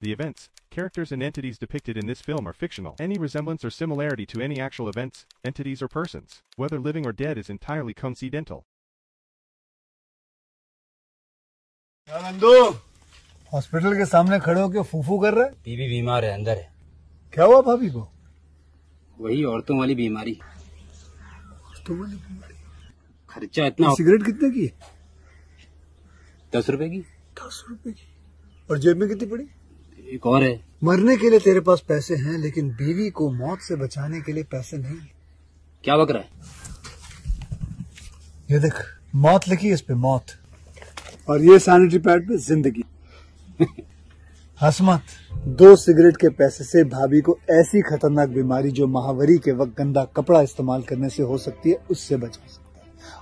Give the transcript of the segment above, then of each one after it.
The events, characters and entities depicted in this film are fictional. Any resemblance or similarity to any actual events, entities or persons, whether living or dead is entirely coincidental. Nandu hospital के सामने खड़े होकर फूफू कर रहे बीबी बीमार hai andar hai. Kya हुआ भाभी ko? Wahi औरतों वाली बीमारी औरतों वाली बीमारी Kharcha इतना cigarette कितने ki? दस रुपए ki. दस रुपए ki. Aur जेब mein kitni पड़ी एक और है मरने के लिए तेरे पास पैसे हैं लेकिन बीवी को मौत से बचाने के लिए पैसे नहीं क्या बक रहा है ये देख मौत लिखी इस पे मौत और ये सैनिटरी पैड पे जिंदगी हसमत दो सिगरेट के पैसे से भाभी को ऐसी खतरनाक बीमारी जो महावरी के वक्त गंदा कपड़ा इस्तेमाल करने से हो सकती है उससे बचा सकती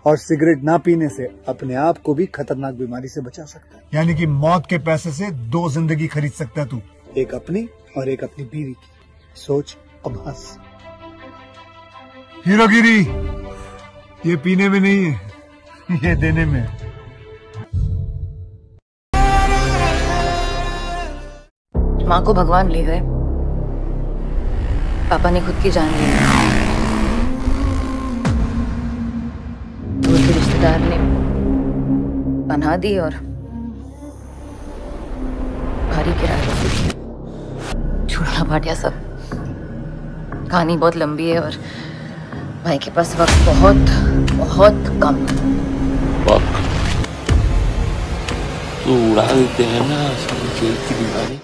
और सिगरेट ना पीने से अपने आप को भी खतरनाक बीमारी से बचा सकता है यानी कि मौत के पैसे से दो जिंदगी खरीद सकता है तू एक अपनी और एक अपनी बीवी की सोच अब हंस हीरोगिरी ये पीने में नहीं है ये देने में है माँ को भगवान ले गए पापा ने खुद की जान ली रिश्तेदार ने बना दी और भारी किराया वसूल छोड़ना भाटिया सब कहानी बहुत लंबी है और भाई के पास वक्त बहुत बहुत कम वक्त तो उड़ा देते हैं ना खेल की बीमारी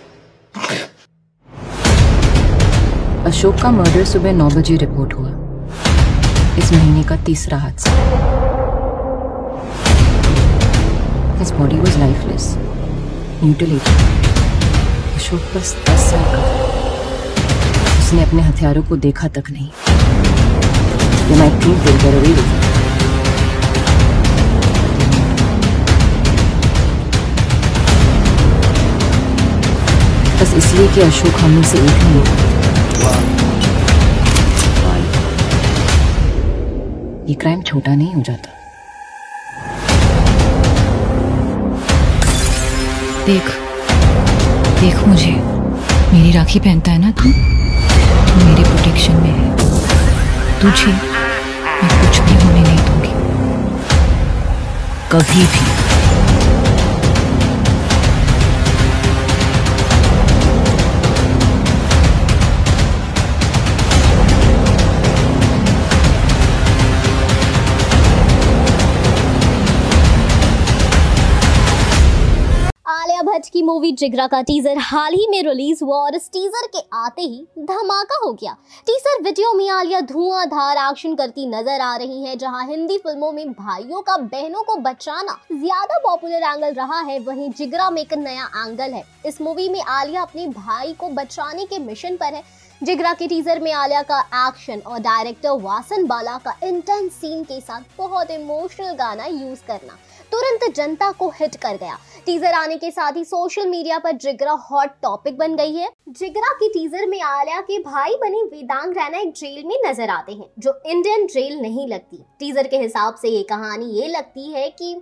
अशोक का मर्डर सुबह नौ बजे रिपोर्ट हुआ इस महीने का तीसरा हादसा His body was lifeless, mutilated. Ashok बस दस साल का उसने अपने हथियारों को देखा तक नहीं ये मैं क्यों दिल कर रही बस इसलिए कि अशोक हम से एक नहीं है ये क्राइम छोटा नहीं हो जाता देख देख मुझे मेरी राखी पहनता है ना तू मेरे प्रोटेक्शन में है तुझे मैं कुछ भी होने नहीं दूंगी कभी भी की मूवी जिगरा का टीजर हाल ही में रिलीज हुआ और इस टीजर के आते ही धमाका हो गया टीजर वीडियो में आलिया धुआंधार एक्शन करती नजर आ रही हैं जहां हिंदी फिल्मों में भाइयों का बहनों को बचाना ज्यादा पॉपुलर एंगल रहा है वहीं जिगरा में एक नया एंगल है इस मूवी में आलिया अपने भाई को बचाने के मिशन पर है जिगरा के टीजर में आलिया का एक्शन और डायरेक्टर वासन बाला का इंटेंस सीन के साथ बहुत इमोशनल गाना यूज करना तुरंत जनता को हिट कर गया टीजर आने के साथ ही सोशल मीडिया पर जिगरा हॉट टॉपिक बन गई है जिगरा की टीजर में आलिया के भाई बने वेदांग रैना एक जेल में नजर आते हैं जो इंडियन जेल नहीं लगती टीजर के हिसाब से ये कहानी ये लगती है कि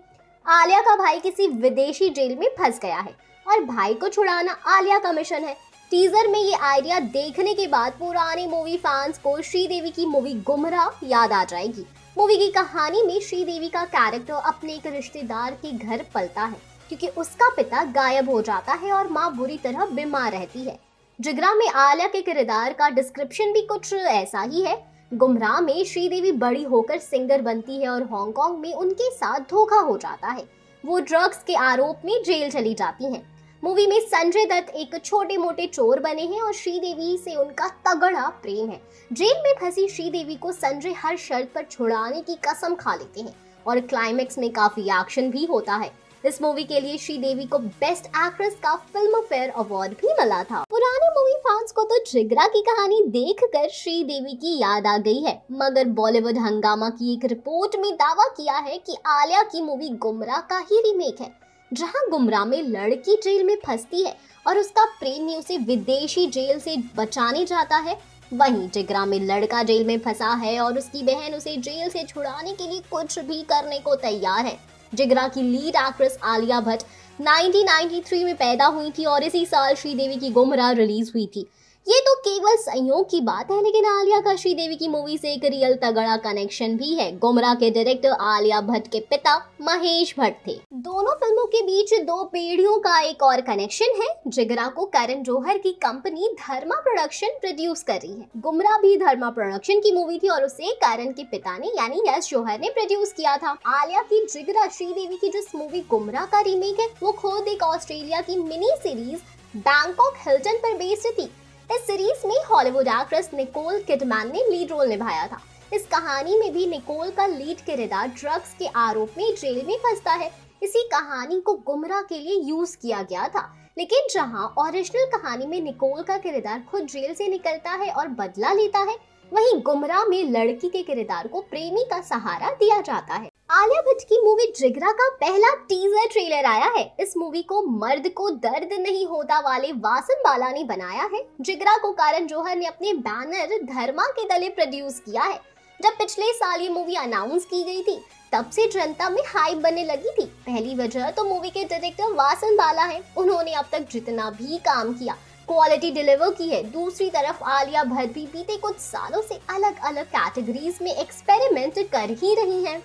आलिया का भाई किसी विदेशी जेल में फंस गया है और भाई को छुड़ाना आलिया का मिशन है टीजर में ये आइडिया देखने के बाद पुरानी मूवी फैंस को श्रीदेवी की मूवी गुमराह याद आ जाएगी मूवी की कहानी में श्रीदेवी का कैरेक्टर अपने एक रिश्तेदार के घर पलता है क्योंकि उसका पिता गायब हो जाता है और माँ बुरी तरह बीमार रहती है जिगरा में आलिया के किरदार का डिस्क्रिप्शन भी कुछ ऐसा ही है गुमराह में श्रीदेवी बड़ी होकर सिंगर बनती है और हांगकांग में उनके साथ धोखा हो जाता है वो ड्रग्स के आरोप में जेल चली जाती हैं मूवी में संजय दत्त एक छोटे मोटे चोर बने हैं और श्रीदेवी से उनका तगड़ा प्रेम है जेल में फंसी श्रीदेवी को संजय हर शर्त पर छुड़ाने की कसम खा लेते हैं और क्लाइमेक्स में काफी एक्शन भी होता है इस मूवी के लिए श्रीदेवी को बेस्ट एक्ट्रेस का फिल्म फेयर अवार्ड भी मिला था पुराने मूवी फैंस को तो जिगरा की कहानी देखकर श्रीदेवी की याद आ गई है मगर बॉलीवुड हंगामा की एक रिपोर्ट में दावा किया है कि आलिया की मूवी गुमराह का ही रीमेक है जहां गुमरामे लड़की जेल में फंसती है और उसका प्रेमी उसे विदेशी जेल से बचाने जाता है वहीं जिगरा में लड़का जेल में फंसा है और उसकी बहन उसे जेल से छुड़ाने के लिए कुछ भी करने को तैयार है जिगरा की लीड एक्ट्रेस आलिया भट्ट 1993 में पैदा हुई थी और इसी साल श्रीदेवी की गुमराह रिलीज हुई थी ये तो केवल संयोग की बात है लेकिन आलिया का श्रीदेवी की मूवी से एक रियल तगड़ा कनेक्शन भी है गुमराह के डायरेक्टर आलिया भट्ट के पिता महेश भट्ट थे दोनों फिल्मों के बीच दो पीढ़ियों का एक और कनेक्शन है जिगरा को करण जोहर की कंपनी धर्मा प्रोडक्शन प्रोड्यूस कर रही है गुमराह भी धर्मा प्रोडक्शन की मूवी थी और उसे करण के पिता ने यानी यश जोहर ने प्रोड्यूस किया था आलिया की जिगरा श्रीदेवी की जिस मूवी गुमराह का रीमेक है वो खुद एक ऑस्ट्रेलिया की मिनी सीरीज बैंकॉक हिल्टन पर बेस्ड थी इस सीरीज में हॉलीवुड एक्ट्रेस निकोल किडमैन ने लीड रोल निभाया था इस कहानी में भी निकोल का लीड किरदार ड्रग्स के आरोप में जेल में फंसता है इसी कहानी को गुमराह के लिए यूज किया गया था लेकिन जहां ओरिजिनल कहानी में निकोल का किरदार खुद जेल से निकलता है और बदला लेता है वहीं गुमराह में लड़की के किरदार को प्रेमी का सहारा दिया जाता है आलिया भट्ट की मूवी जिगरा का पहला टीजर ट्रेलर आया है इस मूवी को मर्द को दर्द नहीं होता वाले वासन बाला ने बनाया है जिगरा को कारण जोहर ने अपने बैनर धर्मा के तले प्रोड्यूस किया है जब पिछले साल ये मूवी अनाउंस की गई थी तब से जनता में हाइप बनने लगी थी पहली वजह तो मूवी के डायरेक्टर वासन बाला है उन्होंने अब तक जितना भी काम किया क्वालिटी डिलीवर की है दूसरी तरफ आलिया भट्ट भी बीते कुछ सालों से अलग अलग कैटेगरीज में एक्सपेरिमेंट कर ही रही हैं।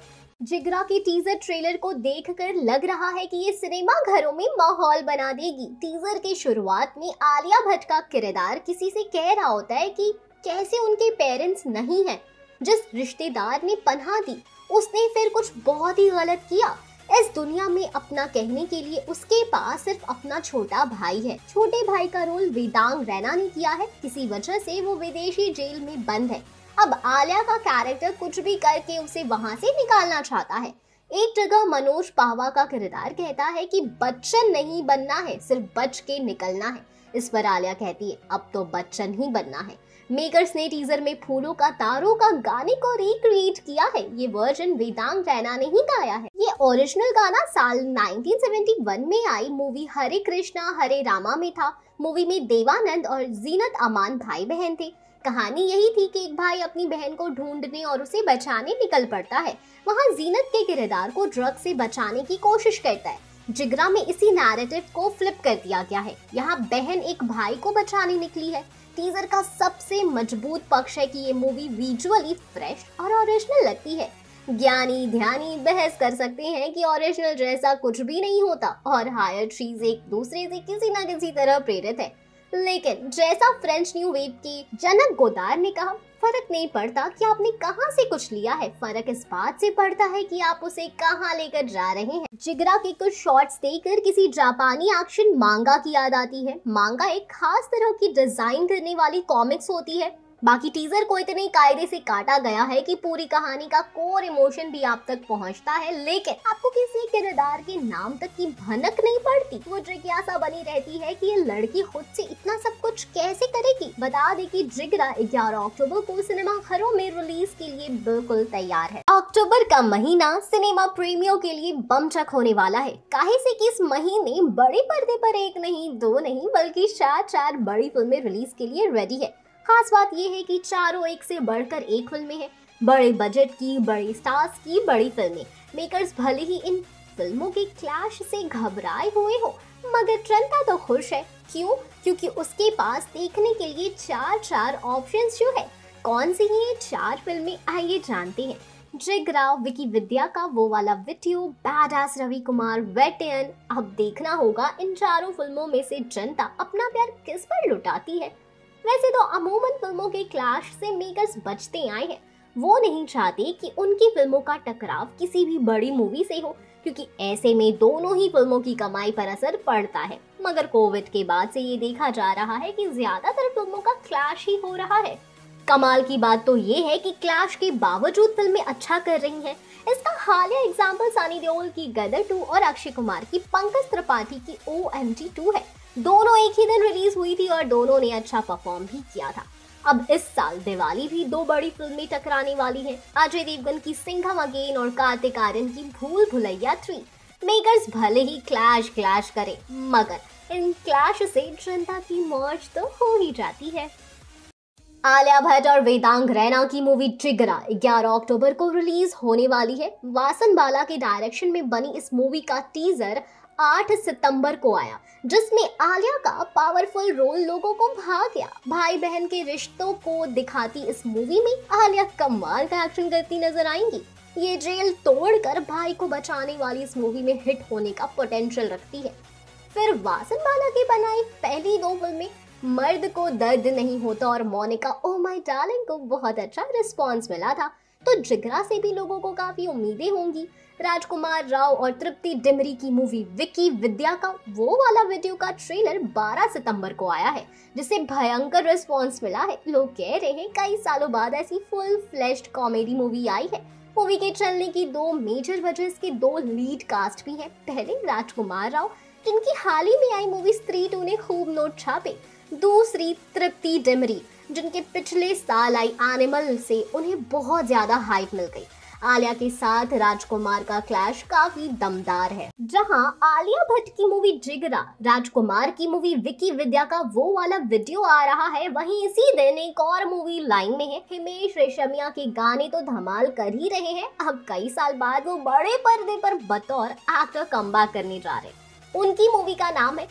जिगरा के टीजर ट्रेलर को देखकर लग रहा है कि ये सिनेमा घरों में माहौल बना देगी टीजर की शुरुआत में आलिया भट्ट का किरदार किसी से कह रहा होता है कि कैसे उनके पेरेंट्स नहीं हैं जिस रिश्तेदार ने पन्हा दी उसने फिर कुछ बहुत ही गलत किया इस दुनिया में अपना कहने के लिए उसके पास सिर्फ अपना छोटा भाई है छोटे भाई का रोल वेदांग रैना ने किया है किसी वजह से वो विदेशी जेल में बंद है अब आलिया का कैरेक्टर कुछ भी करके उसे वहां से निकालना चाहता है एक जगह मनोज पाहवा का किरदार कहता है कि बच्चन नहीं बनना है सिर्फ बच के निकलना है इस पर आलिया कहती है अब तो बच्चन ही बनना है मेकर्स ने टीजर में फूलों का तारों का गाने को रिक्रिएट किया है ये वर्जन वेदांग रैना ने ही गाया है ये ओरिजिनल गाना साल 1971 में आई मूवी हरे कृष्णा हरे रामा में था मूवी में देवानंद और जीनत अमान भाई बहन थे कहानी यही थी कि एक भाई अपनी बहन को ढूंढने और उसे बचाने निकल पड़ता है वहाँ जीनत के किरदार को ड्रग से बचाने की कोशिश करता है जिगरा में इसी नैरेटिव को फ्लिप कर दिया गया है यहाँ बहन एक भाई को बचाने निकली है टीजर का सबसे मजबूत पक्ष है कि ये मूवी विजुअली फ्रेश और ओरिजिनल लगती है ज्ञानी ध्यानी बहस कर सकते हैं कि ओरिजिनल जैसा कुछ भी नहीं होता और हायर चीज एक दूसरे से किसी ना किसी तरह प्रेरित है लेकिन जैसा फ्रेंच न्यू वेव की जनक गोदार ने कहा फर्क नहीं पड़ता कि आपने कहां से कुछ लिया है फर्क इस बात से पड़ता है कि आप उसे कहाँ लेकर जा रहे हैं जिगरा के कुछ शॉट्स देखकर किसी जापानी एक्शन मांगा की याद आती है मांगा एक खास तरह की डिजाइन करने वाली कॉमिक्स होती है बाकी टीजर को इतने कायदे से काटा गया है कि पूरी कहानी का कोर इमोशन भी आप तक पहुंचता है लेकिन आपको किसी किरदार के नाम तक की भनक नहीं पड़ती वो जिज्ञासा बनी रहती है कि ये लड़की खुद से इतना सब कुछ कैसे करेगी बता दें कि जिगरा 11 अक्टूबर को सिनेमा घरों में रिलीज के लिए बिल्कुल तैयार है अक्टूबर का महीना सिनेमा प्रेमियों के लिए बमचक होने वाला है काहे से की इस महीने बड़े पर्दे पर एक नहीं दो नहीं बल्कि चार चार बड़ी फिल्में रिलीज के लिए रेडी है खास बात यह है कि चारों एक से बढ़कर एक फिल्में हैं बड़े बजट की बड़े स्टार्स की बड़ी फिल्में मेकर्स भले ही इन फिल्मों के क्लैश से घबराए हुए हो मगर ट्रंता तो खुश है क्यों क्योंकि उसके पास देखने के लिए चार चार ऑप्शंस जो है कौन सी ये चार फिल्में आइए जानते हैं जिगरा विकी विद्या का वो वाला video bad S Ravi Kumar Vettaiyan अब देखना होगा इन चारों फिल्मों में से जनता अपना प्यार किस पर लुटाती है वैसे तो अमूमन फिल्मों के क्लैश से मेकर्स बचते आए हैं वो नहीं चाहते कि उनकी फिल्मों का टकराव किसी भी बड़ी मूवी से हो क्योंकि ऐसे में दोनों ही फिल्मों की कमाई पर असर पड़ता है मगर कोविड के बाद से ये देखा जा रहा है कि ज्यादातर फिल्मों का क्लैश ही हो रहा है कमाल की बात तो ये है कि क्लैश के बावजूद फिल्में अच्छा कर रही हैं इसका हालिया एग्जाम्पल सानी देओल की गदर टू और अक्षय कुमार की पंकज त्रिपाठी की ओ एम टू है दोनों एक ही दिन रिलीज हुई थी और दोनों ने अच्छा परफॉर्म भी किया था अब इस साल दिवाली भी दो बड़ी फिल्में टकराने वाली हैं अजय देवगन की सिंघम अगेन और कार्तिक आर्यन की भूल भुलैया थ्री मेकर्स भले ही क्लैश क्लैश करें मगर इन क्लैश से जनता की मौज तो हो ही जाती है आलिया भट्ट और वेदांग रैना की मूवी ट्रिगरा 11 अक्टूबर को रिलीज होने वाली है वासन बाला के डायरेक्शन में बनी इस मूवी का टीजर 8 सितंबर को आया जिसमें आलिया का पावरफुल रोल लोगों को भा गया भाई बहन के रिश्तों को दिखाती इस मूवी में आलिया कमाल का एक्शन करती नजर आएंगी ये जेल तोड़कर भाई को बचाने वाली इस मूवी में हिट होने का पोटेंशियल रखती है फिर वासन बाला की बनाई पहली दो फिल्म में मर्द को दर्द नहीं होता और मोनिका ओ माई डार्लिंग को बहुत अच्छा रिस्पॉन्स मिला था तो जिगरा से भी लोगों को काफ़ी उम्मीदें होंगी राजकुमार राव और तृप्ति डिमरी की मूवी विकी विद्या का वो वाला वीडियो का ट्रेलर 12 सितंबर को आया है जिसे भयंकर रिस्पॉन्स मिला है लोग कह रहे हैं कई सालों बाद ऐसी फुल फ्लैश्ड कॉमेडी मूवी आई है मूवी के चलने की दो मेजर वजह इसके दो लीड कास्ट भी हैं पहले राजकुमार राव जिनकी हाल ही में आई मूवी स्त्री टू ने खूब नोट छापे दूसरी तृप्ति डिमरी जिनके पिछले साल आई एनिमल से उन्हें बहुत ज़्यादा हाइप मिल गई आलिया के साथ राजकुमार का क्लैश काफी दमदार है जहां आलिया भट्ट की मूवी जिगरा राजकुमार की मूवी विकी विद्या का वो वाला वीडियो आ रहा है वहीं इसी दिन एक और मूवी लाइन में है हिमेश रेशमिया के गाने तो धमाल कर ही रहे हैं अब कई साल बाद वो बड़े पर्दे पर बतौर एक्टर कम्बा करने जा रहे उनकी मूवी का नाम है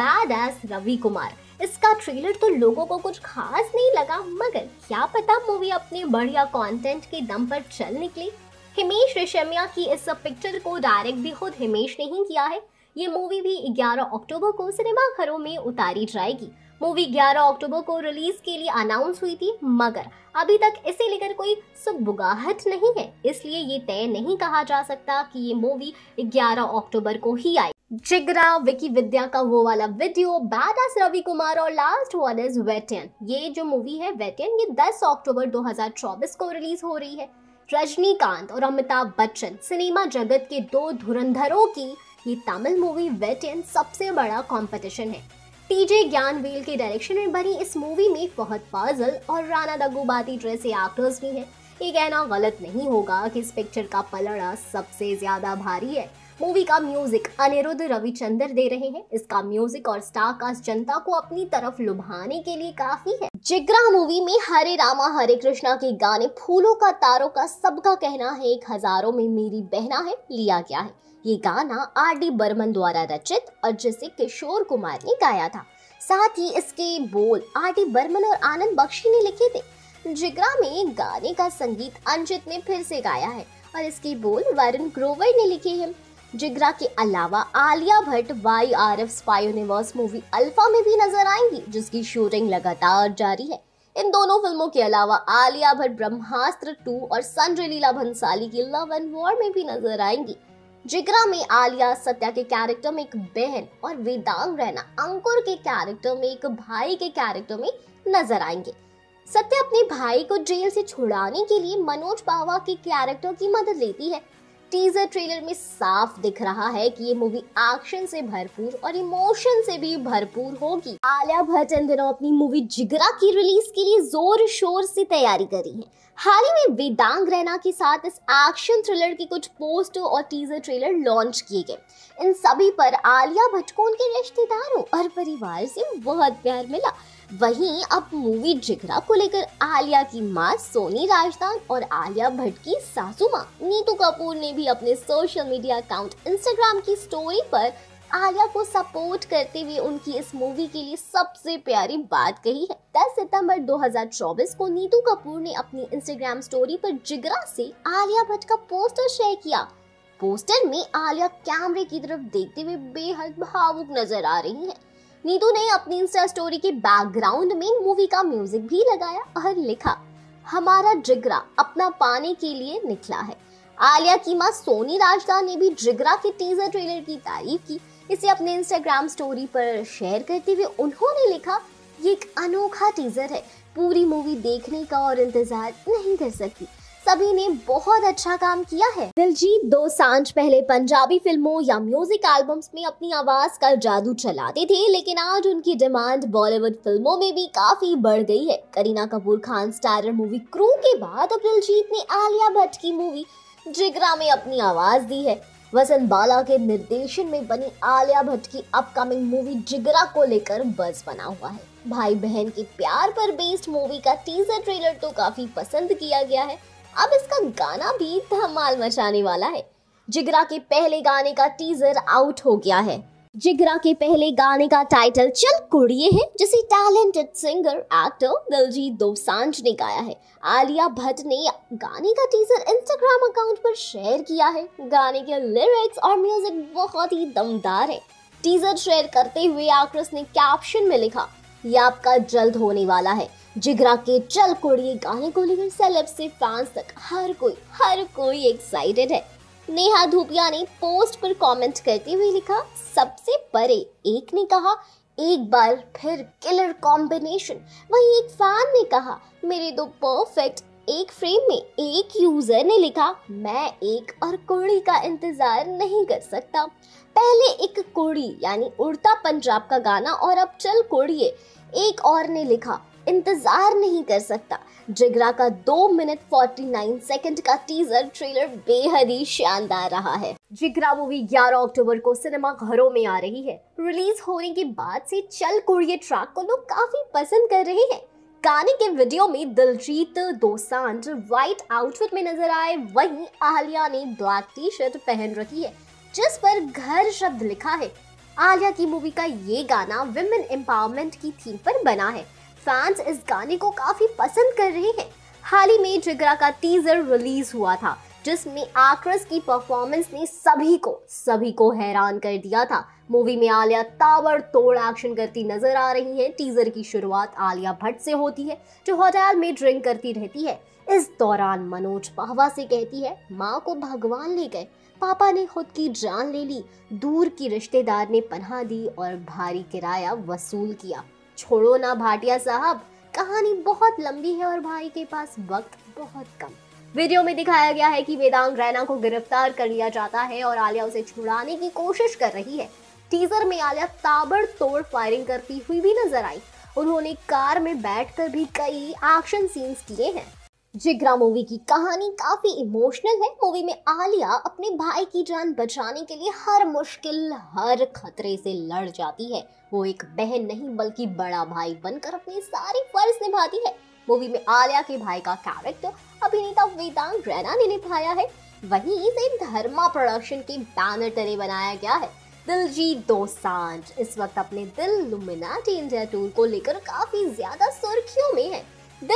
बैड एस रवि कुमार इसका ट्रेलर तो लोगों को कुछ खास नहीं लगा मगर क्या पता मूवी अपने बढ़िया कंटेंट के दम पर चल निकली हिमेश रेशमिया की इस पिक्चर को डायरेक्ट भी खुद हिमेश ने ही किया है ये मूवी भी 11 अक्टूबर को सिनेमा घरों में उतारी जाएगी मूवी 11 अक्टूबर को रिलीज के लिए अनाउंस हुई थी मगर अभी तक इसे लेकर कोई सुबुगाहट नहीं है इसलिए ये तय नहीं कहा जा सकता कि ये मूवी 11 अक्टूबर को ही आएगी जिगरा विकी विद्या का वो वाला वीडियो बैडास रवि कुमार और लास्ट वन इज वेटियन ये जो मूवी है वेटियन ये 10 अक्टूबर 2024 को रिलीज हो रही है रजनीकांत और अमिताभ बच्चन सिनेमा जगत के दो धुरंधरों की ये तमिल मूवी वेटियन सबसे बड़ा कंपटीशन है टीजे ज्ञानवील के डायरेक्शन में बनी इस मूवी में फहद फाजल और राना दगुबाती जैसे एक्टर्स भी हैं ये कहना गलत नहीं होगा कि इस पिक्चर का पलड़ा सबसे ज्यादा भारी है मूवी का म्यूजिक अनिरुद्ध रविचंद्र दे रहे हैं इसका म्यूजिक और स्टार कास्ट जनता को अपनी तरफ लुभाने के लिए काफी है जिगरा मूवी में हरे रामा हरे कृष्णा के गाने फूलों का तारों का सबका कहना है एक हजारों में मेरी बहना है लिया गया है ये गाना आर डी बर्मन द्वारा रचित और जिसे किशोर कुमार ने गाया था साथ ही इसके बोल आर डी बर्मन और आनंद बख्शी ने लिखे थे जिगरा में गाने का संगीत अंजित ने फिर से गाया है और इसके बोल वरुण ग्रोवर ने लिखे हैं जिगरा के अलावा Alia Bhatt Y R F spy universe movie Alpha में भी नजर आएंगी जिसकी शूटिंग लगातार जारी है इन दोनों फिल्मों के अलावा आलिया भट्ट ब्रह्मास्त्र 2 और संजय लीला भंसाली की लव एंड वॉर में भी नजर आएंगी जिगरा में आलिया सत्या के कैरेक्टर में एक बहन और वेदांग रहना अंकुर के कैरेक्टर में एक भाई के कैरेक्टर में नजर आएंगे सत्या अपने भाई को जेल से छुड़ाने के लिए मनोज पावा के कैरेक्टर की मदद लेती है टीजर ट्रेलर में साफ दिख रहा है कि ये मूवी एक्शन से भरपूर और इमोशन से भी भरपूर होगी आलिया भट्ट इन दिनों अपनी मूवी जिगरा की रिलीज के लिए जोर शोर से तैयारी करी है हाल ही में वेदांग रैना के साथ इस एक्शन थ्रिलर के कुछ पोस्टर और टीजर ट्रेलर लॉन्च किए गए इन सभी पर आलिया भट्ट को उनके रिश्तेदारों और परिवार से बहुत प्यार मिला वहीं अब मूवी जिगरा को लेकर आलिया की मां सोनी राजदान और आलिया भट्ट की सासू मां नीतू कपूर ने भी अपने सोशल मीडिया अकाउंट इंस्टाग्राम की स्टोरी पर आलिया को सपोर्ट करते हुए उनकी इस मूवी के लिए सबसे प्यारी बात कही है 10 सितंबर 2024 को नीतू कपूर ने अपनी इंस्टाग्राम स्टोरी पर जिगरा से आलिया भट्ट का पोस्टर शेयर किया पोस्टर में आलिया कैमरे की तरफ देखते हुए बेहद भावुक नजर आ रही हैं। नीतू ने अपनी इंस्टा स्टोरी के बैकग्राउंड में मूवी का म्यूजिक भी लगाया और लिखा हमारा जिगरा अपना पाने के लिए निकला है आलिया की माँ सोनी राजदा ने भी जिगरा के टीजर ट्रेलर की तारीफ की इसे अपने इंस्टाग्राम स्टोरी पर शेयर करते हुए उन्होंने लिखा ये एक अनोखा टीजर है पूरी मूवी देखने का और इंतजार नहीं कर सकी सभी ने बहुत अच्छा काम किया है दिलजीत दो सांझ पहले पंजाबी फिल्मों या म्यूजिक एल्बम्स में अपनी आवाज का जादू चलाते थे लेकिन आज उनकी डिमांड बॉलीवुड फिल्मों में भी काफी बढ़ गई है Kareena Kapoor Khan starrer movie Crew के बाद अब दिलजीत ने आलिया भट्ट की मूवी जिगरा में अपनी आवाज दी है वसंत बाला के निर्देशन में बनी आलिया भट्ट की अपकमिंग मूवी जिगरा को लेकर बस बना हुआ है भाई बहन के प्यार पर बेस्ड मूवी का टीजर ट्रेलर तो काफी पसंद किया गया है अब इसका गाना भी धमाल मचाने वाला है जिगरा के पहले गाने का टीजर आउट हो गया है जिगरा के पहले गाने का टाइटल चल कुड़िए है जिसे talented singer actor Diljit Dosanjh ने गाया है आलिया भट्ट ने गाने का टीजर इंस्टाग्राम अकाउंट पर शेयर किया है गाने के लिरिक्स और म्यूजिक बहुत ही दमदार है टीजर शेयर करते हुए आक्रस ने कैप्शन में लिखा ये आपका जल्द होने वाला है जिगरा के चल कोड़िए गाने को लेकर सेलेब से फैंस तक हर कोई हर कोई एक्साइटेड है नेहा धूपिया ने पोस्ट पर कमेंट करते हुए लिखा सबसे परे एक ने कहा एक बार फिर किलर कॉम्बिनेशन वही एक फैन ने कहा मेरे दो परफेक्ट एक फ्रेम में एक यूजर ने लिखा मैं एक और कोड़ी का इंतजार नहीं कर सकता पहले एक कोड़ी यानी उड़ता पंजाब का गाना और अब चल कोड़िए एक और ने लिखा इंतजार नहीं कर सकता जिगरा का दो मिनट फोर्टी नाइन सेकेंड का टीजर ट्रेलर बेहद ही शानदार रहा है जिगरा मूवी 11 अक्टूबर को सिनेमा घरों में आ रही है रिलीज होने के बाद से चल कुड़िए ट्रैक को लोग काफी पसंद कर रहे हैं गाने के वीडियो में दिलजीत दोसांझ व्हाइट आउटफिट में नजर आए वहीं आलिया ने ब्लैक टी शर्ट पहन रखी है जिस पर घर शब्द लिखा है आलिया की मूवी का ये गाना विमेन एम्पावरमेंट की थीम पर बना है फैंस इस गाने को काफी पसंद कर रहे हैं हाल ही में जिगरा का टीजर रिलीज हुआ था जिसमें आक्रस की परफॉर्मेंस ने सभी को सभी को हैरान कर दिया था मूवी में आलिया ताबड़तोड़ एक्शन करती नजर आ रही है टीजर की शुरुआत आलिया भट्ट से होती है जो होटल में ड्रिंक करती रहती है इस दौरान मनोज पाहवा से कहती है माँ को भगवान ले गए पापा ने खुद की जान ले ली दूर की रिश्तेदार ने पना दी और भारी किराया वसूल किया छोड़ो ना भाटिया साहब कहानी बहुत लंबी है और भाई के पास वक्त बहुत कम वीडियो में दिखाया गया है कि वेदांग रैना को गिरफ्तार कर लिया जाता है और आलिया उसे छुड़ाने की कोशिश कर रही है टीजर में आलिया ताबड़तोड़ फायरिंग करती हुई भी नजर आई उन्होंने कार में बैठकर भी कई एक्शन सीन्स किए हैं जिगरा मूवी की कहानी काफी इमोशनल है मूवी में आलिया अपने भाई की जान बचाने के लिए हर मुश्किल हर खतरे से लड़ जाती है वो एक बहन नहीं बल्कि बड़ा भाई बनकर अपने सारी फर्ज निभाती है मूवी में आलिया के भाई का कैरेक्टर अभिनेता वेदांग रैना ने निभाया है वहीं इसे धर्मा प्रोडक्शन के बैनर तले बनाया गया है दिलजीत दोसांझ इस वक्त अपने दिल लुमिनाटी इंडिया टूर को लेकर काफी ज्यादा सुर्खियों में है द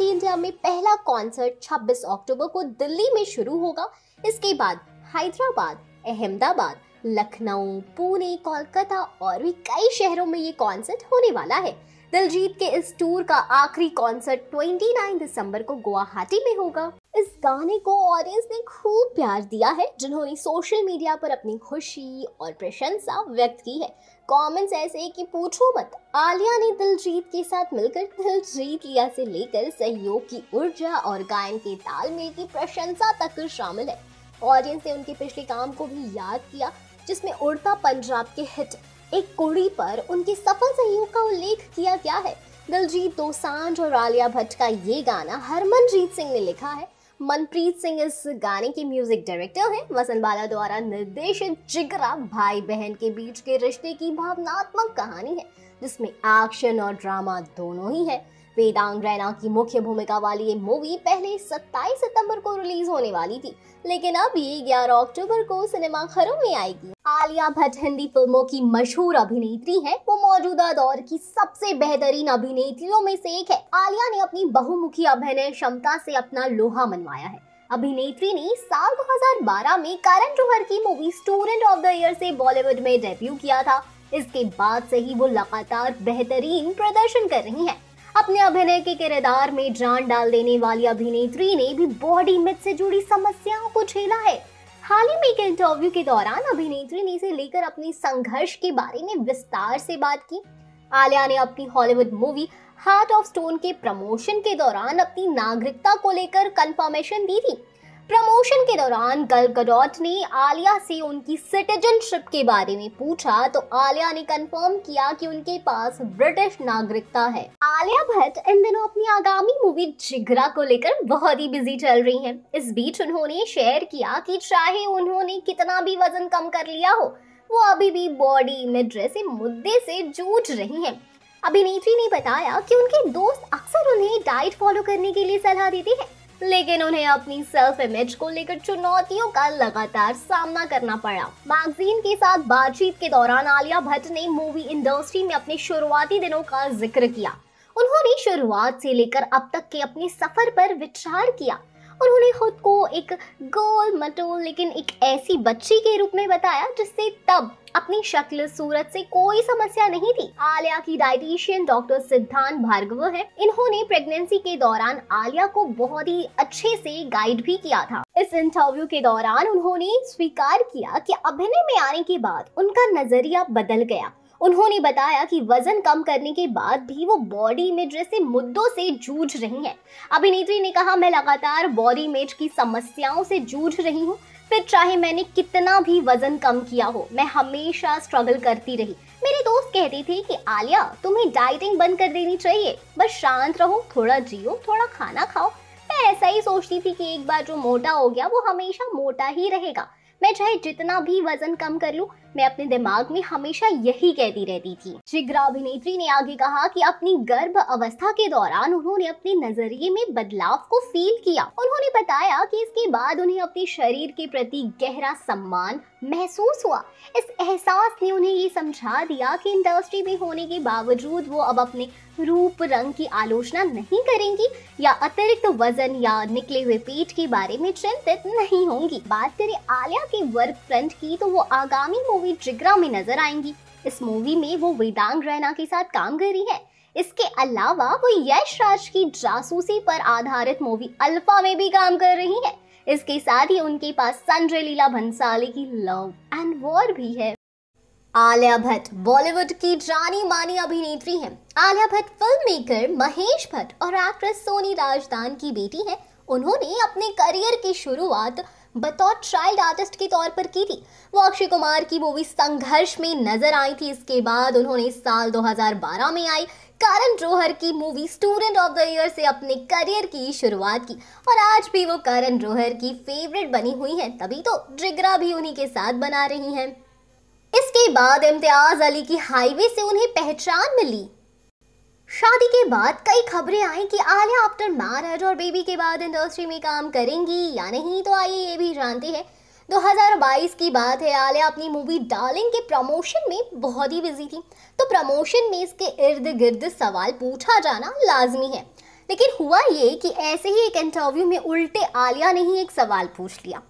इंडिया में पहला कॉन्सर्ट 26 अक्टूबर को दिल्ली में शुरू होगा इसके बाद हैदराबाद अहमदाबाद लखनऊ पुणे कोलकाता और भी कई शहरों में ये कॉन्सर्ट होने वाला है दिलजीत के इस टूर का आखिरी कॉन्सर्ट 29 दिसंबर को गुवाहाटी में होगा इस गाने को ऑडियंस ने खूब प्यार दिया है जिन्होंने सोशल मीडिया पर अपनी खुशी और प्रशंसा व्यक्त की है कमेंट्स ऐसे कि पूछो मत आलिया ने दिलजीत के साथ मिलकर दिलजीत लिया से लेकर सहयोग की ऊर्जा और गायन के तालमेल की प्रशंसा तक शामिल है ऑडियंस ने उनके पिछले काम को भी याद किया जिसमें उड़ता पंजाब के हिट एक कुड़ी पर उनके सफल सहयोग का उल्लेख किया गया है दिलजीत दोसांझ और आलिया भट्ट का ये गाना हरमनजीत सिंह ने लिखा है मनप्रीत सिंह इस गाने के म्यूजिक डायरेक्टर हैं वसंत बाला द्वारा निर्देशित जिगरा भाई बहन के बीच के रिश्ते की भावनात्मक कहानी है जिसमें एक्शन और ड्रामा दोनों ही है वेदांग रैना की मुख्य भूमिका वाली ये मूवी पहले 27 सितंबर को रिलीज होने वाली थी लेकिन अब ये 11 अक्टूबर को सिनेमा घरों में आएगी आलिया भट्ट हिंदी फिल्मों की मशहूर अभिनेत्री है वो मौजूदा दौर की सबसे बेहतरीन अभिनेत्रियों में से एक है आलिया ने अपनी बहुमुखी अभिनय क्षमता से अपना लोहा मनवाया है अभिनेत्री ने साल 2012 में करण जौहर की movie Student of the Year से बॉलीवुड में डेब्यू किया था इसके बाद से ही वो लगातार बेहतरीन प्रदर्शन कर रही हैं। अपने अभिनय के किरदार में जान डाल देने वाली अभिनेत्री ने भी बॉडी मिथ से जुड़ी समस्याओं को झेला है हाल ही में एक इंटरव्यू के दौरान अभिनेत्री ने इसे लेकर अपने संघर्ष के बारे में विस्तार से बात की आलिया ने अपनी Hollywood movie Heart of Stone के प्रमोशन के दौरान अपनी नागरिकता को लेकर कंफर्मेशन दी थी प्रमोशन के दौरान गल गडोट ने आलिया से उनकी सिटीजनशिप के बारे में पूछा तो आलिया ने कंफर्म किया कि उनके पास ब्रिटिश नागरिकता है आलिया भट्ट इन दिनों अपनी आगामी मूवी जिगरा को लेकर बहुत ही बिजी चल रही हैं। इस बीच उन्होंने शेयर किया कि चाहे उन्होंने कितना भी वजन कम कर लिया हो वो अभी भी बॉडी इमेज जैसे मुद्दे से जूझ रही हैं अभिनेत्री ने बताया कि उनके दोस्त अक्सर उन्हें डाइट फॉलो करने के लिए सलाह देते हैं लेकिन उन्हें अपनी सेल्फ इमेज को लेकर चुनौतियों का लगातार सामना करना पड़ा मैगजीन के साथ बातचीत के दौरान आलिया भट्ट ने मूवी इंडस्ट्री में अपने शुरुआती दिनों का जिक्र किया उन्होंने शुरुआत से लेकर अब तक के अपने सफर पर विचार किया उन्होंने खुद को एक गोल मटोल लेकिन एक ऐसी बच्ची के रूप में बताया जिससे तब अपनी शक्ल सूरत से कोई समस्या नहीं थी आलिया की डाइटिशियन डॉक्टर सिद्धांत भार्गव है इन्होंने प्रेगनेंसी के दौरान आलिया को बहुत ही अच्छे से गाइड भी किया था इस इंटरव्यू के दौरान उन्होंने स्वीकार किया कि अभिनय में आने के बाद उनका नजरिया बदल गया उन्होंने बताया कि वजन कम करने के बाद भी वो बॉडी इमेज जैसे मुद्दों से जूझ रही हैं अभिनेत्री ने कहा मैं लगातार बॉडी इमेज की समस्याओं से जूझ रही हूँ फिर चाहे मैंने कितना भी वजन कम किया हो मैं हमेशा स्ट्रगल करती रही मेरे दोस्त कहते थे कि आलिया तुम्हें डाइटिंग बंद कर देनी चाहिए बस शांत रहो थोड़ा जियो थोड़ा खाना खाओ मैं ऐसा ही सोचती थी कि एक बार जो मोटा हो गया वो हमेशा मोटा ही रहेगा मैं चाहे जितना भी वजन कम कर लूँ मैं अपने दिमाग में हमेशा यही कहती रहती थी शीघ्रा अभिनेत्री ने आगे कहा कि अपनी गर्भ अवस्था के दौरान उन्होंने अपने नजरिए में बदलाव को फील किया उन्होंने बताया कि इसके बाद उन्हें अपने शरीर के प्रति गहरा सम्मान महसूस हुआ इस एहसास ने उन्हें ये समझा दिया कि इंडस्ट्री में होने के बावजूद वो अब अपने रूप रंग की आलोचना नहीं करेंगी या अतिरिक्त वजन या निकले हुए पेट के बारे में चिंतित नहीं होंगी बात करें आलिया के वर्क फ्रंट की तो वो आगामी मूवी जिगरा में नजर आएंगी इस मूवी में वो वेदांग रैना के साथ काम कर रही है इसके अलावा वो यश राज की जासूसी पर आधारित मूवी अल्फा में भी काम कर रही है इसके साथ ही उनके पास संजय लीला भंसाली की लव एंड वॉर भी है आलिया भट्ट बॉलीवुड की जानी मानी अभिनेत्री हैं। आलिया भट्ट फिल्म मेकर महेश भट्ट और एक्ट्रेस सोनी राजदान की बेटी हैं। उन्होंने अपने करियर की शुरुआत बतौर चाइल्ड आर्टिस्ट के तौर पर की थी वो अक्षय कुमार की मूवी संघर्ष में नजर आई थी इसके बाद उन्होंने साल 2012 में आई करण रोहर की movie Student of the Year से अपने करियर की शुरुआत की और आज भी वो करण रोहर की फेवरेट बनी हुई है तभी तो जिगरा भी उन्हीं के साथ बना रही हैं इसके बाद इम्तियाज अली की हाईवे से उन्हें पहचान मिली शादी के बाद कई खबरें आई कि आलिया आफ्टर मैरिज और बेबी के बाद इंडस्ट्री में काम करेंगी या नहीं तो आइए ये भी जानते हैं 2022 की बात है आलिया अपनी मूवी डार्लिंग के प्रमोशन में बहुत ही बिजी थी तो प्रमोशन में इसके इर्द गिर्द सवाल पूछा जाना लाजमी है लेकिन हुआ ये कि ऐसे ही एक इंटरव्यू में उल्टे आलिया ने ही एक सवाल पूछ लिया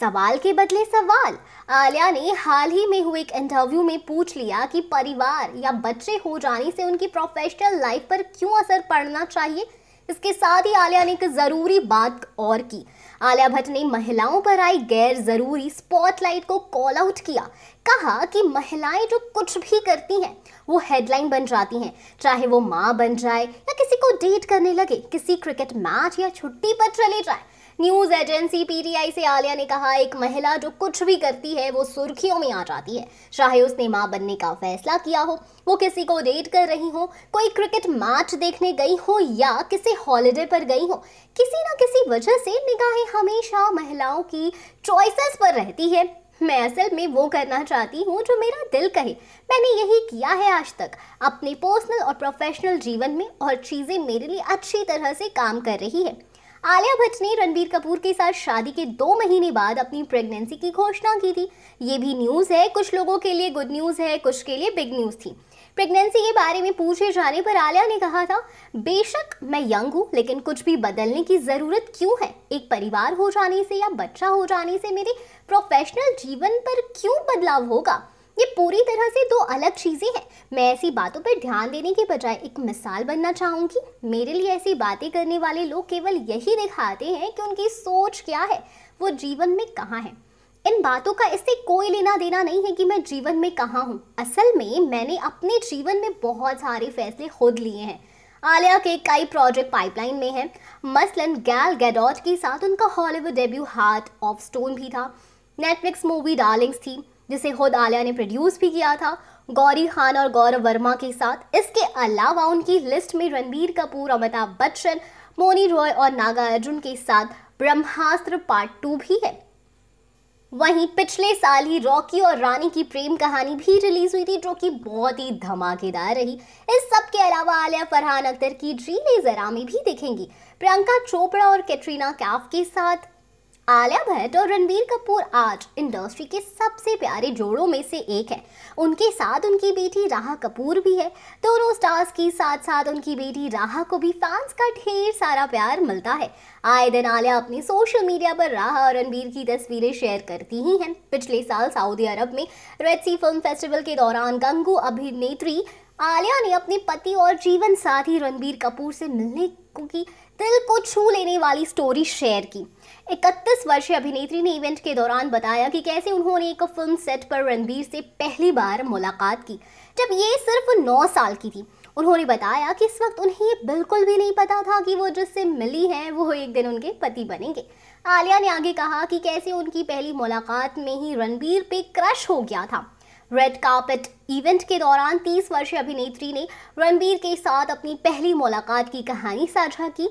सवाल के बदले सवाल आलिया ने हाल ही में हुए एक इंटरव्यू में पूछ लिया कि परिवार या बच्चे हो जाने से उनकी प्रोफेशनल लाइफ पर क्यों असर पड़ना चाहिए इसके साथ ही आलिया ने एक ज़रूरी बात और की आलिया भट्ट ने महिलाओं पर आई गैर ज़रूरी स्पॉटलाइट को कॉल आउट किया कहा कि महिलाएं जो कुछ भी करती हैं वो हेडलाइन बन जाती हैं चाहे वो माँ बन जाए या किसी को डेट करने लगे किसी क्रिकेट मैच या छुट्टी पर चले जाए न्यूज एजेंसी पीटीआई से आलिया ने कहा एक महिला जो कुछ भी करती है वो सुर्खियों में आ जाती है चाहे उसने माँ बनने का फैसला किया हो वो किसी को डेट कर रही हो कोई क्रिकेट मैच देखने गई हो या किसी हॉलिडे पर गई हो किसी ना किसी वजह से निगाहें हमेशा महिलाओं की चॉइसेस पर रहती है मैं असल में वो करना चाहती हूँ जो मेरा दिल कहे मैंने यही किया है आज तक अपने पर्सनल और प्रोफेशनल जीवन में और चीज़ें मेरे लिए अच्छी तरह से काम कर रही है आलिया भट्ट ने रणबीर कपूर के साथ शादी के दो महीने बाद अपनी प्रेगनेंसी की घोषणा की थी ये भी न्यूज़ है कुछ लोगों के लिए गुड न्यूज़ है कुछ के लिए बिग न्यूज़ थी प्रेगनेंसी के बारे में पूछे जाने पर आलिया ने कहा था बेशक मैं यंग हूँ लेकिन कुछ भी बदलने की ज़रूरत क्यों है एक परिवार हो जाने से या बच्चा हो जाने से मेरे प्रोफेशनल जीवन पर क्यों बदलाव होगा ये पूरी तरह से दो अलग चीज़ें हैं मैं ऐसी बातों पर ध्यान देने के बजाय एक मिसाल बनना चाहूँगी मेरे लिए ऐसी बातें करने वाले लोग केवल यही दिखाते हैं कि उनकी सोच क्या है वो जीवन में कहाँ है इन बातों का इससे कोई लेना देना नहीं है कि मैं जीवन में कहाँ हूँ असल में मैंने अपने जीवन में बहुत सारे फैसले खुद लिए हैं आलिया के कई प्रोजेक्ट पाइपलाइन में हैं मसलन गैल गैडॉट के साथ उनका Hollywood debut Heart of Stone भी था नेटफ्लिक्स मूवी डार्लिंग्स थी जिसे खुद आलिया ने प्रोड्यूस भी किया था गौरी खान और गौरव वर्मा के साथ इसके अलावा उनकी लिस्ट में रणबीर कपूर अमिताभ बच्चन मोनी रॉय और नागार्जुन के साथ ब्रह्मास्त्र पार्ट टू भी है वहीं पिछले साल ही रॉकी और रानी की प्रेम कहानी भी रिलीज हुई थी जो कि बहुत ही धमाकेदार रही इस सब के अलावा आलिया फरहान अख्तर की ड्रीले जरा में भी दिखेंगी प्रियंका चोपड़ा और कैटरीना कैफ के साथ आलिया भट्ट और रणबीर कपूर आज इंडस्ट्री के सबसे प्यारे जोड़ों में से एक है उनके साथ उनकी बेटी राहा कपूर भी है दोनों स्टार्स के साथ साथ उनकी बेटी राहा को भी फैंस का ढेर सारा प्यार मिलता है आए दिन आलिया अपने सोशल मीडिया पर राहा और रणबीर की तस्वीरें शेयर करती ही हैं पिछले साल सऊदी अरब में रेड सी फिल्म फेस्टिवल के दौरान गंगू अभिनेत्री आलिया ने अपने पति और जीवन साथी रणबीर कपूर से मिलने की दिल को छू लेने वाली स्टोरी शेयर की इकतीस वर्षीय अभिनेत्री ने इवेंट के दौरान बताया कि कैसे उन्होंने एक फिल्म सेट पर रणबीर से पहली बार मुलाकात की जब ये सिर्फ नौ साल की थी उन्होंने बताया कि इस वक्त उन्हें ये बिल्कुल भी नहीं पता था कि वो जिससे मिली हैं वो एक दिन उनके पति बनेंगे आलिया ने आगे कहा कि कैसे उनकी पहली मुलाकात में ही रणबीर पे क्रश हो गया था रेड कार्पेट इवेंट के दौरान 30 वर्षीय अभिनेत्री ने रणबीर के साथ अपनी पहली मुलाकात की कहानी साझा की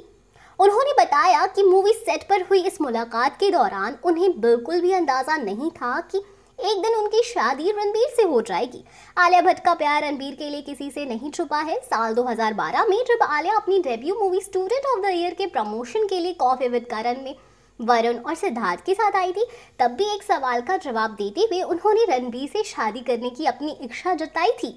उन्होंने बताया कि मूवी सेट पर हुई इस मुलाकात के दौरान उन्हें बिल्कुल भी अंदाजा नहीं था कि एक दिन उनकी शादी रणबीर से हो जाएगी आलिया भट्ट का प्यार रणबीर के लिए किसी से नहीं छुपा है साल 2012 में जब आलिया अपनी debut movie Student of the Year के प्रमोशन के लिए कॉफी विद करण में वरुण और सिद्धार्थ के साथ आई थी तब भी एक सवाल का जवाब देते हुए उन्होंने रणबीर से शादी करने की अपनी इच्छा जताई थी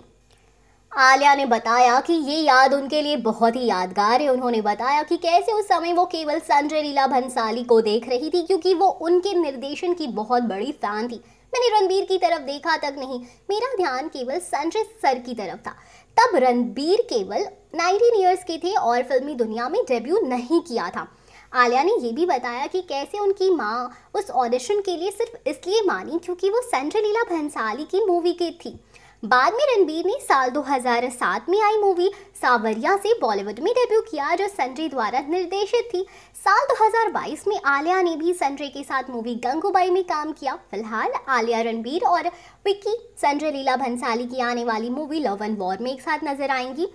आलिया ने बताया कि ये याद उनके लिए बहुत ही यादगार है उन्होंने बताया कि कैसे उस समय वो केवल संजय लीला भंसाली को देख रही थी क्योंकि वो उनके निर्देशन की बहुत बड़ी फैन थी मैंने रणबीर की तरफ देखा तक नहीं मेरा ध्यान केवल संजय सर की तरफ था तब रणबीर केवल नाइनटीन ईयर्स के थे और फिल्मी दुनिया में डेब्यू नहीं किया था आलिया ने ये भी बताया कि कैसे उनकी माँ उस ऑडिशन के लिए सिर्फ इसलिए मानी क्योंकि वो संजय लीला भंसाली की मूवी की थी बाद में रणबीर ने साल 2007 में आई मूवी सावरिया से बॉलीवुड में डेब्यू किया जो संजय द्वारा निर्देशित थी साल 2022 में आलिया ने भी संजय के साथ मूवी गंगूबाई में काम किया फिलहाल आलिया रणबीर और विक्की संजय लीला भंसाली की आने वाली मूवी लव एंड वॉर में एक साथ नजर आएंगी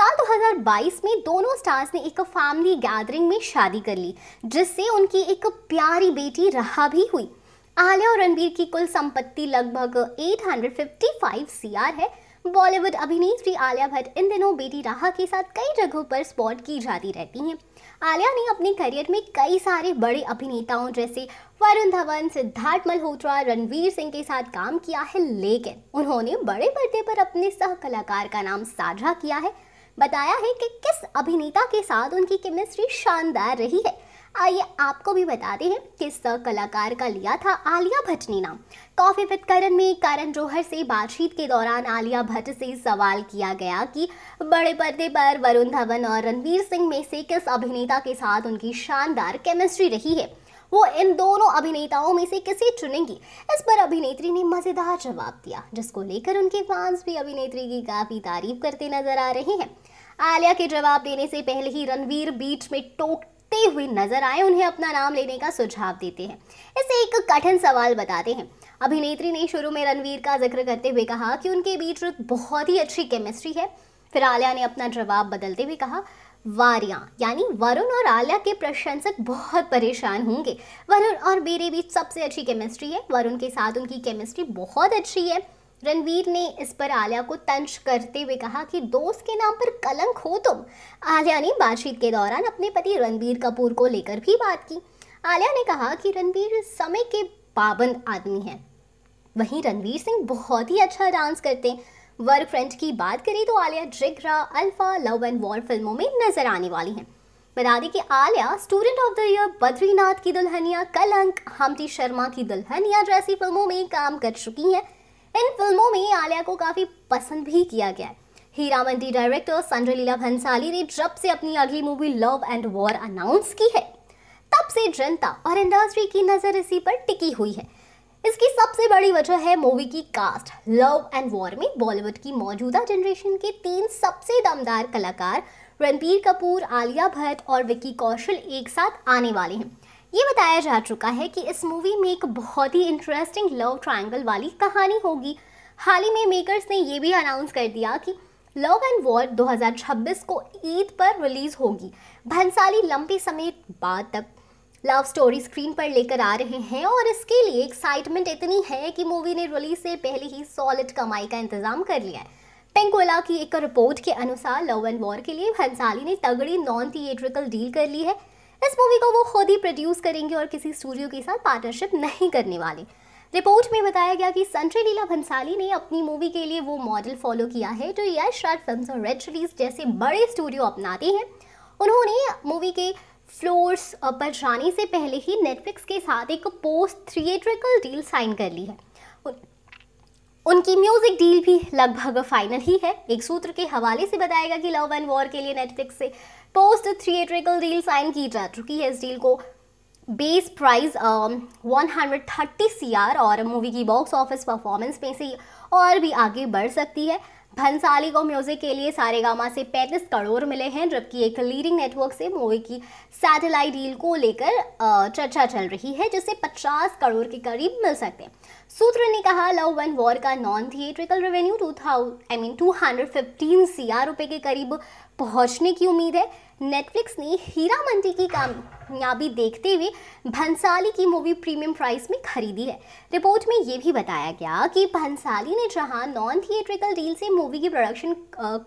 साल 2022 में दोनों स्टार्स ने एक फैमिली गैदरिंग में शादी कर ली जिससे उनकी एक प्यारी बेटी रहा भी हुई आलिया और रणबीर की कुल संपत्ति लगभग 855 सीआर है बॉलीवुड अभिनेत्री आलिया भट्ट इन दिनों बेटी राहा के साथ कई जगहों पर स्पॉट की जाती रहती हैं आलिया ने अपने करियर में कई सारे बड़े अभिनेताओं जैसे वरुण धवन सिद्धार्थ मल्होत्रा रणवीर सिंह के साथ काम किया है लेकिन उन्होंने बड़े पर्दे पर अपने सह कलाकार का नाम साझा किया है बताया है कि किस अभिनेता के साथ उनकी केमिस्ट्री शानदार रही है आइए आपको भी बताते हैं किस कलाकार का लिया था आलिया भट्ट ने नाम कॉफ़ी विद करण में करण जौहर से बातचीत के दौरान आलिया भट्ट से सवाल किया गया कि बड़े पर्दे पर वरुण धवन और रणवीर सिंह में से किस अभिनेता के साथ उनकी शानदार केमिस्ट्री रही है वो इन दोनों अभिनेताओं में से किसे चुनेंगी इस पर अभिनेत्री ने मज़ेदार जवाब दिया जिसको लेकर उनके फैंस भी अभिनेत्री की काफ़ी तारीफ करते नजर आ रहे हैं आलिया के जवाब देने से पहले ही रणवीर बीच में टोक उठते हुए नजर आए उन्हें अपना नाम लेने का सुझाव देते हैं इसे एक कठिन सवाल बताते हैं अभिनेत्री ने शुरू में रणवीर का जिक्र करते हुए कहा कि उनके बीच बहुत ही अच्छी केमिस्ट्री है फिर आलिया ने अपना जवाब बदलते हुए कहा वारिया यानी वरुण और आलिया के प्रशंसक बहुत परेशान होंगे वरुण और मेरे बीच सबसे अच्छी केमिस्ट्री है वरुण के साथ उनकी केमिस्ट्री बहुत अच्छी है रणवीर ने इस पर आलिया को तंज करते हुए कहा कि दोस्त के नाम पर कलंक हो तुम आलिया ने बातचीत के दौरान अपने पति रणबीर कपूर को लेकर भी बात की आलिया ने कहा कि रणबीर समय के पाबंद आदमी हैं वहीं रणवीर सिंह बहुत ही अच्छा डांस करते हैं वर्क फ्रेंड की बात करें तो आलिया जिगरा अल्फा लव एंड वॉर फिल्मों में नजर आने वाली हैं बता दें कि Alia Student of the Year Badrinath की दुल्हनिया कलंक हमटी शर्मा की दुल्हनिया जैसी फिल्मों में काम कर चुकी हैं इन फिल्मों में आलिया को काफ़ी पसंद भी किया गया है हीरा मंडी डायरेक्टर संजय लीला भंसाली ने जब से अपनी अगली movie Love and War announce की है तब से जनता और इंडस्ट्री की नज़र इसी पर टिकी हुई है इसकी सबसे बड़ी वजह है मूवी की कास्ट लव एंड वॉर में बॉलीवुड की मौजूदा जनरेशन के तीन सबसे दमदार कलाकार रणबीर कपूर आलिया भट्ट और विक्की कौशल एक साथ आने वाले हैं ये बताया जा चुका है कि इस मूवी में एक बहुत ही इंटरेस्टिंग लव ट्रायंगल वाली कहानी होगी हाल ही में मेकर्स ने ये भी अनाउंस कर दिया कि लव एंड वॉर 2026 को ईद पर रिलीज़ होगी भंसाली लंबे समय बाद तक लव स्टोरी स्क्रीन पर लेकर आ रहे हैं और इसके लिए एक्साइटमेंट इतनी है कि मूवी ने रिलीज से पहले ही सॉलिड कमाई का इंतजाम कर लिया है पेंगोला की एक रिपोर्ट के अनुसार लव एंड वॉर के लिए भंसाली ने तगड़ी नॉन थिएट्रिकल डील कर ली है इस मूवी को वो खुद ही प्रोड्यूस करेंगे और किसी स्टूडियो के साथ पार्टनरशिप नहीं करने वाले रिपोर्ट में बताया गया कि संजय लीला भंसाली ने अपनी मूवी के लिए वो मॉडल फॉलो किया है जो यश राज फिल्म और रेड रिलीज जैसे बड़े स्टूडियो अपनाते हैं उन्होंने मूवी के फ्लोर्स पर जाने से पहले ही नेटफ्लिक्स के साथ एक पोस्ट थिएट्रिकल डील साइन कर ली है उनकी म्यूजिक डील भी लगभग फाइनल ही है एक सूत्र के हवाले से बताया गया कि लव एंड वॉर के लिए नेटफ्लिक्स से पोस्ट थिएट्रिकल डील साइन की जा चुकी है इस डील को base price one hundred thirty C R और मूवी की बॉक्स ऑफिस परफॉर्मेंस में से और भी आगे बढ़ सकती है भंसाली को म्यूजिक के लिए सारेगामा से 35 करोड़ मिले हैं जबकि एक लीडिंग नेटवर्क से मूवी की सैटेलाइट डील को लेकर चर्चा चल रही है जिससे 50 करोड़ के करीब मिल सकते हैं सूत्र ने कहा लव एंड वॉर का non theatrical revenue two thou I mean two hundred fifteen C R रुपये के करीब पहुंचने की उम्मीद है नेटफ्लिक्स ने हीरा मंडी की कामयाबी देखते हुए भंसाली की मूवी प्रीमियम प्राइस में खरीदी है रिपोर्ट में ये भी बताया गया कि भंसाली ने जहां नॉन थिएट्रिकल डील से मूवी की प्रोडक्शन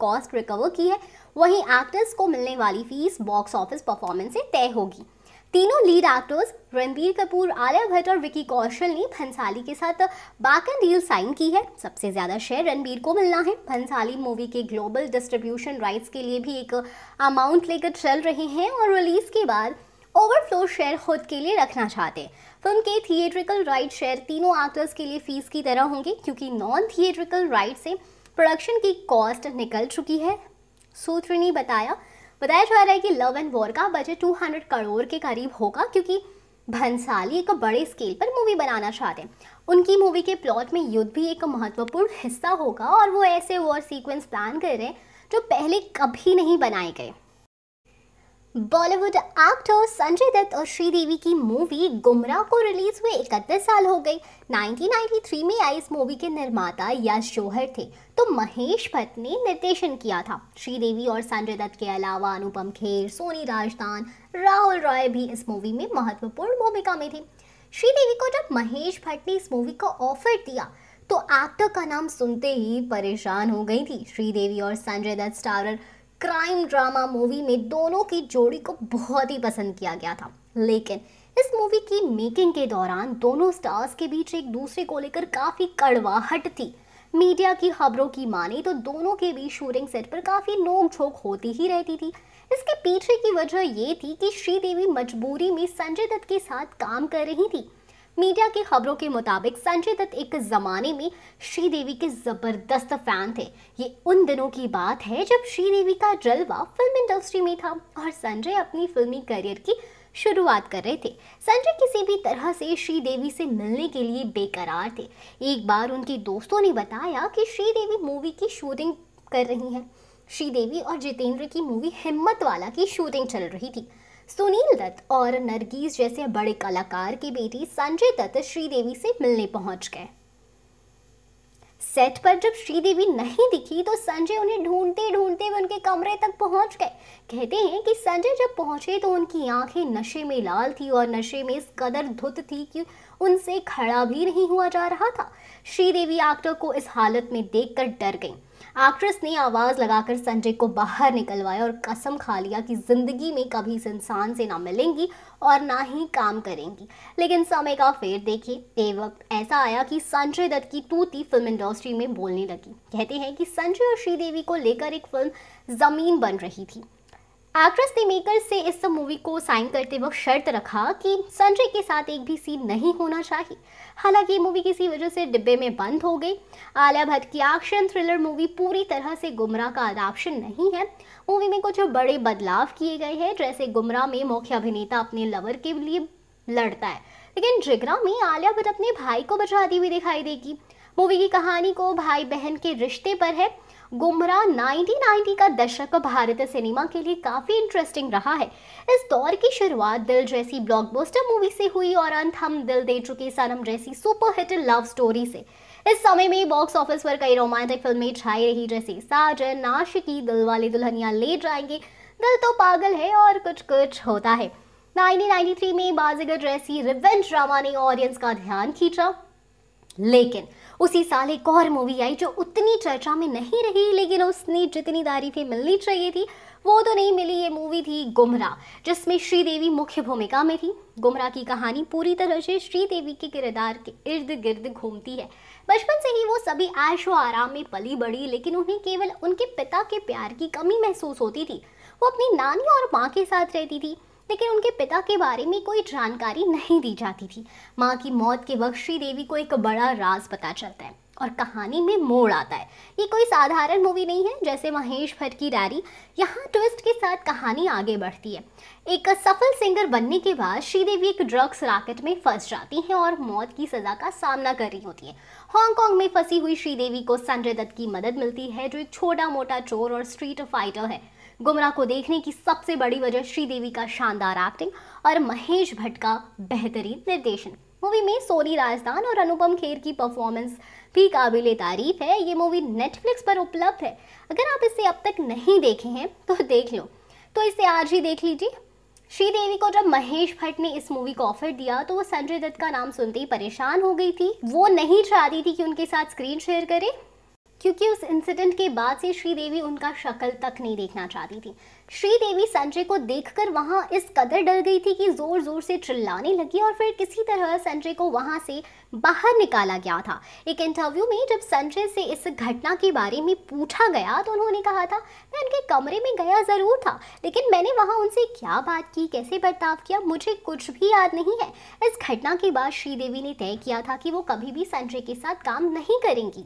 कॉस्ट रिकवर की है वहीं एक्टर्स को मिलने वाली फीस बॉक्स ऑफिस परफॉर्मेंस से तय होगी तीनों लीड एक्टर्स रणबीर कपूर आलिया भट्ट और विकी कौशल ने भंसाली के साथ बाकन डील साइन की है सबसे ज़्यादा शेयर रणबीर को मिलना है भंसाली मूवी के ग्लोबल डिस्ट्रीब्यूशन राइट्स के लिए भी एक अमाउंट लेकर चल रहे हैं और रिलीज़ के बाद ओवरफ्लो शेयर खुद के लिए रखना चाहते हैं फिल्म के थिएट्रिकल राइट शेयर तीनों एक्टर्स के लिए फीस की तरह होंगे क्योंकि नॉन थिएट्रिकल राइट से प्रोडक्शन की कॉस्ट निकल चुकी है सूत्र ने बताया बताया जा रहा है कि लव एंड वॉर का बजट 200 करोड़ के करीब होगा क्योंकि भंसाली एक बड़े स्केल पर मूवी बनाना चाहते हैं उनकी मूवी के प्लॉट में युद्ध भी एक महत्वपूर्ण हिस्सा होगा और वो ऐसे वॉर सीक्वेंस प्लान कर रहे हैं जो पहले कभी नहीं बनाए गए बॉलीवुड एक्टर संजय दत्त और श्रीदेवी की मूवी गुमराह को रिलीज हुए इकतीस साल हो गई 1993 में आई इस मूवी के निर्माता यश जोहर थे तो महेश भट्ट ने निर्देशन किया था श्रीदेवी और संजय दत्त के अलावा अनुपम खेर सोनी राजदान राहुल रॉय भी इस मूवी में महत्वपूर्ण भूमिका में थे श्रीदेवी को जब महेश भट्ट ने इस मूवी का ऑफर दिया तो एक्टर का नाम सुनते ही परेशान हो गई थी श्रीदेवी और Sanjay Dutt starrer crime drama movie में दोनों की जोड़ी को बहुत ही पसंद किया गया था लेकिन इस मूवी की मेकिंग के दौरान दोनों स्टार्स के बीच एक दूसरे को लेकर काफ़ी कड़वाहट थी मीडिया की खबरों की माने तो दोनों के बीच शूटिंग सेट पर काफ़ी नोक झोंक होती ही रहती थी इसके पीछे की वजह ये थी कि श्रीदेवी मजबूरी में संजय दत्त के साथ काम कर रही थी मीडिया की खबरों के मुताबिक संजय दत्त एक जमाने में श्रीदेवी के जबरदस्त फैन थे ये उन दिनों की बात है जब श्रीदेवी का जलवा फिल्म इंडस्ट्री में था और संजय अपनी फिल्मी करियर की शुरुआत कर रहे थे संजय किसी भी तरह से श्रीदेवी से मिलने के लिए बेकरार थे एक बार उनके दोस्तों ने बताया कि श्रीदेवी मूवी की शूटिंग कर रही हैं श्रीदेवी और जितेंद्र की मूवी हिम्मत वाला की शूटिंग चल रही थी सुनील दत्त और नरगिस जैसे बड़े कलाकार की बेटी संजय दत्त श्रीदेवी से मिलने पहुंच गए सेट पर जब श्रीदेवी नहीं दिखी तो संजय उन्हें ढूंढते ढूंढते वे उनके कमरे तक पहुंच गए कहते हैं कि संजय जब पहुंचे तो उनकी आंखें नशे में लाल थी और नशे में इस कदर धुत थी कि उनसे खड़ा भी नहीं हुआ जा रहा था श्रीदेवी एक्टर को इस हालत में देखकर डर गईं एक्ट्रेस ने आवाज़ लगाकर संजय को बाहर निकलवाया और कसम खा लिया कि ज़िंदगी में कभी इस इंसान से ना मिलेंगी और ना ही काम करेंगी लेकिन समय का फेर देखिए ते वक्त ऐसा आया कि संजय दत्त की तूती फिल्म इंडस्ट्री में बोलने लगी कहते हैं कि संजय और श्रीदेवी को लेकर एक फिल्म ज़मीन बन रही थी एक्ट्रेस ने मेकर से इस मूवी को साइन करते वक्त शर्त रखा कि संजय के साथ एक भी सीन नहीं होना चाहिए हालांकि मूवी किसी वजह से डिब्बे में बंद हो गई आलिया भट्ट की एक्शन थ्रिलर मूवी पूरी तरह से गुमराह का अडाप्शन नहीं है मूवी में कुछ बड़े बदलाव किए गए हैं जैसे गुमराह में मुख्य अभिनेता अपने लवर के लिए लड़ता है लेकिन जिगरा में आलिया भट्ट अपने भाई को बचाती हुई दिखाई देगी मूवी की कहानी को भाई बहन के रिश्ते पर है गुमराह 1990 का दशक भारत सिनेमा के लिए काफ़ी इंटरेस्टिंग रहा है इस दौर की शुरुआत दिल जैसी ब्लॉकबस्टर मूवी से हुई और अंत हम दिल दे चुके सनम जैसी सुपरहिट लव स्टोरी से इस समय में बॉक्स ऑफिस पर कई रोमांटिक फिल्में छाई रही जैसे साजन नाशिकी दिल वाले दुल्हनिया ले जाएंगे दिल तो पागल है और कुछ कुछ होता है 1993 में बाजीगर जैसी रिवेंज ड्रामा ने ऑडियंस का ध्यान खींचा लेकिन उसी साल एक और मूवी आई जो उतनी चर्चा में नहीं रही लेकिन उसने जितनी तारीफें मिलनी चाहिए थी वो तो नहीं मिली ये मूवी थी गुमराह जिसमें श्रीदेवी मुख्य भूमिका में थी गुमराह की कहानी पूरी तरह से श्रीदेवी के किरदार के इर्द गिर्द घूमती है बचपन से ही वो सभी ऐशो आराम में पली बढ़ी लेकिन उन्हें केवल उनके पिता के प्यार की कमी महसूस होती थी वो अपनी नानी और माँ के साथ रहती थी लेकिन उनके पिता के बारे में कोई जानकारी नहीं दी जाती थी माँ की मौत के वक्त श्रीदेवी को एक बड़ा राज पता चलता है और कहानी में मोड़ आता है ये कोई साधारण मूवी नहीं है जैसे महेश भट्ट की डायरी यहाँ ट्विस्ट के साथ कहानी आगे बढ़ती है एक सफल सिंगर बनने के बाद श्रीदेवी एक ड्रग्स राकेट में फंस जाती हैं और मौत की सज़ा का सामना कर रही होती है हांगकांग में फंसी हुई श्रीदेवी को संजय दत्त की मदद मिलती है जो एक छोटा मोटा चोर और स्ट्रीट फाइटर है गुमराह को देखने की सबसे बड़ी वजह श्रीदेवी का शानदार एक्टिंग और महेश भट्ट का बेहतरीन निर्देशन मूवी में सोनी राजदान और अनुपम खेर की परफॉर्मेंस भी काबिल तारीफ है ये मूवी नेटफ्लिक्स पर उपलब्ध है अगर आप इसे अब तक नहीं देखे हैं तो देख लो तो इसे आज ही देख लीजिए श्रीदेवी को जब महेश भट्ट ने इस मूवी को ऑफर दिया तो वो संजय दत्त का नाम सुनते ही परेशान हो गई थी वो नहीं चाहती थी कि उनके साथ स्क्रीन शेयर करे क्योंकि उस इंसिडेंट के बाद से श्रीदेवी उनका शक्ल तक नहीं देखना चाहती थी श्रीदेवी संजय को देखकर वहां इस कदर डर गई थी कि ज़ोर ज़ोर से चिल्लाने लगी और फिर किसी तरह संजय को वहां से बाहर निकाला गया था एक इंटरव्यू में जब संजय से इस घटना के बारे में पूछा गया तो उन्होंने कहा था मैं उनके कमरे में गया ज़रूर था लेकिन मैंने वहाँ उनसे क्या बात की कैसे बर्ताव किया मुझे कुछ भी याद नहीं है इस घटना के बाद श्रीदेवी ने तय किया था कि वो कभी भी संजय के साथ काम नहीं करेंगी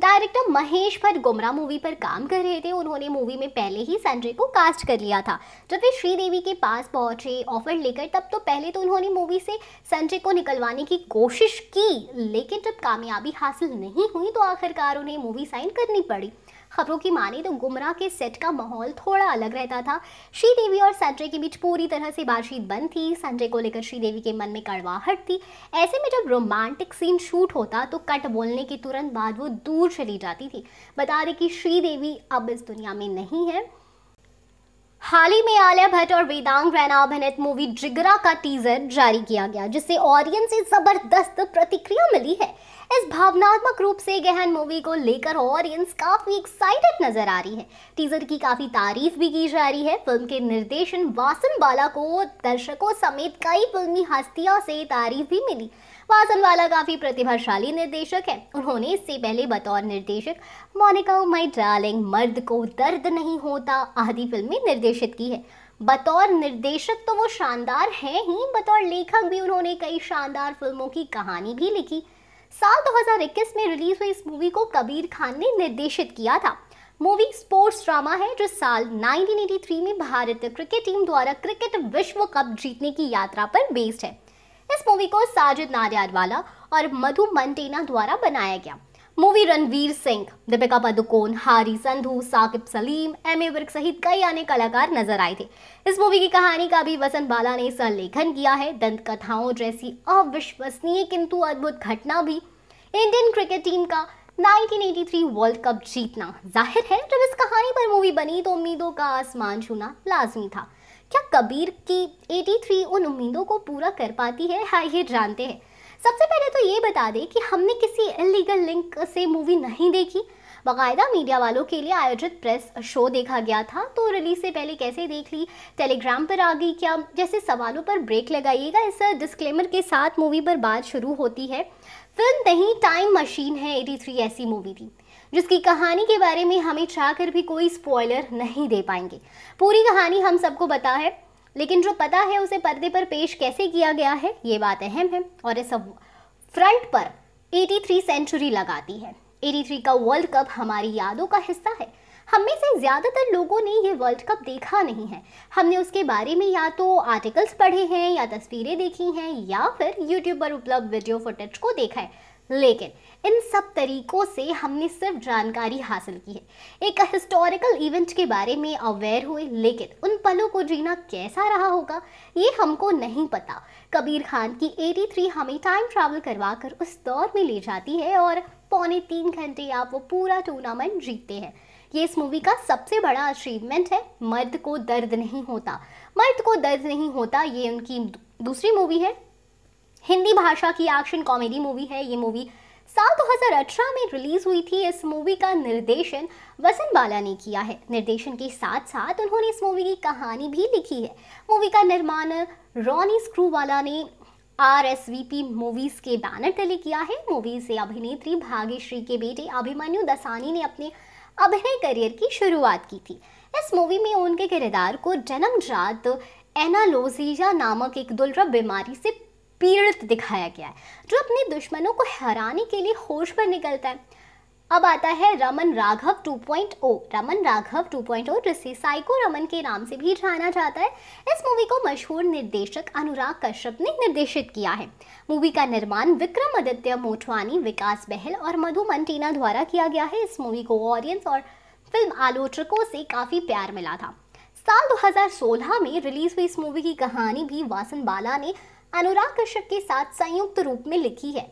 डायरेक्टर महेश भट्ट गुमरा मूवी पर काम कर रहे थे उन्होंने मूवी में पहले ही संजय को कास्ट कर लिया था जब वे श्रीदेवी के पास पहुंचे ऑफर लेकर तब तो पहले तो उन्होंने मूवी से संजय को निकलवाने की कोशिश की लेकिन जब कामयाबी हासिल नहीं हुई तो आखिरकार उन्हें मूवी साइन करनी पड़ी खबरों की माने तो गुमराह के सेट का माहौल थोड़ा अलग रहता था श्रीदेवी और संजय के बीच पूरी तरह से बातचीत बंद थी संजय को लेकर श्रीदेवी के मन में कड़वाहट थी ऐसे में जब रोमांटिक सीन शूट होता तो कट बोलने के तुरंत बाद वो दूर चली जाती थी बता दें कि श्रीदेवी अब इस दुनिया में नहीं है हाल ही में आलिया भट्ट और वेदांग रैना अभिनित मूवी जिगरा का टीजर जारी किया गया जिससे ऑडियंस से जबरदस्त प्रतिक्रिया मिली है इस भावनात्मक रूप से गहन मूवी को लेकर ऑडियंस काफी एक्साइटेड नजर आ रही है टीजर की काफी तारीफ भी की जा रही है फिल्म के निर्देशन वासन बाला को दर्शकों समेत कई फिल्मी हस्तियों से तारीफ भी मिली वासन वाला काफी प्रतिभाशाली निर्देशक है उन्होंने इससे पहले बतौर निर्देशक मोनिका माय डार्लिंग मर्द को दर्द नहीं होता आदि फिल्में निर्देशित की है बतौर निर्देशक तो वो शानदार हैं ही बतौर लेखक भी उन्होंने कई शानदार फिल्मों की कहानी भी लिखी साल 2021 में रिलीज हुई इस मूवी को कबीर खान ने निर्देशित किया था मूवी स्पोर्ट्स ड्रामा है जो साल 1983 में भारतीय क्रिकेट टीम द्वारा क्रिकेट विश्व कप जीतने की यात्रा पर बेस्ड है इस मूवी को साजिद नारियाडवाला और मधु मंटेना द्वारा बनाया गया मूवी रणवीर सिंह दीपिका पादुकोण हारी संधु साकिब सलीम एम ए वर्क सहित कई अन्य कलाकार नजर आए थे इस मूवी की कहानी का भी वसंत बाला ने संलेखन किया है दंत कथाओं जैसी अविश्वसनीय किंतु अद्भुत घटना भी इंडियन क्रिकेट टीम का 1983 वर्ल्ड कप जीतना जाहिर है जब इस कहानी पर मूवी बनी तो उम्मीदों का आसमान छूना लाजमी था क्या कबीर की 83 उन उम्मीदों को पूरा कर पाती है हाँ ये जानते हैं सबसे पहले तो ये बता दें कि हमने किसी इलीगल लिंक से मूवी नहीं देखी बाकायदा मीडिया वालों के लिए आयोजित प्रेस शो देखा गया था तो रिलीज से पहले कैसे देख ली टेलीग्राम पर आ गई क्या जैसे सवालों पर ब्रेक लगाइएगा इस डिस्क्लेमर के साथ मूवी पर बात शुरू होती है फिल्म नहीं टाइम मशीन है एटी थ्री ऐसी मूवी थी जिसकी कहानी के बारे में हमें चाहकर भी कोई स्पॉयलर नहीं दे पाएंगे पूरी कहानी हम सबको बता है लेकिन जो पता है उसे पर्दे पर पेश कैसे किया गया है ये बात अहम है और इस फ्रंट पर 83 सेंचुरी लगाती है 83 का वर्ल्ड कप हमारी यादों का हिस्सा है हम में से ज़्यादातर लोगों ने ये वर्ल्ड कप देखा नहीं है हमने उसके बारे में या तो आर्टिकल्स पढ़े हैं या तस्वीरें देखी हैं या फिर यूट्यूब पर उपलब्ध वीडियो फुटेज को देखा है लेकिन इन सब तरीकों से हमने सिर्फ जानकारी हासिल की है एक हिस्टोरिकल इवेंट के बारे में अवेयर हुए लेकिन उन पलों को जीना कैसा रहा होगा ये हमको नहीं पता कबीर खान की 83 हमें टाइम ट्रैवल करवा कर उस दौर में ले जाती है और पौने तीन घंटे आप वो पूरा टूर्नामेंट जीतते हैं ये इस मूवी का सबसे बड़ा अचीवमेंट है मर्द को दर्द नहीं होता मर्द को दर्द नहीं होता ये उनकी दूसरी मूवी है हिंदी भाषा की एक्शन कॉमेडी मूवी है ये मूवी साल 2018 में रिलीज हुई थी इस मूवी का निर्देशन वसन बाला ने किया है निर्देशन के साथ साथ उन्होंने इस मूवी की कहानी भी लिखी है मूवी का निर्माण रॉनी स्क्रूवाला ने R S V P movies के बैनर तले किया है मूवी से अभिनेत्री भाग्यश्री के बेटे अभिमन्यु दसानी ने अपने अभिनय करियर की शुरुआत की थी इस मूवी में उनके किरदार को जन्मजात एनालोजीजा नामक एक दुर्लभ बीमारी से पीड़ित दिखाया गया है जो अपने दुश्मनों को हराने के लिए होश पर निकलता है अब आता है रमन राघव 2.0 रमन राघव 2.0 पॉइंट जिसे साइको रमन के नाम से भी जाना जाता है इस मूवी को मशहूर निर्देशक अनुराग कश्यप ने निर्देशित किया है मूवी का निर्माण विक्रम आदित्य मोटवानी विकास बहल और मधु मंटीना द्वारा किया गया है इस मूवी को ऑडियंस और फिल्म आलोचकों से काफ़ी प्यार मिला था साल 2016 में रिलीज हुई इस मूवी की कहानी भी वासन बाला ने अनुराग कश्यप के साथ संयुक्त रूप में लिखी है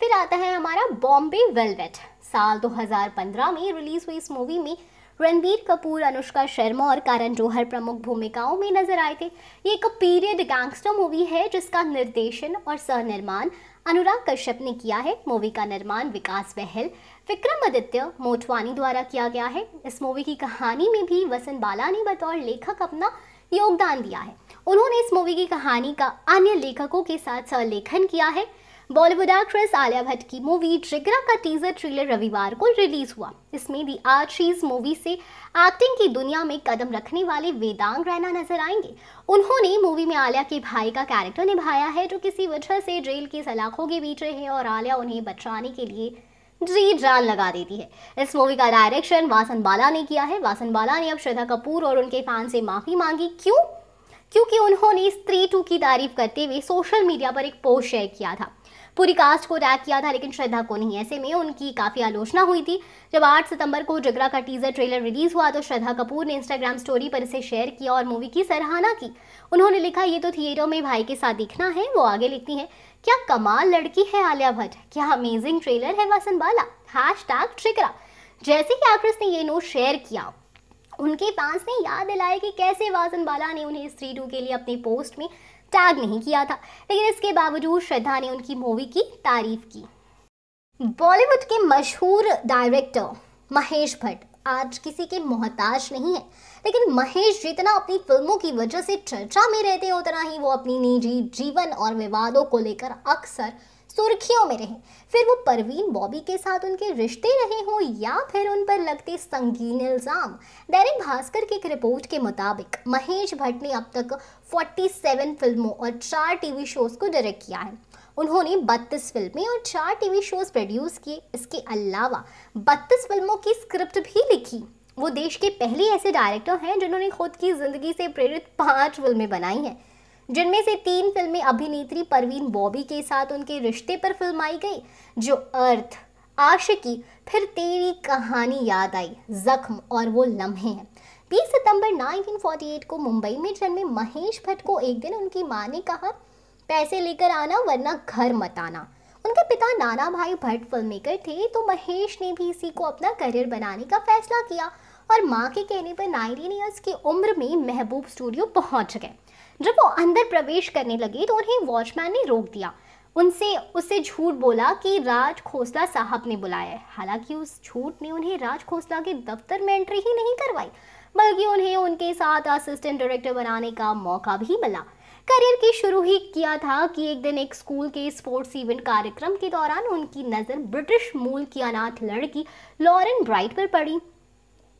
फिर आता है हमारा बॉम्बे वेलवेट साल 2015 में रिलीज हुई इस मूवी में रणबीर कपूर अनुष्का शर्मा और करण जौहर प्रमुख भूमिकाओं में नजर आए थे ये एक पीरियड गैंगस्टर मूवी है जिसका निर्देशन और सहनिर्माण अनुराग कश्यप ने किया है मूवी का निर्माण विकास बहल विक्रमादित्य मोटवानी द्वारा किया गया है इस मूवी की कहानी में भी वसंत बाला ने बतौर लेखक अपना योगदान दिया है उन्होंने इस मूवी की कहानी का अन्य लेखकों के साथ सहलेखन किया है बॉलीवुड एक्ट्रेस आलिया भट्ट की मूवी जिगरा का टीजर ट्रेलर रविवार को रिलीज हुआ इसमें दी आर्चीज मूवी से एक्टिंग की दुनिया में कदम रखने वाले वेदांग रैना नजर आएंगे उन्होंने मूवी में आलिया के भाई का कैरेक्टर निभाया है जो किसी वजह से जेल की सलाखों के बीच रहे और आलिया उन्हें बचाने के लिए जी जान लगा देती है इस मूवी का डायरेक्शन वासन बाला ने किया है वासन बाला ने अब श्रद्धा कपूर और उनके फैन से माफ़ी मांगी क्यों क्योंकि उन्होंने स्त्री टू की तारीफ करते हुए सोशल मीडिया पर एक पोस्ट शेयर किया था पूरी कास्ट को रैक किया था लेकिन श्रद्धा को नहीं ऐसे में उनकी काफ़ी आलोचना हुई थी जब 8 सितंबर को जगरा का टीजर ट्रेलर रिलीज हुआ तो श्रद्धा कपूर ने इंस्टाग्राम स्टोरी पर इसे शेयर किया और मूवी की सराहना की उन्होंने लिखा ये तो थिएटर में भाई के साथ दिखना है वो आगे लिखती हैं क्या कमाल लड़की है आलिया भट्ट क्या अमेजिंग ट्रेलर है वसन बाला हैश टैग ट्रिकरा जैसे ही एक्ट्रेस ने ये नोट शेयर किया उनके फैंस ने याद दिलाया कि कैसे वासन बाला ने उन्हें स्त्री टू के लिए अपने पोस्ट में टैग नहीं किया था लेकिन इसके बावजूद श्रद्धा ने उनकी मूवी की तारीफ की बॉलीवुड के मशहूर डायरेक्टर महेश भट्ट आज किसी के मोहताज नहीं है लेकिन महेश जितना अपनी फिल्मों की वजह से चर्चा में रहते हैं उतना ही वो अपनी निजी जीवन और विवादों को लेकर अक्सर सुर्खियों में रहे फिर वो परवीन बॉबी के साथ उनके रिश्ते रहे हों या फिर उन पर लगते संगीन इल्ज़ाम दैनिक भास्कर की एक रिपोर्ट के मुताबिक महेश भट्ट ने अब तक 47 फिल्मों और चार टीवी शोज़ को डायरेक्ट किया है उन्होंने 32 फिल्में और चार टीवी शोज़ प्रोड्यूस किए इसके अलावा 32 फिल्मों की स्क्रिप्ट भी लिखी वो देश के पहले ऐसे डायरेक्टर हैं जिन्होंने खुद की ज़िंदगी से प्रेरित पाँच फिल्में बनाई हैं जिनमें से तीन फिल्में अभिनेत्री परवीन बॉबी के साथ उनके रिश्ते पर फिल्माई गई जो अर्थ आशिकी फिर तेरी कहानी याद आई जख्म और वो लम्हे हैं 20 सितंबर 1948 को मुंबई में जन्मे महेश भट्ट को एक दिन उनकी माँ ने कहा पैसे लेकर आना वरना घर मत आना उनके पिता नाना भाई भट्ट फिल्म मेकर थे तो महेश ने भी इसी को अपना करियर बनाने का फैसला किया और माँ के कहने पर नाइनटीन ईयर्स की उम्र में महबूब स्टूडियो पहुँच गए जब वो अंदर प्रवेश करने लगे तो उन्हें वॉचमैन ने रोक दिया उनसे उससे झूठ बोला कि राज खोसला साहब ने बुलाया है हालांकि उस झूठ ने उन्हें राज खोसला के दफ्तर में एंट्री ही नहीं करवाई बल्कि उन्हें उनके साथ असिस्टेंट डायरेक्टर बनाने का मौका भी मिला करियर की शुरू ही किया था कि एक दिन एक स्कूल के स्पोर्ट्स इवेंट कार्यक्रम के दौरान उनकी नज़र ब्रिटिश मूल की अनाथ लड़की लॉरेन ब्राइट पर पड़ी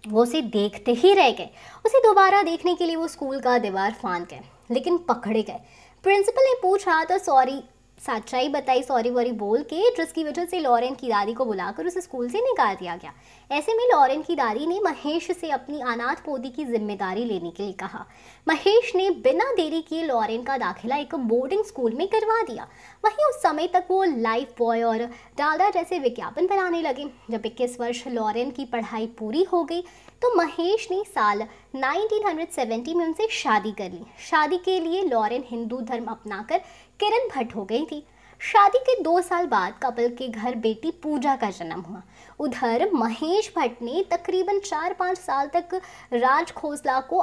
वो उसे देखते ही रह गए उसे दोबारा देखने के लिए वो स्कूल का दीवार फांद गए लेकिन पकड़े गए प्रिंसिपल ने पूछा तो सॉरी सच्चाई बताई सॉरी वॉरी बोल के जिसकी वजह से लॉरेन की दादी को बुलाकर उसे स्कूल से निकाल दिया गया ऐसे में लॉरेन की दादी ने महेश से अपनी अनाथ पोती की जिम्मेदारी लेने के लिए कहा महेश ने बिना देरी किए लॉरेन का दाखिला एक बोर्डिंग स्कूल में करवा दिया वहीं उस समय तक वो लाइफ बॉय और डालडा जैसे विज्ञापन बनाने लगे जब इक्कीस वर्ष लॉरेन की पढ़ाई पूरी हो गई तो महेश ने साल 1970 में उनसे शादी कर ली शादी के लिए लॉरेन हिंदू धर्म अपनाकर किरण भट्ट हो गई थी शादी के दो साल बाद कपल के घर बेटी पूजा का जन्म हुआ उधर महेश भट्ट ने तकरीबन चार पाँच साल तक राज खोसला को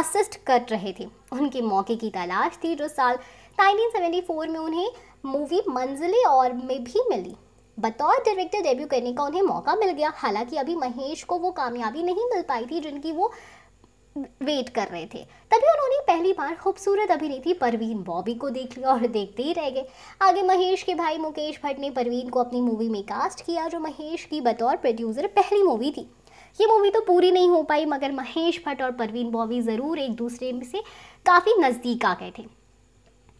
असिस्ट कर रहे थे उनके मौके की तलाश थी जो साल 1974 में उन्हें मूवी मंजिले और में भी मिली बतौर डायरेक्टर डेब्यू करने का उन्हें मौका मिल गया हालांकि अभी महेश को वो कामयाबी नहीं मिल पाई थी जिनकी वो वेट कर रहे थे तभी उन्होंने पहली बार खूबसूरत अभिनेत्री परवीन बॉबी को देख लिया और देखते ही रह गए आगे महेश के भाई मुकेश भट्ट ने परवीन को अपनी मूवी में कास्ट किया जो महेश की बतौर प्रोड्यूसर पहली मूवी थी ये मूवी तो पूरी नहीं हो पाई मगर महेश भट्ट और परवीन बॉबी ज़रूर एक दूसरे से काफ़ी नज़दीक आ गए थे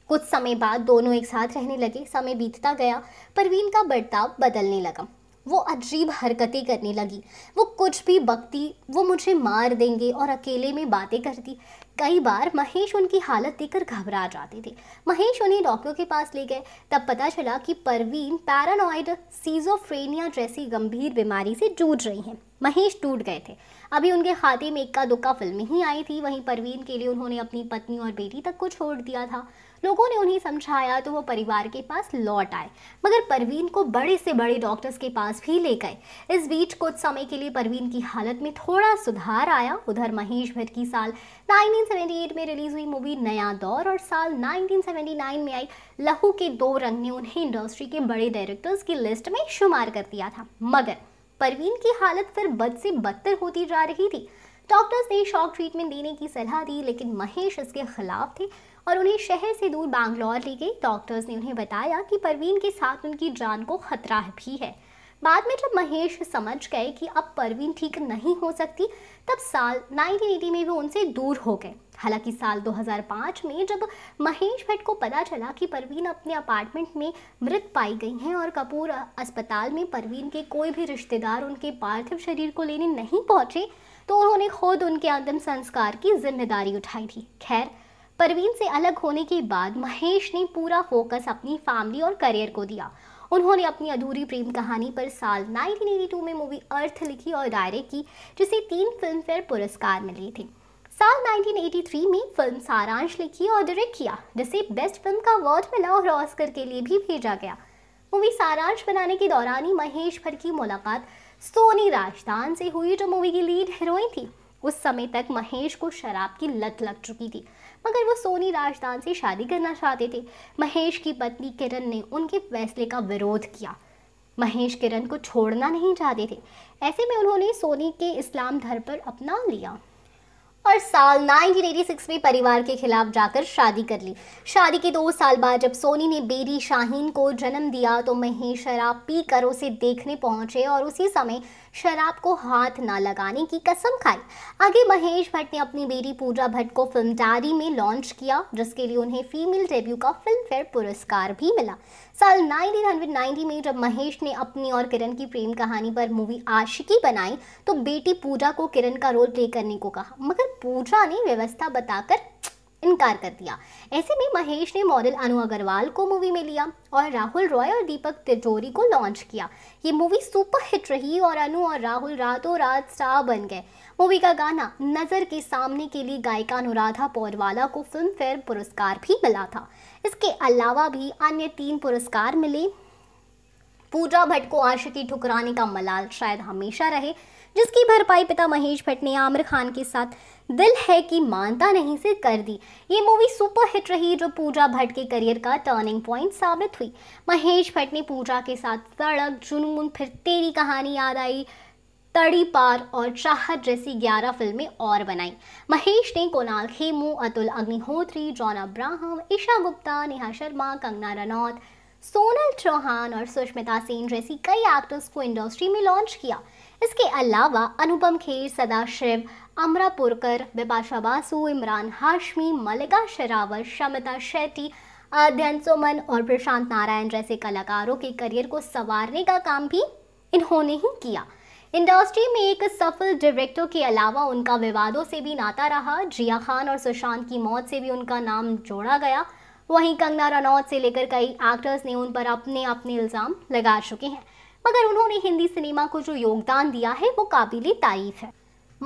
कुछ समय बाद दोनों एक साथ रहने लगे समय बीतता गया परवीन का बर्ताव बदलने लगा वो अजीब हरकतें करने लगी वो कुछ भी बकती वो मुझे मार देंगे और अकेले में बातें करती कई बार महेश उनकी हालत देखकर घबरा जाते थे महेश उन्हें डॉक्टर के पास ले गए तब पता चला कि परवीन पैरानॉइड सीजोफ्रेनिया जैसी गंभीर बीमारी से जूझ रही हैं महेश टूट गए थे अभी उनके खाते में इक्का दुक्का फिल्म ही आई थी वहीं परवीन के लिए उन्होंने अपनी पत्नी और बेटी तक को छोड़ दिया था लोगों ने उन्हें समझाया तो वो परिवार के पास लौट आए मगर परवीन को बड़े से बड़े डॉक्टर्स के पास भी ले गए इस बीच कुछ समय के लिए परवीन की हालत में थोड़ा सुधार आया उधर महेश भट्ट की साल 1978 में रिलीज हुई मूवी नया दौर और साल 1979 में आई लहू के दो रंग ने उन्हें इंडस्ट्री के बड़े डायरेक्टर्स की लिस्ट में शुमार कर दिया था मगर परवीन की हालत फिर बद से बदतर होती जा रही थी डॉक्टर्स ने शॉक ट्रीटमेंट देने की सलाह दी लेकिन महेश इसके खिलाफ थे और उन्हें शहर से दूर बैंगलोर ले गई डॉक्टर्स ने उन्हें बताया कि परवीन के साथ उनकी जान को खतरा भी है बाद में जब महेश समझ गए कि अब परवीन ठीक नहीं हो सकती तब साल 1980 में वो उनसे दूर हो गए हालांकि साल 2005 में जब महेश भट्ट को पता चला कि परवीन अपने अपार्टमेंट में मृत पाई गई हैं और कपूर अस्पताल में परवीन के कोई भी रिश्तेदार उनके पार्थिव शरीर को लेने नहीं पहुंचे तो उन्होंने खुद उनके अंतिम संस्कार की जिम्मेदारी उठाई थी खैर परवीन से अलग होने के बाद महेश ने पूरा फोकस अपनी फैमिली और करियर को दिया उन्होंने अपनी अधूरी प्रेम कहानी पर साल 1982 में मूवी अर्थ लिखी और डायरेक्ट की जिसे तीन फिल्मफेयर पुरस्कार मिले थे साल 1983 में फिल्म सारांश लिखी और डायरेक्ट किया जिसे बेस्ट फिल्म का अवार्ड मिला और ऑस्कर के लिए भी भेजा गया मूवी सारांश बनाने के दौरान ही महेश भर की मुलाकात सोनी राजदान से हुई जो मूवी की लीड हीरोइन थी उस समय तक महेश को शराब की लत लग चुकी थी मगर वो सोनी राजदान से शादी करना चाहते थे महेश की पत्नी किरण ने उनके फैसले का विरोध किया महेश किरण को छोड़ना नहीं चाहते थे ऐसे में उन्होंने सोनी के इस्लाम धर्म पर अपना लिया और साल 1986 में परिवार के खिलाफ जाकर शादी कर ली शादी के दो साल बाद जब सोनी ने बेरी शाहीन को जन्म दिया तो महेश शराब पीकर उसे देखने पहुंचे और उसी समय शराब को हाथ ना लगाने की कसम खाई आगे महेश भट्ट ने अपनी बेटी पूजा भट्ट को फिल्म डायरी में लॉन्च किया जिसके लिए उन्हें फीमेल डेब्यू का फिल्म फेयर पुरस्कार भी मिला साल 1990 में जब महेश ने अपनी और किरण की प्रेम कहानी पर मूवी आशिकी बनाई तो बेटी पूजा को किरण का रोल प्ले करने को कहा मगर पूजा ने व्यवस्था बताकर इनकार कर दिया ऐसे में महेश ने मॉडल अनु अग्रवाल को मूवी में लिया और राहुल रॉय और दीपक तिजोरी को लॉन्च किया ये मूवी सुपर हिट रही और अनु और राहुल रातों रात स्टार बन गए मूवी का गाना नज़र के सामने के लिए गायिका अनुराधा पौरवाला को फिल्म फेयर पुरस्कार भी मिला था इसके अलावा भी अन्य तीन पुरस्कार मिले पूजा भट्ट को आशिकी ठुकराने का मलाल शायद हमेशा रहे जिसकी भरपाई पिता महेश भट्ट ने आमिर खान के साथ दिल है कि मानता नहीं से कर दी ये मूवी सुपर हिट रही जो पूजा भट्ट के करियर का टर्निंग पॉइंट साबित हुई महेश भट्ट ने पूजा के साथ सड़क जुनून फिर तेरी कहानी याद आई तड़ी पार और चाहत जैसी ग्यारह फिल्में और बनाई महेश ने कोनाल खेमू अतुल अग्निहोत्री जॉन अब्राहम ईशा गुप्ता नेहा शर्मा कंगना रनौत सोनल चौहान और सुष्मिता सेन जैसी कई एक्टर्स को इंडस्ट्री में लॉन्च किया इसके अलावा अनुपम खेर सदाशिव अमरा पुरकर बिपाशा बासु इमरान हाशमी मलिका शरावत शमिता शेट्टी आद्यन सोमन और प्रशांत नारायण जैसे कलाकारों के करियर को संवारने का काम भी इन्होंने ही किया इंडस्ट्री में एक सफल डायरेक्टर के अलावा उनका विवादों से भी नाता रहा जिया खान और सुशांत की मौत से भी उनका नाम जोड़ा गया वहीं कंगना रनौत से लेकर कई एक्टर्स ने उन पर अपने अपने इल्ज़ाम लगा चुके हैं मगर उन्होंने हिंदी सिनेमा को जो योगदान दिया है वो काबिल तारीफ है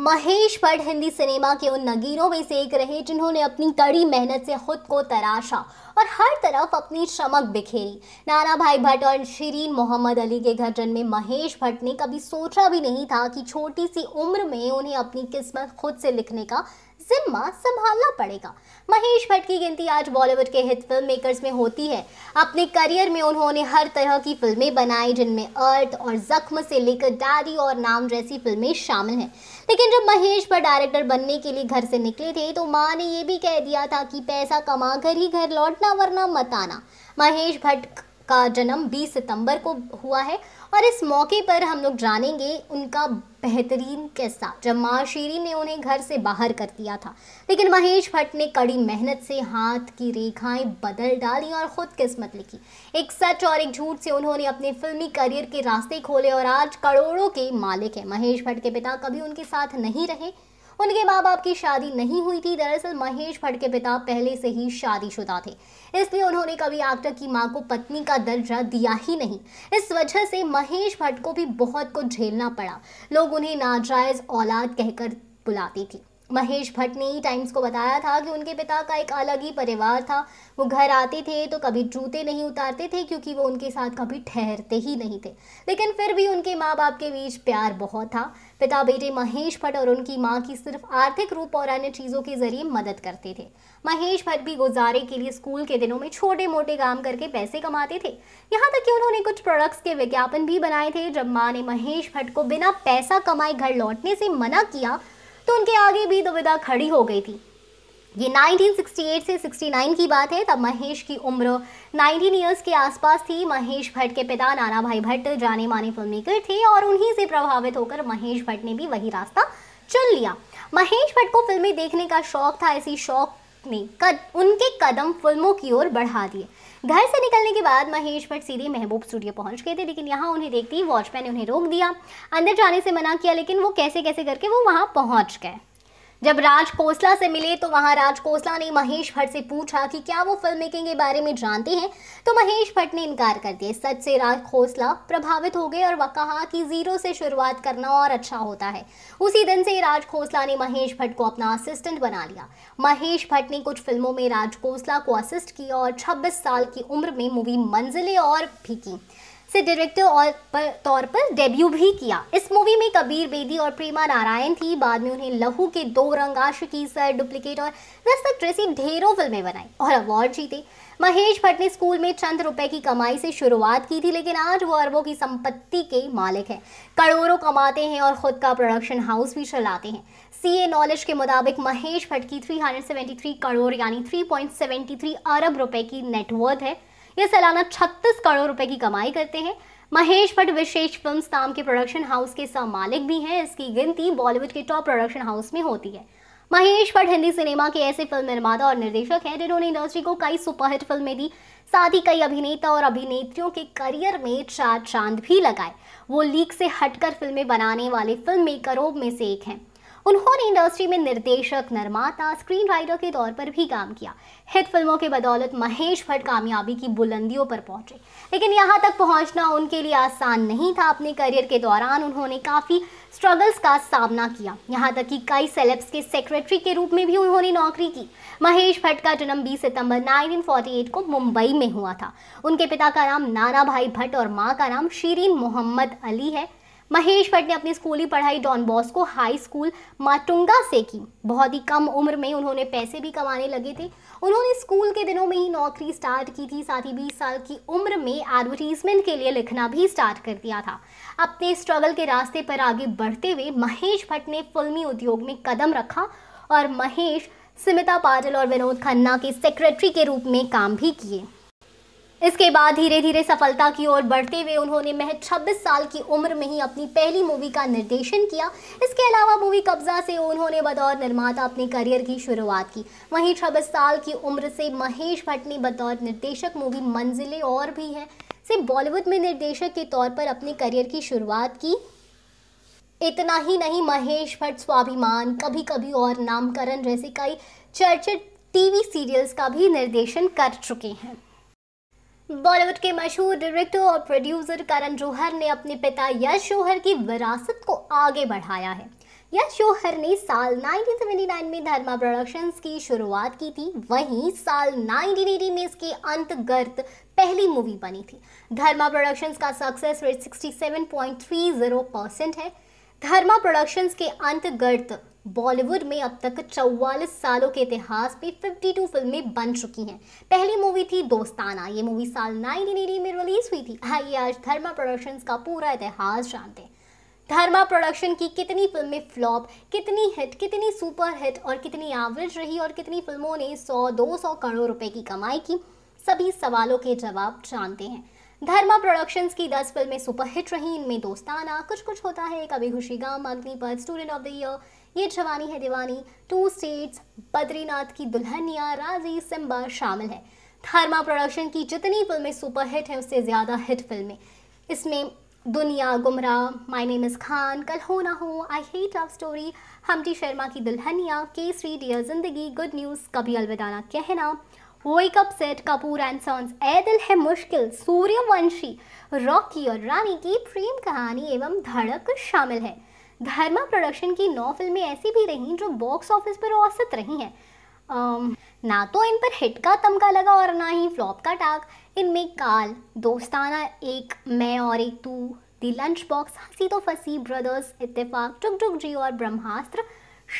महेश भट्ट हिंदी सिनेमा के उन नगीरों में से एक रहे जिन्होंने अपनी कड़ी मेहनत से खुद को तराशा और हर तरफ अपनी चमक बिखेरी नाना भाई भट्ट और शरीन मोहम्मद अली के घर जन्मे महेश भट्ट ने कभी सोचा भी नहीं था कि छोटी सी उम्र में उन्हें अपनी किस्मत खुद से लिखने का जिम्मा संभालना पड़ेगा महेश भट्ट की गिनती आज बॉलीवुड के हिट फिल्म मेकर्स में होती है अपने करियर में उन्होंने हर तरह की फिल्में बनाई जिनमें अर्थ और जख्म से लेकर डैडी और नाम जैसी फिल्में शामिल हैं लेकिन जब महेश पर डायरेक्टर बनने के लिए घर से निकले थे तो माँ ने ये भी कह दिया था कि पैसा कमा कर ही घर लौटना वरना मत आना महेश भट्ट का जन्म 20 सितंबर को हुआ है और इस मौके पर हम लोग जानेंगे उनका बेहतरीन किस्सा जब माँ शेरी ने उन्हें घर से बाहर कर दिया था लेकिन महेश भट्ट ने कड़ी मेहनत से हाथ की रेखाएं बदल डाली और ख़ुद किस्मत लिखी एक सच और एक झूठ से उन्होंने अपने फिल्मी करियर के रास्ते खोले और आज करोड़ों के मालिक हैं महेश भट्ट के पिता कभी उनके साथ नहीं रहे उनके माँ बाप की शादी नहीं हुई थी दरअसल महेश भट्ट के पिता पहले से ही शादीशुदा थे इसलिए उन्होंने कभी एक्टर की माँ को पत्नी का दर्जा दिया ही नहीं इस वजह से महेश भट्ट को भी बहुत कुछ झेलना पड़ा लोग उन्हें नाजायज औलाद कहकर बुलाती थी महेश भट्ट ने ही टाइम्स को बताया था कि उनके पिता का एक अलग ही परिवार था वो घर आते थे तो कभी जूते नहीं उतारते थे क्योंकि वो उनके साथ कभी ठहरते ही नहीं थे लेकिन फिर भी उनके माँ बाप के बीच प्यार बहुत था पिता बेटे महेश भट्ट और उनकी माँ की सिर्फ आर्थिक रूप और अन्य चीज़ों के जरिए मदद करते थे महेश भट्ट भी गुजारे के लिए स्कूल के दिनों में छोटे मोटे काम करके पैसे कमाते थे यहाँ तक कि उन्होंने कुछ प्रोडक्ट्स के विज्ञापन भी बनाए थे जब माँ ने महेश भट्ट को बिना पैसा कमाए घर लौटने से मना किया तो उनके आगे भी दुविधा खड़ी हो गई थी ये 1968 से 69 की बात है तब महेश की उम्र 19 इयर्स के आसपास थी महेश भट्ट के पिता नाना भाई भट्ट जाने माने फिल्म मेकर थे और उन्हीं से प्रभावित होकर महेश भट्ट ने भी वही रास्ता चुन लिया महेश भट्ट को फिल्में देखने का शौक था इसी शौक ने कद उनके कदम फिल्मों की ओर बढ़ा दिए घर से निकलने के बाद महेश भट्ट सीधे महबूब स्टूडियो पहुंच गए थे लेकिन यहाँ उन्हें देखते ही वॉचमैन ने उन्हें रोक दिया अंदर जाने से मना किया लेकिन वो कैसे कैसे करके वो वहाँ पहुँच गए जब राज कोसला से मिले तो वहां राज कोसला ने महेश भट्ट से पूछा कि क्या वो फिल्म मेकिंग के बारे में जानते हैं तो महेश भट्ट ने इनकार कर दिया सच से राज कोसला प्रभावित हो गए और वह कहा कि जीरो से शुरुआत करना और अच्छा होता है उसी दिन से राज कोसला ने महेश भट्ट को अपना असिस्टेंट बना लिया महेश भट्ट ने कुछ फिल्मों में राज कोसला को असिस्ट किया और छब्बीस साल की उम्र में मूवी मंजिलें और भी की से डायरेक्टर और पर तौर पर डेब्यू भी किया इस मूवी में कबीर बेदी और प्रेमा नारायण थी बाद में उन्हें लहू के दो रंग आशिकी सर डुप्लीकेट और दस्तक ट्रेसी ढेरों फिल्में बनाई और अवार्ड जीते महेश भट्ट ने स्कूल में चंद रुपए की कमाई से शुरुआत की थी लेकिन आज वो अरबों की संपत्ति के मालिक हैं करोड़ों कमाते हैं और खुद का प्रोडक्शन हाउस भी चलाते हैं सीए नॉलेज के मुताबिक महेश भट्ट की 373 करोड़ यानी 3.73 अरब रुपए की नेटवर्थ है ये सालाना छत्तीस करोड़ रुपए की कमाई करते हैं महेश भट्ट विशेष फिल्म नाम के प्रोडक्शन हाउस के सह मालिक भी हैं इसकी गिनती बॉलीवुड के टॉप प्रोडक्शन हाउस में होती है महेश भट्ट हिंदी सिनेमा के ऐसे फिल्म निर्माता और निर्देशक हैं जिन्होंने इंडस्ट्री को कई सुपरहिट फिल्में दी साथ ही कई अभिनेता और अभिनेत्रियों के करियर में चार चांद भी लगाए वो लीक से हटकर फिल्में बनाने वाले फिल्म मेकरों में से एक हैं उन्होंने इंडस्ट्री में निर्देशक निर्माता स्क्रीन राइटर के तौर पर भी काम किया हिट फिल्मों के बदौलत महेश भट्ट कामयाबी की बुलंदियों पर पहुंचे लेकिन यहाँ तक पहुँचना उनके लिए आसान नहीं था अपने करियर के दौरान उन्होंने काफ़ी स्ट्रगल्स का सामना किया यहाँ तक कि कई सेलेब्स के सेक्रेटरी के रूप में भी उन्होंने नौकरी की महेश भट्ट का जन्म 20 सितंबर 1948 को मुंबई में हुआ था उनके पिता का नाम नाना भाई भट्ट और माँ का नाम शीरीन मोहम्मद अली है महेश भट्ट ने अपनी स्कूली पढ़ाई Don Bosco high school Matunga से की बहुत ही कम उम्र में उन्होंने पैसे भी कमाने लगे थे उन्होंने स्कूल के दिनों में ही नौकरी स्टार्ट की थी साथ ही बीस साल की उम्र में एडवर्टीजमेंट के लिए लिखना भी स्टार्ट कर दिया था अपने स्ट्रगल के रास्ते पर आगे बढ़ते हुए महेश भट्ट ने फिल्मी उद्योग में कदम रखा और महेश सिमिता पाटिल और विनोद खन्ना के सेक्रेटरी के रूप में काम भी किए इसके बाद धीरे धीरे सफलता की ओर बढ़ते हुए उन्होंने महज 26 साल की उम्र में ही अपनी पहली मूवी का निर्देशन किया इसके अलावा मूवी कब्जा से उन्होंने बतौर निर्माता अपने करियर की शुरुआत की वहीं 26 साल की उम्र से महेश भट्ट ने बतौर निर्देशक मूवी मंजिलें और भी हैं से बॉलीवुड में निर्देशक के तौर पर अपने करियर की शुरुआत की इतना ही नहीं महेश भट्ट स्वाभिमान कभी कभी और नामकरण जैसे कई चर्चित टीवी सीरियल्स का भी निर्देशन कर चुके हैं बॉलीवुड के मशहूर डायरेक्टर और प्रोड्यूसर करण जौहर ने अपने पिता यश जौहर की विरासत को आगे बढ़ाया है यश जौहर ने साल 1979 में धर्मा प्रोडक्शंस की शुरुआत की थी वहीं साल 1980 में इसके अंतर्गत पहली मूवी बनी थी धर्मा प्रोडक्शंस का सक्सेस रेट 67.30 परसेंट है धर्मा प्रोडक्शंस के अंतर्गत बॉलीवुड में अब तक चौवालीस सालों के इतिहास में 52 फिल्में बन चुकी हैं पहली मूवी थी दोस्ताना ये मूवी साल 1980 में रिलीज हुई थी आइए आज धर्मा प्रोडक्शंस का पूरा इतिहास जानते हैं धर्मा प्रोडक्शन की कितनी फिल्में फ्लॉप कितनी हिट कितनी सुपर हिट और कितनी एवरेज रही और कितनी फिल्मों ने 100-200 करोड़ रुपए की कमाई की सभी सवालों के जवाब जानते हैं धर्मा प्रोडक्शंस की दस फिल्में सुपरहिट रहीं इनमें दोस्ताना कुछ कुछ होता है Kabhi Khushi Gham Agneepath Student of the Year Yeh Jawaani है दीवानी टू स्टेट्स बद्रीनाथ की दुल्हनिया राजी सिम्बा शामिल है थर्मा प्रोडक्शन की जितनी फिल्में सुपरहिट हैं उससे ज़्यादा हिट फिल्में इसमें दुनिया गुमराह माय नेम इज़ खान कल Ho Na Ho I hate love story Humpty Sharma Ki Dulhania Kesari dear Zindagi good news Kabhi Alvida Na Kehna wake up Sid Kapoor and sons Ae Dil Hai मुश्किल सूर्यवंशी रॉकी और रानी की प्रेम कहानी एवं धड़क शामिल है धर्मा प्रोडक्शन की नौ फिल्में ऐसी भी रहीं जो बॉक्स ऑफिस पर औसत रही हैं ना तो इन पर हिट का तमका लगा और ना ही फ्लॉप का टाक इनमें काल दोस्ताना एक मैं और एक तू दी लंच बॉक्स हंसी तो फंसी ब्रदर्स इत्तेफाक टुक टुक जी और ब्रह्मास्त्र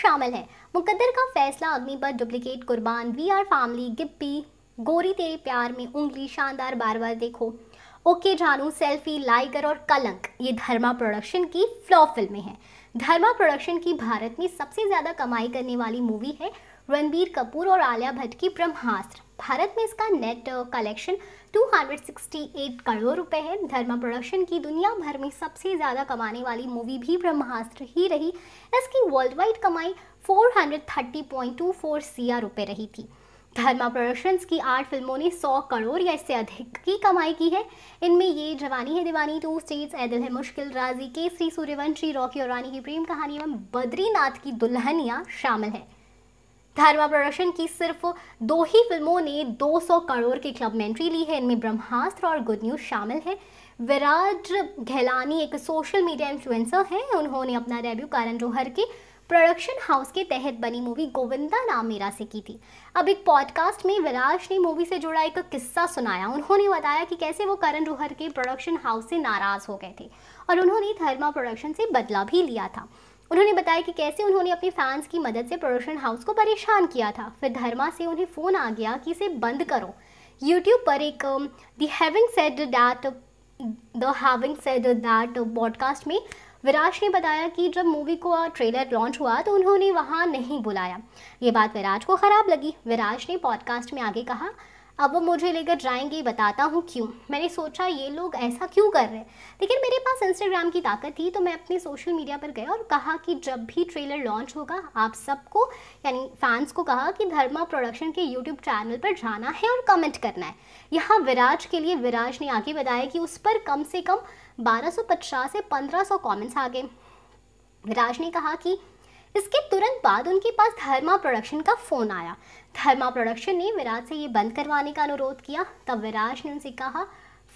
शामिल हैं Muqaddar Ka Faisla Agneepath Duplicate Kurbaan We Are Family Gippi Gori Tere प्यार में उंगली शानदार बार बार देखो ओके जानू सेल्फी लाइगर और कलंक ये धर्मा प्रोडक्शन की फ्लॉप फिल्में हैं धर्मा प्रोडक्शन की भारत में सबसे ज़्यादा कमाई करने वाली मूवी है रणबीर कपूर और आलिया भट्ट की ब्रह्मास्त्र भारत में इसका नेट कलेक्शन 268 करोड़ रुपए है धर्मा प्रोडक्शन की दुनिया भर में सबसे ज़्यादा कमाने वाली मूवी भी ब्रह्मास्त्र ही रही इसकी वर्ल्ड वाइड कमाई 430.24 हंड्रेड रुपए रही थी धर्मा प्रोडक्शंस की आठ फिल्मों ने 100 करोड़ या इससे अधिक की कमाई की है इनमें ये जवानी है दीवानी टू तो स्टेज ए है मुश्किल राजी केसरी सूर्यवंशी रॉकी और रानी की प्रेम कहानी एवं बद्रीनाथ की दुल्हनिया शामिल है धर्मा प्रोडक्शन की सिर्फ दो ही फिल्मों ने 200 करोड़ के क्लब में एंट्री ली है इनमें ब्रह्मास्त्र और गुड न्यूज शामिल है विराज घेलानी एक सोशल मीडिया इन्फ्लुएंसर हैं उन्होंने अपना डेब्यू कारण जोहर के प्रोडक्शन हाउस के तहत बनी मूवी गोविंदा नाम मेरा से की थी अब एक पॉडकास्ट में विराज ने मूवी से जुड़ा एक किस्सा सुनाया उन्होंने बताया कि कैसे वो करण जौहर के प्रोडक्शन हाउस से नाराज़ हो गए थे और उन्होंने थर्मा प्रोडक्शन से बदला भी लिया था उन्होंने बताया कि कैसे उन्होंने अपने फैंस की मदद से प्रोडक्शन हाउस को परेशान किया था फिर धर्मा से उन्हें फ़ोन आ गया कि इसे बंद करो यूट्यूब पर एक the having said that the having said that podcast में विराज ने बताया कि जब मूवी को ट्रेलर लॉन्च हुआ तो उन्होंने वहाँ नहीं बुलाया ये बात विराज को ख़राब लगी विराज ने पॉडकास्ट में आगे कहा अब वो मुझे लेकर जाएंगे बताता हूँ क्यों मैंने सोचा ये लोग ऐसा क्यों कर रहे हैं लेकिन मेरे पास इंस्टाग्राम की ताकत थी तो मैं अपने सोशल मीडिया पर गया और कहा कि जब भी ट्रेलर लॉन्च होगा आप सबको यानी फैंस को कहा कि धर्मा प्रोडक्शन के यूट्यूब चैनल पर जाना है और कमेंट करना है यहाँ विराज के लिए विराज ने आगे बताया कि उस पर कम से कम 1250 से 1500 कमेंट्स आ गए राज ने कहा कि इसके तुरंत बाद उनके पास धर्मा प्रोडक्शन का फ़ोन आया धर्मा प्रोडक्शन ने विराज से ये बंद करवाने का अनुरोध किया तब विराज ने उनसे कहा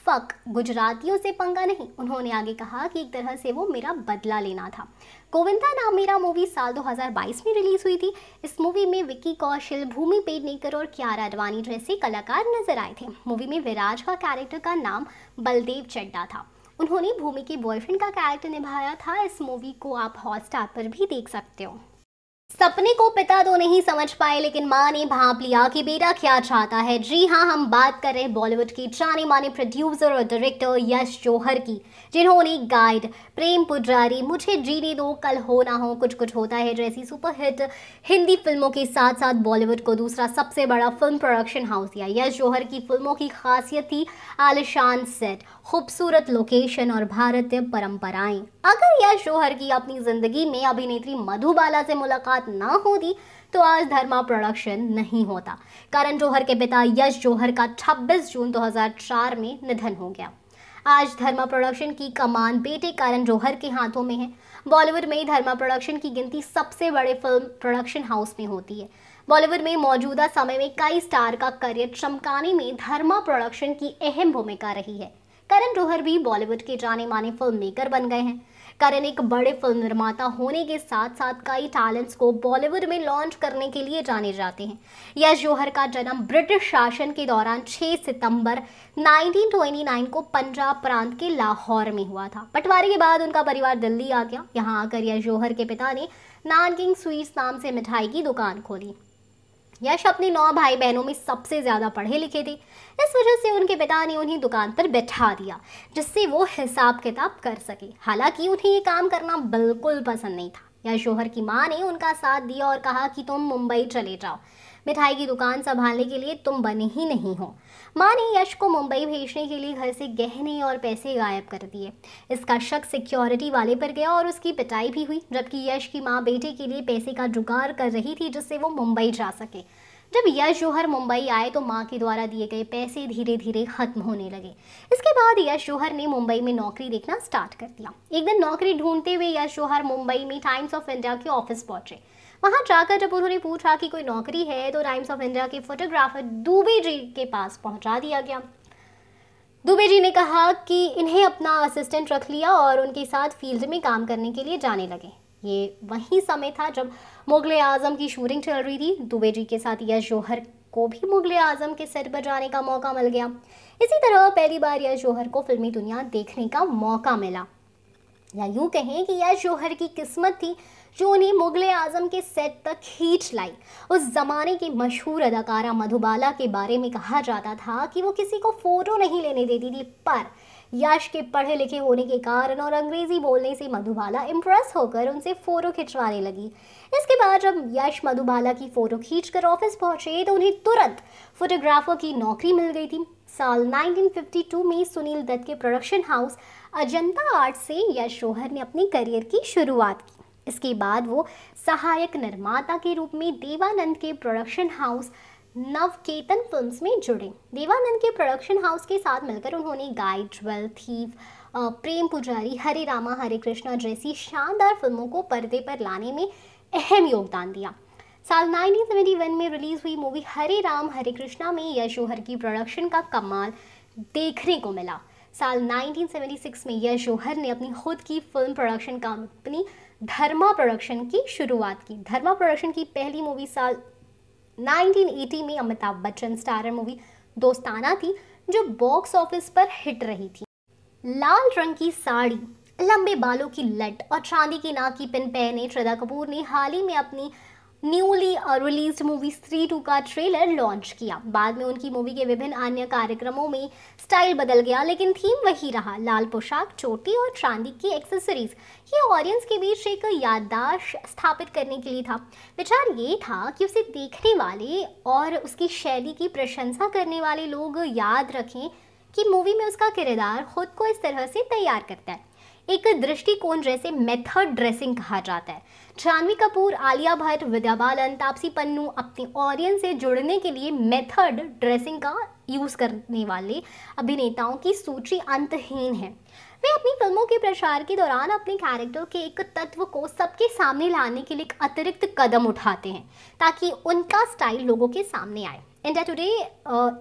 फक गुजरातियों से पंगा नहीं उन्होंने आगे कहा कि एक तरह से वो मेरा बदला लेना था गोविंदा नाम मेरा मूवी साल 2022 में रिलीज़ हुई थी इस मूवी में विक्की कौशल भूमि पेडनेकर और क्यारा अडवाणी जैसे कलाकार नजर आए थे मूवी में विराज का कैरेक्टर का नाम बलदेव चड्डा था उन्होंने भूमि के बॉयफ्रेंड का कैरेक्टर निभाया था इस मूवी को आप हॉटस्टार पर भी देख सकते हो सपने को पिता तो नहीं समझ पाए लेकिन माँ ने भाप लिया कि बेटा क्या चाहता है जी हाँ हम बात कर रहे हैं बॉलीवुड के जाने माने प्रोड्यूसर और डायरेक्टर यश जोहर की जिन्होंने गाइड प्रेम पुजारी मुझे जीने दो कल हो ना हो कुछ कुछ होता है जैसी सुपरहिट हिंदी फिल्मों के साथ साथ बॉलीवुड को दूसरा सबसे बड़ा फिल्म प्रोडक्शन हाउस दिया यश जौहर की फिल्मों की खासियत थी आलिशान सेट खूबसूरत लोकेशन और भारतीय परंपराएं अगर यह शोहर की अपनी ज़िंदगी में अभिनेत्री मधुबाला से मुलाकात ना होती तो आज धर्मा प्रोडक्शन नहीं होता करण जौहर के पिता यश जौहर का 26 जून 2004 में निधन हो गया आज धर्मा प्रोडक्शन की कमान बेटे करण जौहर के हाथों में है बॉलीवुड में धर्मा प्रोडक्शन की गिनती सबसे बड़े फिल्म प्रोडक्शन हाउस में होती है बॉलीवुड में मौजूदा समय में कई स्टार का करियर चमकाने में धर्मा प्रोडक्शन की अहम भूमिका रही है करण जौहर भी बॉलीवुड के जाने माने फिल्म मेकर बन गए हैं करण एक बड़े फिल्म निर्माता होने के साथ साथ कई टैलेंट्स को बॉलीवुड में लॉन्च करने के लिए जाने जाते हैं यश जौहर का जन्म ब्रिटिश शासन के दौरान 6 सितंबर 1929 को पंजाब प्रांत के लाहौर में हुआ था पटवारी के बाद उनका परिवार दिल्ली आ गया यहाँ आकर यश जौहर के पिता ने नानकिंग स्वीट्स नाम से मिठाई की दुकान खोली यश अपने नौ भाई बहनों में सबसे ज़्यादा पढ़े लिखे थे इस वजह से उनके पिता ने उन्हें दुकान पर बैठा दिया जिससे वो हिसाब किताब कर सके हालांकि उन्हें ये काम करना बिल्कुल पसंद नहीं था यश शोहर की माँ ने उनका साथ दिया और कहा कि तुम मुंबई चले जाओ मिठाई की दुकान संभालने के लिए तुम बने ही नहीं हो मां ने यश को मुंबई भेजने के लिए घर से गहने और पैसे गायब कर दिए इसका शक सिक्योरिटी वाले पर गया और उसकी पिटाई भी हुई जबकि यश की माँ बेटे के लिए पैसे का जुगाड़ कर रही थी जिससे वो मुंबई जा सके जब यश जौहर मुंबई आए तो माँ के द्वारा दिए गए पैसे धीरे धीरे खत्म होने लगे इसके बाद यश जौहर ने मुंबई में नौकरी देखना स्टार्ट कर दिया एक दिन नौकरी ढूंढते हुए यश जोहर मुंबई में टाइम्स ऑफ इंडिया के ऑफिस पहुंचे वहां जाकर जब उन्होंने पूछा कि कोई नौकरी है तो टाइम्स ऑफ इंडिया के फोटोग्राफर दुबे जी के पास पहुंचा दिया गया दुबे जी ने कहा कि इन्हें अपना असिस्टेंट रख लिया और उनके साथ फील्ड में काम करने के लिए जाने लगे ये वही समय था जब मुगल आजम की शूटिंग चल रही थी दुबे जी के साथ यश जौहर को भी मुगल आजम के सेट पर जाने का मौका मिल गया इसी तरह पहली बार यश जौहर को फिल्मी दुनिया देखने का मौका मिला या यूं कहें कि यश जौहर की किस्मत थी जो उन्हें मुगल आजम के सेट तक खींच लाई उस ज़माने की मशहूर अदाकारा मधुबाला के बारे में कहा जाता था कि वो किसी को फ़ोटो नहीं लेने देती थी पर यश के पढ़े लिखे होने के कारण और अंग्रेज़ी बोलने से मधुबाला इम्प्रेस होकर उनसे फ़ोटो खिंचवाने लगी इसके बाद जब यश मधुबाला की फ़ोटो खींचकर ऑफिस पहुंचे तो उन्हें तुरंत फोटोग्राफर की नौकरी मिल गई थी साल 1952 में सुनील दत्त के प्रोडक्शन हाउस अजंता आर्ट से यश शोहर ने अपने करियर की शुरुआत की इसके बाद वो सहायक निर्माता के रूप में देवानंद के प्रोडक्शन हाउस नवकेतन फिल्म्स में जुड़े देवानंद के प्रोडक्शन हाउस के साथ मिलकर उन्होंने गाइड ज्वेल थीव प्रेम पुजारी हरे रामा हरे कृष्णा जैसी शानदार फिल्मों को पर्दे पर लाने में अहम योगदान दिया साल 1971 में रिलीज़ हुई मूवी हरे राम हरे कृष्णा में यशोहर की प्रोडक्शन का कमाल देखने को मिला साल 1976 में यशोहर ने अपनी खुद की film production company Dharma production की शुरुआत की धर्मा प्रोडक्शन की पहली मूवी साल 1980 में अमिताभ बच्चन स्टारर मूवी दोस्ताना थी जो बॉक्स ऑफिस पर हिट रही थी लाल रंग की साड़ी लंबे बालों की लट और चांदी की नाक की पिन पहने श्रद्धा कपूर ने हाल ही में अपनी newly release movie Stree two का ट्रेलर लॉन्च किया बाद में उनकी मूवी के विभिन्न अन्य कार्यक्रमों में स्टाइल बदल गया लेकिन थीम वही रहा लाल पोशाक चोटी और चांदी की एक्सेसरीज ये ऑडियंस के बीच एक याददाश्त स्थापित करने के लिए था विचार ये था कि उसे देखने वाले और उसकी शैली की प्रशंसा करने वाले लोग याद रखें कि मूवी में उसका किरदार खुद को इस तरह से तैयार करता है एक दृष्टिकोण जैसे मेथड ड्रेसिंग कहा जाता है जानवी कपूर आलिया भट्ट विद्या बालन तापसी पन्नू अपने ऑडियंस से जुड़ने के लिए मेथड ड्रेसिंग का यूज़ करने वाले अभिनेताओं की सूची अंतहीन है वे अपनी फिल्मों के प्रचार के दौरान अपने कैरेक्टर के एक तत्व को सबके सामने लाने के लिए एक अतिरिक्त कदम उठाते हैं ताकि उनका स्टाइल लोगों के सामने आए इंडिया टुडे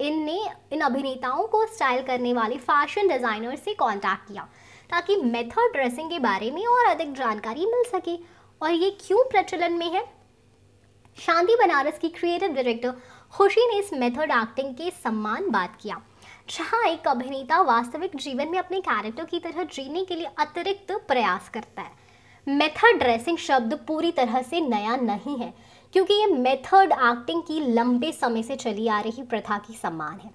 इन ने इन अभिनेताओं को स्टाइल करने वाले फैशन डिज़ाइनर से कॉन्टैक्ट किया ताकि मेथड ड्रेसिंग के बारे में और अधिक जानकारी मिल सके और ये क्यों प्रचलन में है शांति बनारस की क्रिएटिव डायरेक्टर खुशी ने इस मेथड एक्टिंग के सम्मान बात किया जहाँ एक अभिनेता वास्तविक जीवन में अपने कैरेक्टर की तरह जीने के लिए अतिरिक्त प्रयास करता है मेथड ड्रेसिंग शब्द पूरी तरह से नया नहीं है क्योंकि ये मेथड एक्टिंग की लंबे समय से चली आ रही प्रथा की सम्मान है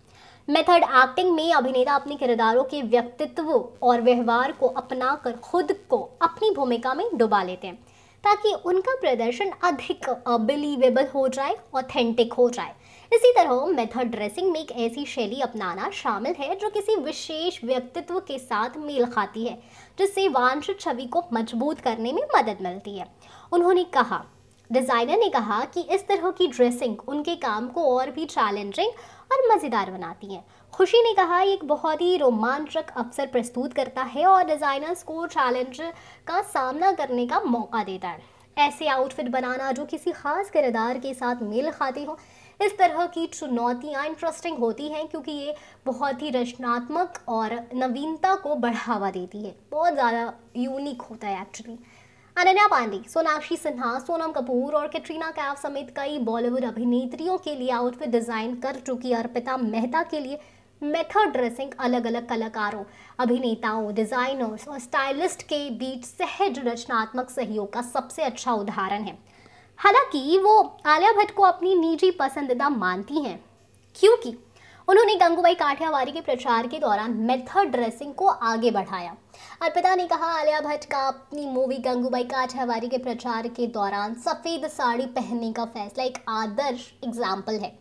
मेथड एक्टिंग में अभिनेता अपने किरदारों के व्यक्तित्व और व्यवहार को अपना कर खुद को अपनी भूमिका में डुबा लेते हैं ताकि उनका प्रदर्शन अधिक बिलीवेबल हो जाए ऑथेंटिक हो जाए इसी तरह मेथड ड्रेसिंग में एक ऐसी शैली अपनाना शामिल है जो किसी विशेष व्यक्तित्व के साथ मेल खाती है जिससे वांछित छवि को मजबूत करने में मदद मिलती है उन्होंने कहा डिज़ाइनर ने कहा कि इस तरह की ड्रेसिंग उनके काम को और भी चैलेंजिंग और मज़ेदार बनाती है खुशी ने कहा एक बहुत ही रोमांचक अवसर प्रस्तुत करता है और डिज़ाइनर्स को चैलेंज का सामना करने का मौका देता है ऐसे आउटफिट बनाना जो किसी खास किरदार के साथ मेल खाते हों इस तरह की चुनौतियाँ इंटरेस्टिंग होती हैं क्योंकि ये बहुत ही रचनात्मक और नवीनता को बढ़ावा देती है बहुत ज़्यादा यूनिक होता है एक्चुअली अनन्या पांडे सोनाक्षी सिन्हा सोनम कपूर और कैटरीना कैफ समेत कई बॉलीवुड अभिनेत्रियों के लिए आउटफिट डिज़ाइन कर चुकी अर्पिता मेहता के लिए मेथड ड्रेसिंग अलग अलग कलाकारों अभिनेताओं डिज़ाइनर्स और स्टाइलिस्ट के बीच सहज रचनात्मक सहयोग का सबसे अच्छा उदाहरण है हालांकि वो आलिया भट्ट को अपनी निजी पसंदीदा मानती हैं क्योंकि उन्होंने गंगूबाई काठियावाड़ी के प्रचार के दौरान मेथड ड्रेसिंग को आगे बढ़ाया अर्पिता ने कहा आलिया भट्ट का अपनी मूवी गंगूबाई काठियावाड़ी के प्रचार के दौरान सफ़ेद साड़ी पहनने का फैसला एक आदर्श एग्जाम्पल है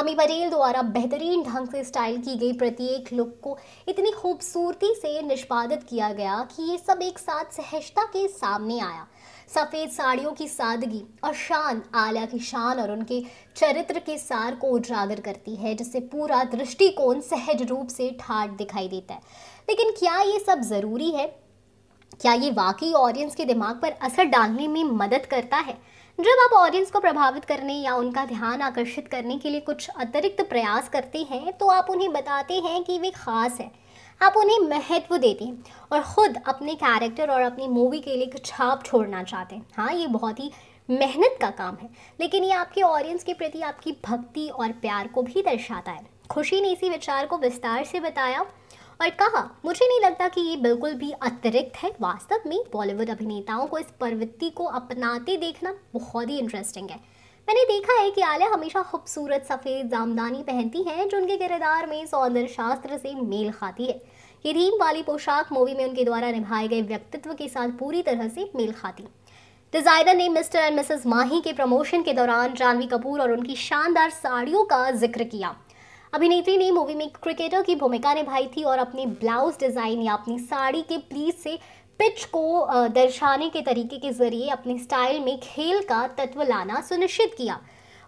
अमी पटेल द्वारा बेहतरीन ढंग से स्टाइल की गई प्रत्येक लुक को इतनी खूबसूरती से निष्पादित किया गया कि ये सब एक साथ सहजता के सामने आया सफ़ेद साड़ियों की सादगी और शान आलिया की शान और उनके चरित्र के सार को उजागर करती है जिससे पूरा दृष्टिकोण सहज रूप से ठाट दिखाई देता है लेकिन क्या ये सब ज़रूरी है क्या ये वाकई ऑडियंस के दिमाग पर असर डालने में मदद करता है जब आप ऑडियंस को प्रभावित करने या उनका ध्यान आकर्षित करने के लिए कुछ अतिरिक्त प्रयास करते हैं तो आप उन्हें बताते हैं कि वे खास हैं आप उन्हें महत्व देते हैं और ख़ुद अपने कैरेक्टर और अपनी मूवी के लिए एक छाप छोड़ना चाहते हैं हाँ ये बहुत ही मेहनत का काम है लेकिन ये आपके ऑडियंस के प्रति आपकी भक्ति और प्यार को भी दर्शाता है खुशी ने इसी विचार को विस्तार से बताया और कहा मुझे नहीं लगता कि ये बिल्कुल भी अतिरिक्त है वास्तव में बॉलीवुड अभिनेताओं को इस प्रवृत्ति को अपनाते देखना बहुत ही इंटरेस्टिंग है मैंने देखा है कि आलिया हमेशा खूबसूरत सफ़ेद जामदानी पहनती हैं जो उनके किरदार में सौंदर्य शास्त्र से मेल खाती है ये रीम वाली पोशाक मूवी में उनके द्वारा निभाए गए व्यक्तित्व के साथ पूरी तरह से मेल खाती डिज़ाइनर ने मिस्टर एंड मिसेस माही के प्रमोशन के दौरान जानवी कपूर और उनकी शानदार साड़ियों का जिक्र किया अभिनेत्री ने मूवी में क्रिकेटर की भूमिका निभाई थी और अपने ब्लाउज डिज़ाइन या अपनी साड़ी के प्लीज से पिच को दर्शाने के तरीके के जरिए अपने स्टाइल में खेल का तत्व लाना सुनिश्चित किया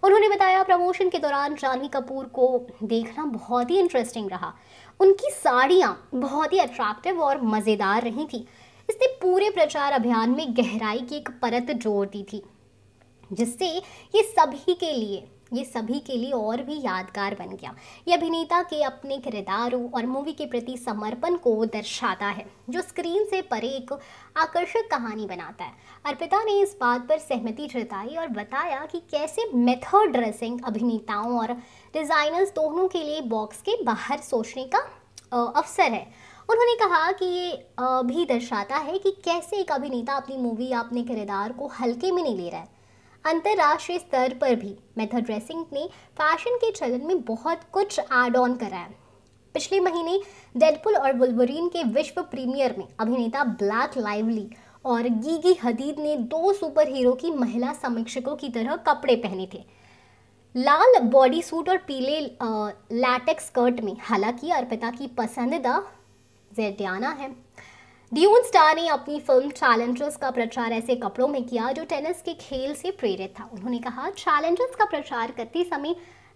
उन्होंने बताया प्रमोशन के दौरान जानवी कपूर को देखना बहुत ही इंटरेस्टिंग रहा उनकी साड़ियाँ बहुत ही अट्रैक्टिव और मज़ेदार रही थी इसने पूरे प्रचार अभियान में गहराई की एक परत जोड़ दी थी जिससे ये सभी के लिए ये सभी के लिए और भी यादगार बन गया ये अभिनेता के अपने किरदारों और मूवी के प्रति समर्पण को दर्शाता है जो स्क्रीन से परे एक आकर्षक कहानी बनाता है अर्पिता ने इस बात पर सहमति जताई और बताया कि कैसे मेथड ड्रेसिंग अभिनेताओं और डिज़ाइनर्स दोनों के लिए बॉक्स के बाहर सोचने का अवसर है उन्होंने कहा कि ये भी दर्शाता है कि कैसे एक अभिनेता अपनी मूवी या अपने किरदार को हल्के में नहीं ले रहा है अंतर्राष्ट्रीय स्तर पर भी मेथड ड्रेसिंग ने फैशन के चलन में बहुत कुछ एड ऑन करा है पिछले महीने डेडपुल और बुलबरीन के विश्व प्रीमियर में अभिनेता ब्लैक लाइवली और गीगी हदीद ने दो सुपर हीरो की महिला समीक्षकों की तरह कपड़े पहने थे लाल बॉडी सूट और पीले लैटेक्स स्कर्ट में हालांकि अर्पिता की पसंदीदा जेडियाना है ड्यून स्टार ने अपनी फिल्म चैलेंजर्स का प्रचार ऐसे कपड़ों में किया जो टेनिस के खेल से प्रेरित था उन्होंने कहा चैलेंजर्स का प्रचार करते समय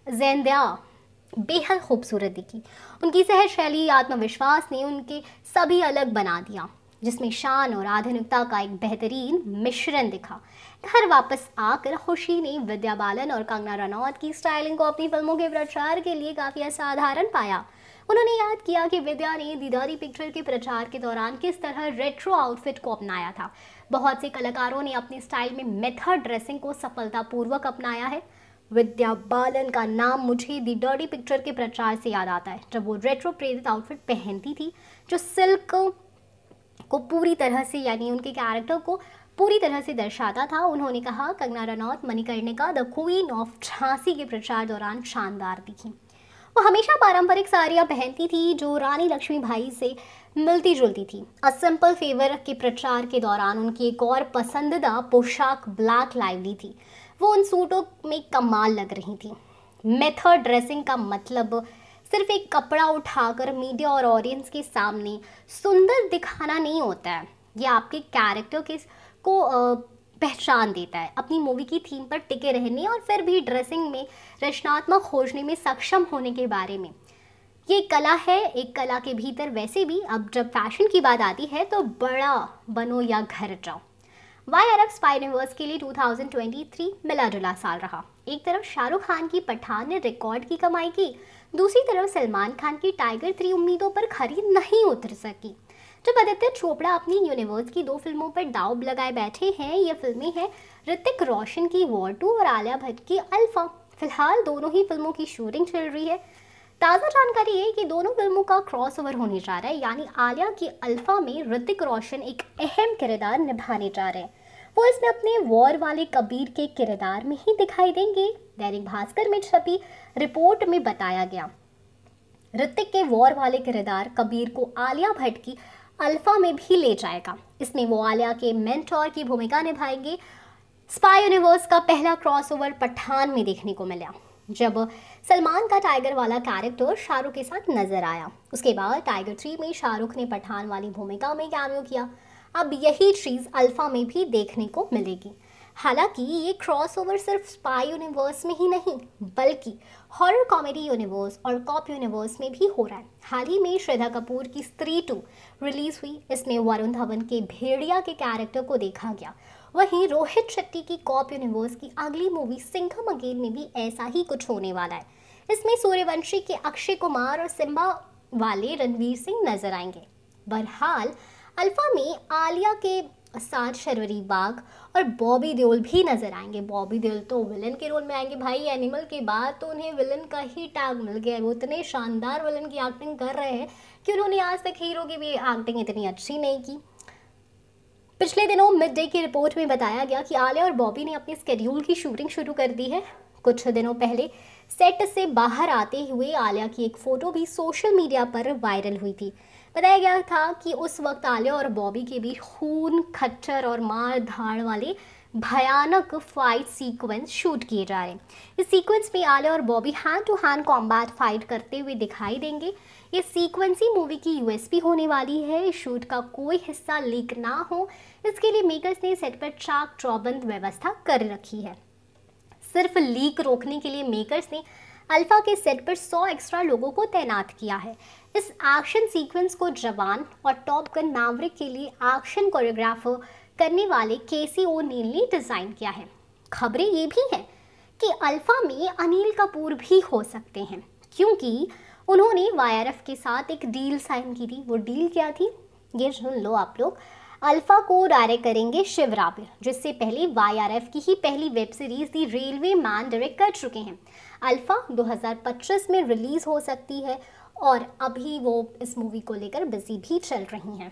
जैनद्या बेहद खूबसूरत दिखी उनकी सहज शैली आत्मविश्वास ने उनके सभी अलग बना दिया जिसमें शान और आधुनिकता का एक बेहतरीन मिश्रण दिखा घर वापस आकर खुशी ने विद्या बालन और कंगना रनौत की स्टाइलिंग को अपनी फिल्मों के प्रचार के लिए काफ़ी असाधारण पाया उन्होंने याद किया कि विद्या ने दीदारी पिक्चर के प्रचार के दौरान किस तरह रेट्रो आउटफिट को अपनाया था बहुत से कलाकारों ने अपने स्टाइल में मेथड ड्रेसिंग को सफलतापूर्वक अपनाया है विद्या बालन का नाम मुझे दी डॉडी पिक्चर के प्रचार से याद आता है जब वो रेट्रो प्रेरित आउटफिट पहनती थी जो सिल्क को पूरी तरह से यानी उनके कैरेक्टर को पूरी तरह से दर्शाता था उन्होंने कहा Kangana Ranaut Manikarnika the Queen of Jhansi के प्रचार दौरान शानदार दिखी वो हमेशा पारंपरिक साड़ियाँ पहनती थी जो रानी लक्ष्मी भाई से मिलती जुलती थी अ सिंपल फेवर के प्रचार के दौरान उनकी एक और पसंदीदा पोशाक ब्लैक लाइवली थी वो उन सूटों में कमाल लग रही थी मेथड ड्रेसिंग का मतलब सिर्फ एक कपड़ा उठाकर मीडिया और ऑडियंस के सामने सुंदर दिखाना नहीं होता है यह आपके कैरेक्टर के को पहचान देता है अपनी मूवी की थीम पर टिके रहने और फिर भी ड्रेसिंग में रचनात्मक खोजने में सक्षम होने के बारे में ये कला है एक कला के भीतर वैसे भी अब जब फैशन की बात आती है तो बड़ा बनो या घर जाओ वाई अरब स्पाई यूनिवर्स के लिए 2023 मिला जुला साल रहा एक तरफ शाहरुख खान की पठान ने रिकॉर्ड की कमाई की दूसरी तरफ सलमान खान की टाइगर थ्री उम्मीदों पर खरी नहीं उतर सकी जब आदित्य चोपड़ा अपनी यूनिवर्स की दो फिल्मों पर दाव लगाए बैठे हैं ये फिल्में हैं ऋतिक रोशन की वॉर टू और आलिया भट्ट की अल्फा फिलहाल दोनों ही फिल्मों की शूटिंग चल रही है ताज़ा जानकारी है कि दोनों फिल्मों का क्रॉसओवर होने जा रहा है यानी आलिया की अल्फा में ऋतिक रोशन एक अहम किरदार निभाने जा रहे हैं वो इसमें अपने वॉर वाले कबीर के किरदार में ही दिखाई देंगे दैनिक भास्कर में छपी रिपोर्ट में बताया गया ऋतिक के वॉर वाले किरदार कबीर को आलिया भट्ट की अल्फा में भी ले जाएगा इसमें वो आलिया के मेंटोर की भूमिका निभाएंगे स्पाई यूनिवर्स का पहला क्रॉसओवर पठान में देखने को मिला जब सलमान का टाइगर वाला कैरेक्टर शाहरुख के साथ नजर आया उसके बाद टाइगर थ्री में शाहरुख ने पठान वाली भूमिका में कैमियो किया अब यही चीज़ अल्फ़ा में भी देखने को मिलेगी हालांकि ये क्रॉसओवर सिर्फ स्पाई यूनिवर्स में ही नहीं बल्कि हॉरर कॉमेडी यूनिवर्स और कॉप यूनिवर्स में भी हो रहा है हाल ही में श्रद्धा कपूर की स्त्री टू रिलीज़ हुई इसमें वरुण धवन के भेड़िया के कैरेक्टर को देखा गया वहीं रोहित शेट्टी की कॉप यूनिवर्स की अगली मूवी सिंघम अगेन में भी ऐसा ही कुछ होने वाला है इसमें सूर्यवंशी के अक्षय कुमार और सिम्बा वाले रणवीर सिंह नजर आएंगे बहरहाल अल्फा में आलिया के असाद शर्वरी बाग और बॉबी देओल भी नज़र आएंगे बॉबी देओल तो विलन के रोल में आएंगे भाई एनिमल के बाद तो उन्हें विलन का ही टैग मिल गया है वो इतने शानदार विलन की एक्टिंग कर रहे हैं कि उन्होंने आज तक हीरो की भी एक्टिंग इतनी अच्छी नहीं की पिछले दिनों मिड डे की रिपोर्ट में बताया गया कि आलिया और बॉबी ने अपने स्केड्यूल की शूटिंग शुरू कर दी है कुछ दिनों पहले सेट से बाहर आते हुए आलिया की एक फ़ोटो भी सोशल मीडिया पर वायरल हुई थी बताया गया था कि उस वक्त आलिया और बॉबी के बीच खून खच्चर और मार धाड़ वाले भयानक फाइट सीक्वेंस शूट किए जा रहे हैं इस सीक्वेंस में आलिया और Bobby hand to hand combat fight करते हुए दिखाई देंगे ये सीक्वेंस ही मूवी की यूएसपी होने वाली है शूट का कोई हिस्सा लीक ना हो इसके लिए मेकर्स ने सेट पर चाक चौबंद व्यवस्था कर रखी है सिर्फ लीक रोकने के लिए मेकर्स ने अल्फ़ा के सेट पर 100 एक्स्ट्रा लोगों को तैनात किया है इस एक्शन सीक्वेंस को जवान और टॉप गन नावरिक के लिए एक्शन कोरियोग्राफर करने वाले के सी ओ नील ने डिज़ाइन किया है खबरें ये भी हैं कि अल्फ़ा में अनिल कपूर भी हो सकते हैं क्योंकि उन्होंने वाई के साथ एक डील साइन की थी वो डील क्या थी ये सुन लो आप लोग अल्फा को डायरेक्ट करेंगे शिवराबिर जिससे पहले वाई की ही पहली web series the Railway Men direct कर चुके हैं अल्फ़ा 2025 में रिलीज़ हो सकती है और अभी वो इस मूवी को लेकर बिजी भी चल रही हैं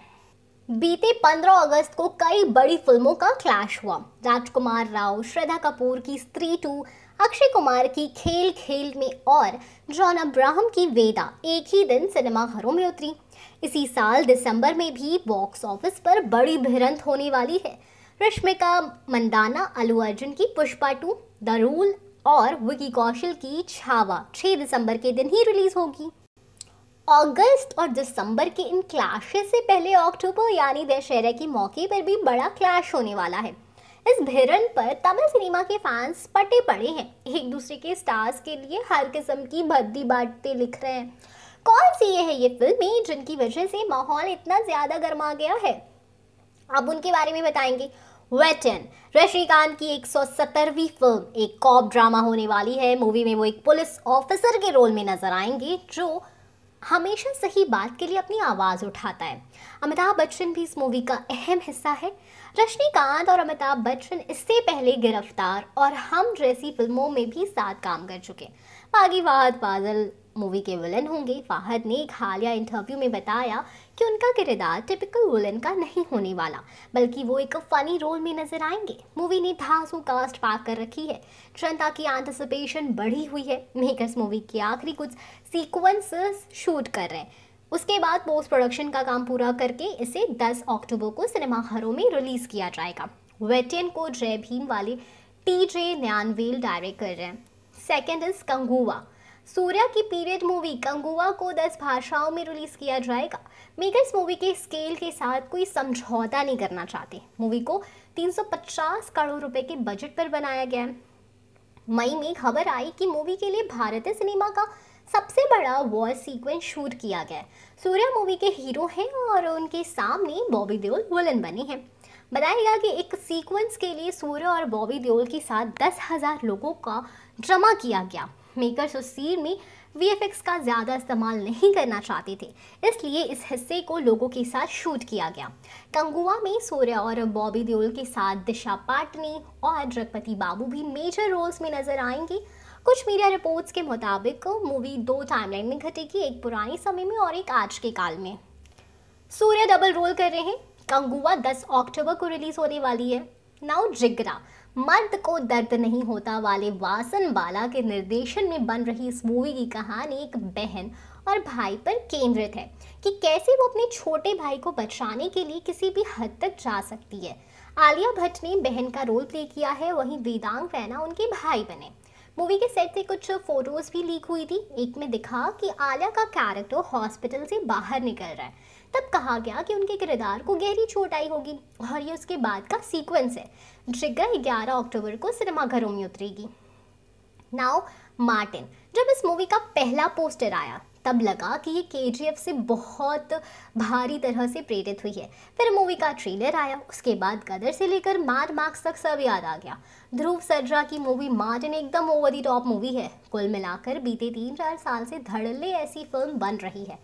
बीते 15 अगस्त को कई बड़ी फिल्मों का क्लैश हुआ राजकुमार राव श्रद्धा कपूर की स्त्री टू अक्षय कुमार की खेल खेल में और जॉन अब्राहम की वेदा एक ही दिन सिनेमाघरों में उतरी इसी साल दिसंबर में भी बॉक्स ऑफिस पर बड़ी भिड़ंत होने वाली है रश्मिका मंदाना अलू अर्जुन की पुष्पा टू द रूल और विकी कौशल की छावा 6 दिसंबर के दिन ही रिलीज होगी अगस्त और दिसंबर के इन क्लैशेस से पहले अक्टूबर यानी दशहरा के मौके पर भी बड़ा क्लैश होने वाला है इस भिरन पर तमिल सिनेमा के फैंस पटे पड़े हैं एक दूसरे के स्टार्स के लिए हर किस्म की भद्दी बांटते लिख रहे हैं कौन सी ये है ये फिल्में जिनकी वजह से माहौल इतना ज़्यादा गर्मा गया है अब उनके बारे में बताएंगे वेटन रश्मिकांत की 170वीं फिल्म एक कॉप ड्रामा होने वाली है मूवी में वो एक पुलिस ऑफिसर के रोल में नजर आएंगे जो हमेशा सही बात के लिए अपनी आवाज़ उठाता है अमिताभ बच्चन भी इस मूवी का अहम हिस्सा है रश्मिकांत और अमिताभ बच्चन इससे पहले गिरफ्तार और हम जैसी फिल्मों में भी साथ काम कर चुके बागी वाहद बादल मूवी के विलन होंगे फाहद ने एक हालिया इंटरव्यू में बताया कि उनका किरदार टिपिकल वुलन का नहीं होने वाला बल्कि वो एक फनी रोल में नजर आएंगे मूवी ने धासू कास्ट पाक कर रखी है जनता की एंटिसिपेशन बढ़ी हुई है मेकर्स मूवी के आखिरी कुछ सीक्वेंसेस शूट कर रहे हैं उसके बाद पोस्ट प्रोडक्शन का काम पूरा करके इसे 10 अक्टूबर को सिनेमाघरों में रिलीज़ किया जाएगा वेटियन को जय भीम वाले टी जे न्यानवेल डायरेक्ट कर रहे हैं सेकेंड इज कंगुआ सूर्या की पीरियड मूवी कंगुआ को 10 भाषाओं में रिलीज किया जाएगा इस मूवी के स्केल के साथ कोई समझौता नहीं करना चाहते मूवी को 350 करोड़ रुपए के बजट पर बनाया गया है मई में खबर आई कि मूवी के लिए भारतीय सिनेमा का सबसे बड़ा वॉर सीक्वेंस शूट किया गया है सूर्या मूवी के हीरो हैं और उनके सामने बॉबी देओल वुलन बने हैं बताएगा कि एक सीक्वेंस के लिए सूर्य और बॉबी देओल के साथ दस हज़ार लोगों का जमा किया गया मेकर्स उस सीन में वी का ज़्यादा इस्तेमाल नहीं करना चाहते थे इसलिए इस हिस्से को लोगों के साथ शूट किया गया कंगुआ में सूर्या और बॉबी देओल के साथ दिशा पाटनी और द्रगपति बाबू भी मेजर रोल्स में नजर आएंगे कुछ मीडिया रिपोर्ट्स के मुताबिक मूवी दो टाइमलाइन में घटेगी एक पुराने समय में और एक आज के काल में सूर्य डबल रोल कर रहे हैं कंगुआ 10 अक्टूबर को रिलीज होने वाली है नाउ जिगरा मर्द को दर्द नहीं होता वाले वासन बाला के निर्देशन में बन रही इस मूवी की कहानी एक बहन और भाई पर केंद्रित है कि कैसे वो अपने छोटे भाई को बचाने के लिए किसी भी हद तक जा सकती है आलिया भट्ट ने बहन का रोल प्ले किया है वहीं वेदांग रैना उनके भाई बने मूवी के सेट से कुछ फोटोज भी लीक हुई थी एक में दिखा कि आलिया का कैरेक्टर हॉस्पिटल से बाहर निकल रहा है तब कहा गया कि उनके किरदार को गहरी चोट आई होगी और ये उसके बाद का सीक्वेंस है ट्रिगर 11 अक्टूबर को सिनेमाघरों में उतरेगी नाउ मार्टिन जब इस मूवी का पहला पोस्टर आया तब लगा कि ये के से बहुत भारी तरह से प्रेरित हुई है फिर मूवी का ट्रेलर आया उसके बाद गदर से लेकर मार मार्क्स तक सब याद आ गया ध्रुव सर्जा की मूवी मार्टिन एकदम ओवर दी टॉप मूवी है कुल मिलाकर बीते तीन चार साल से धड़ल्ले ऐसी फिल्म बन रही है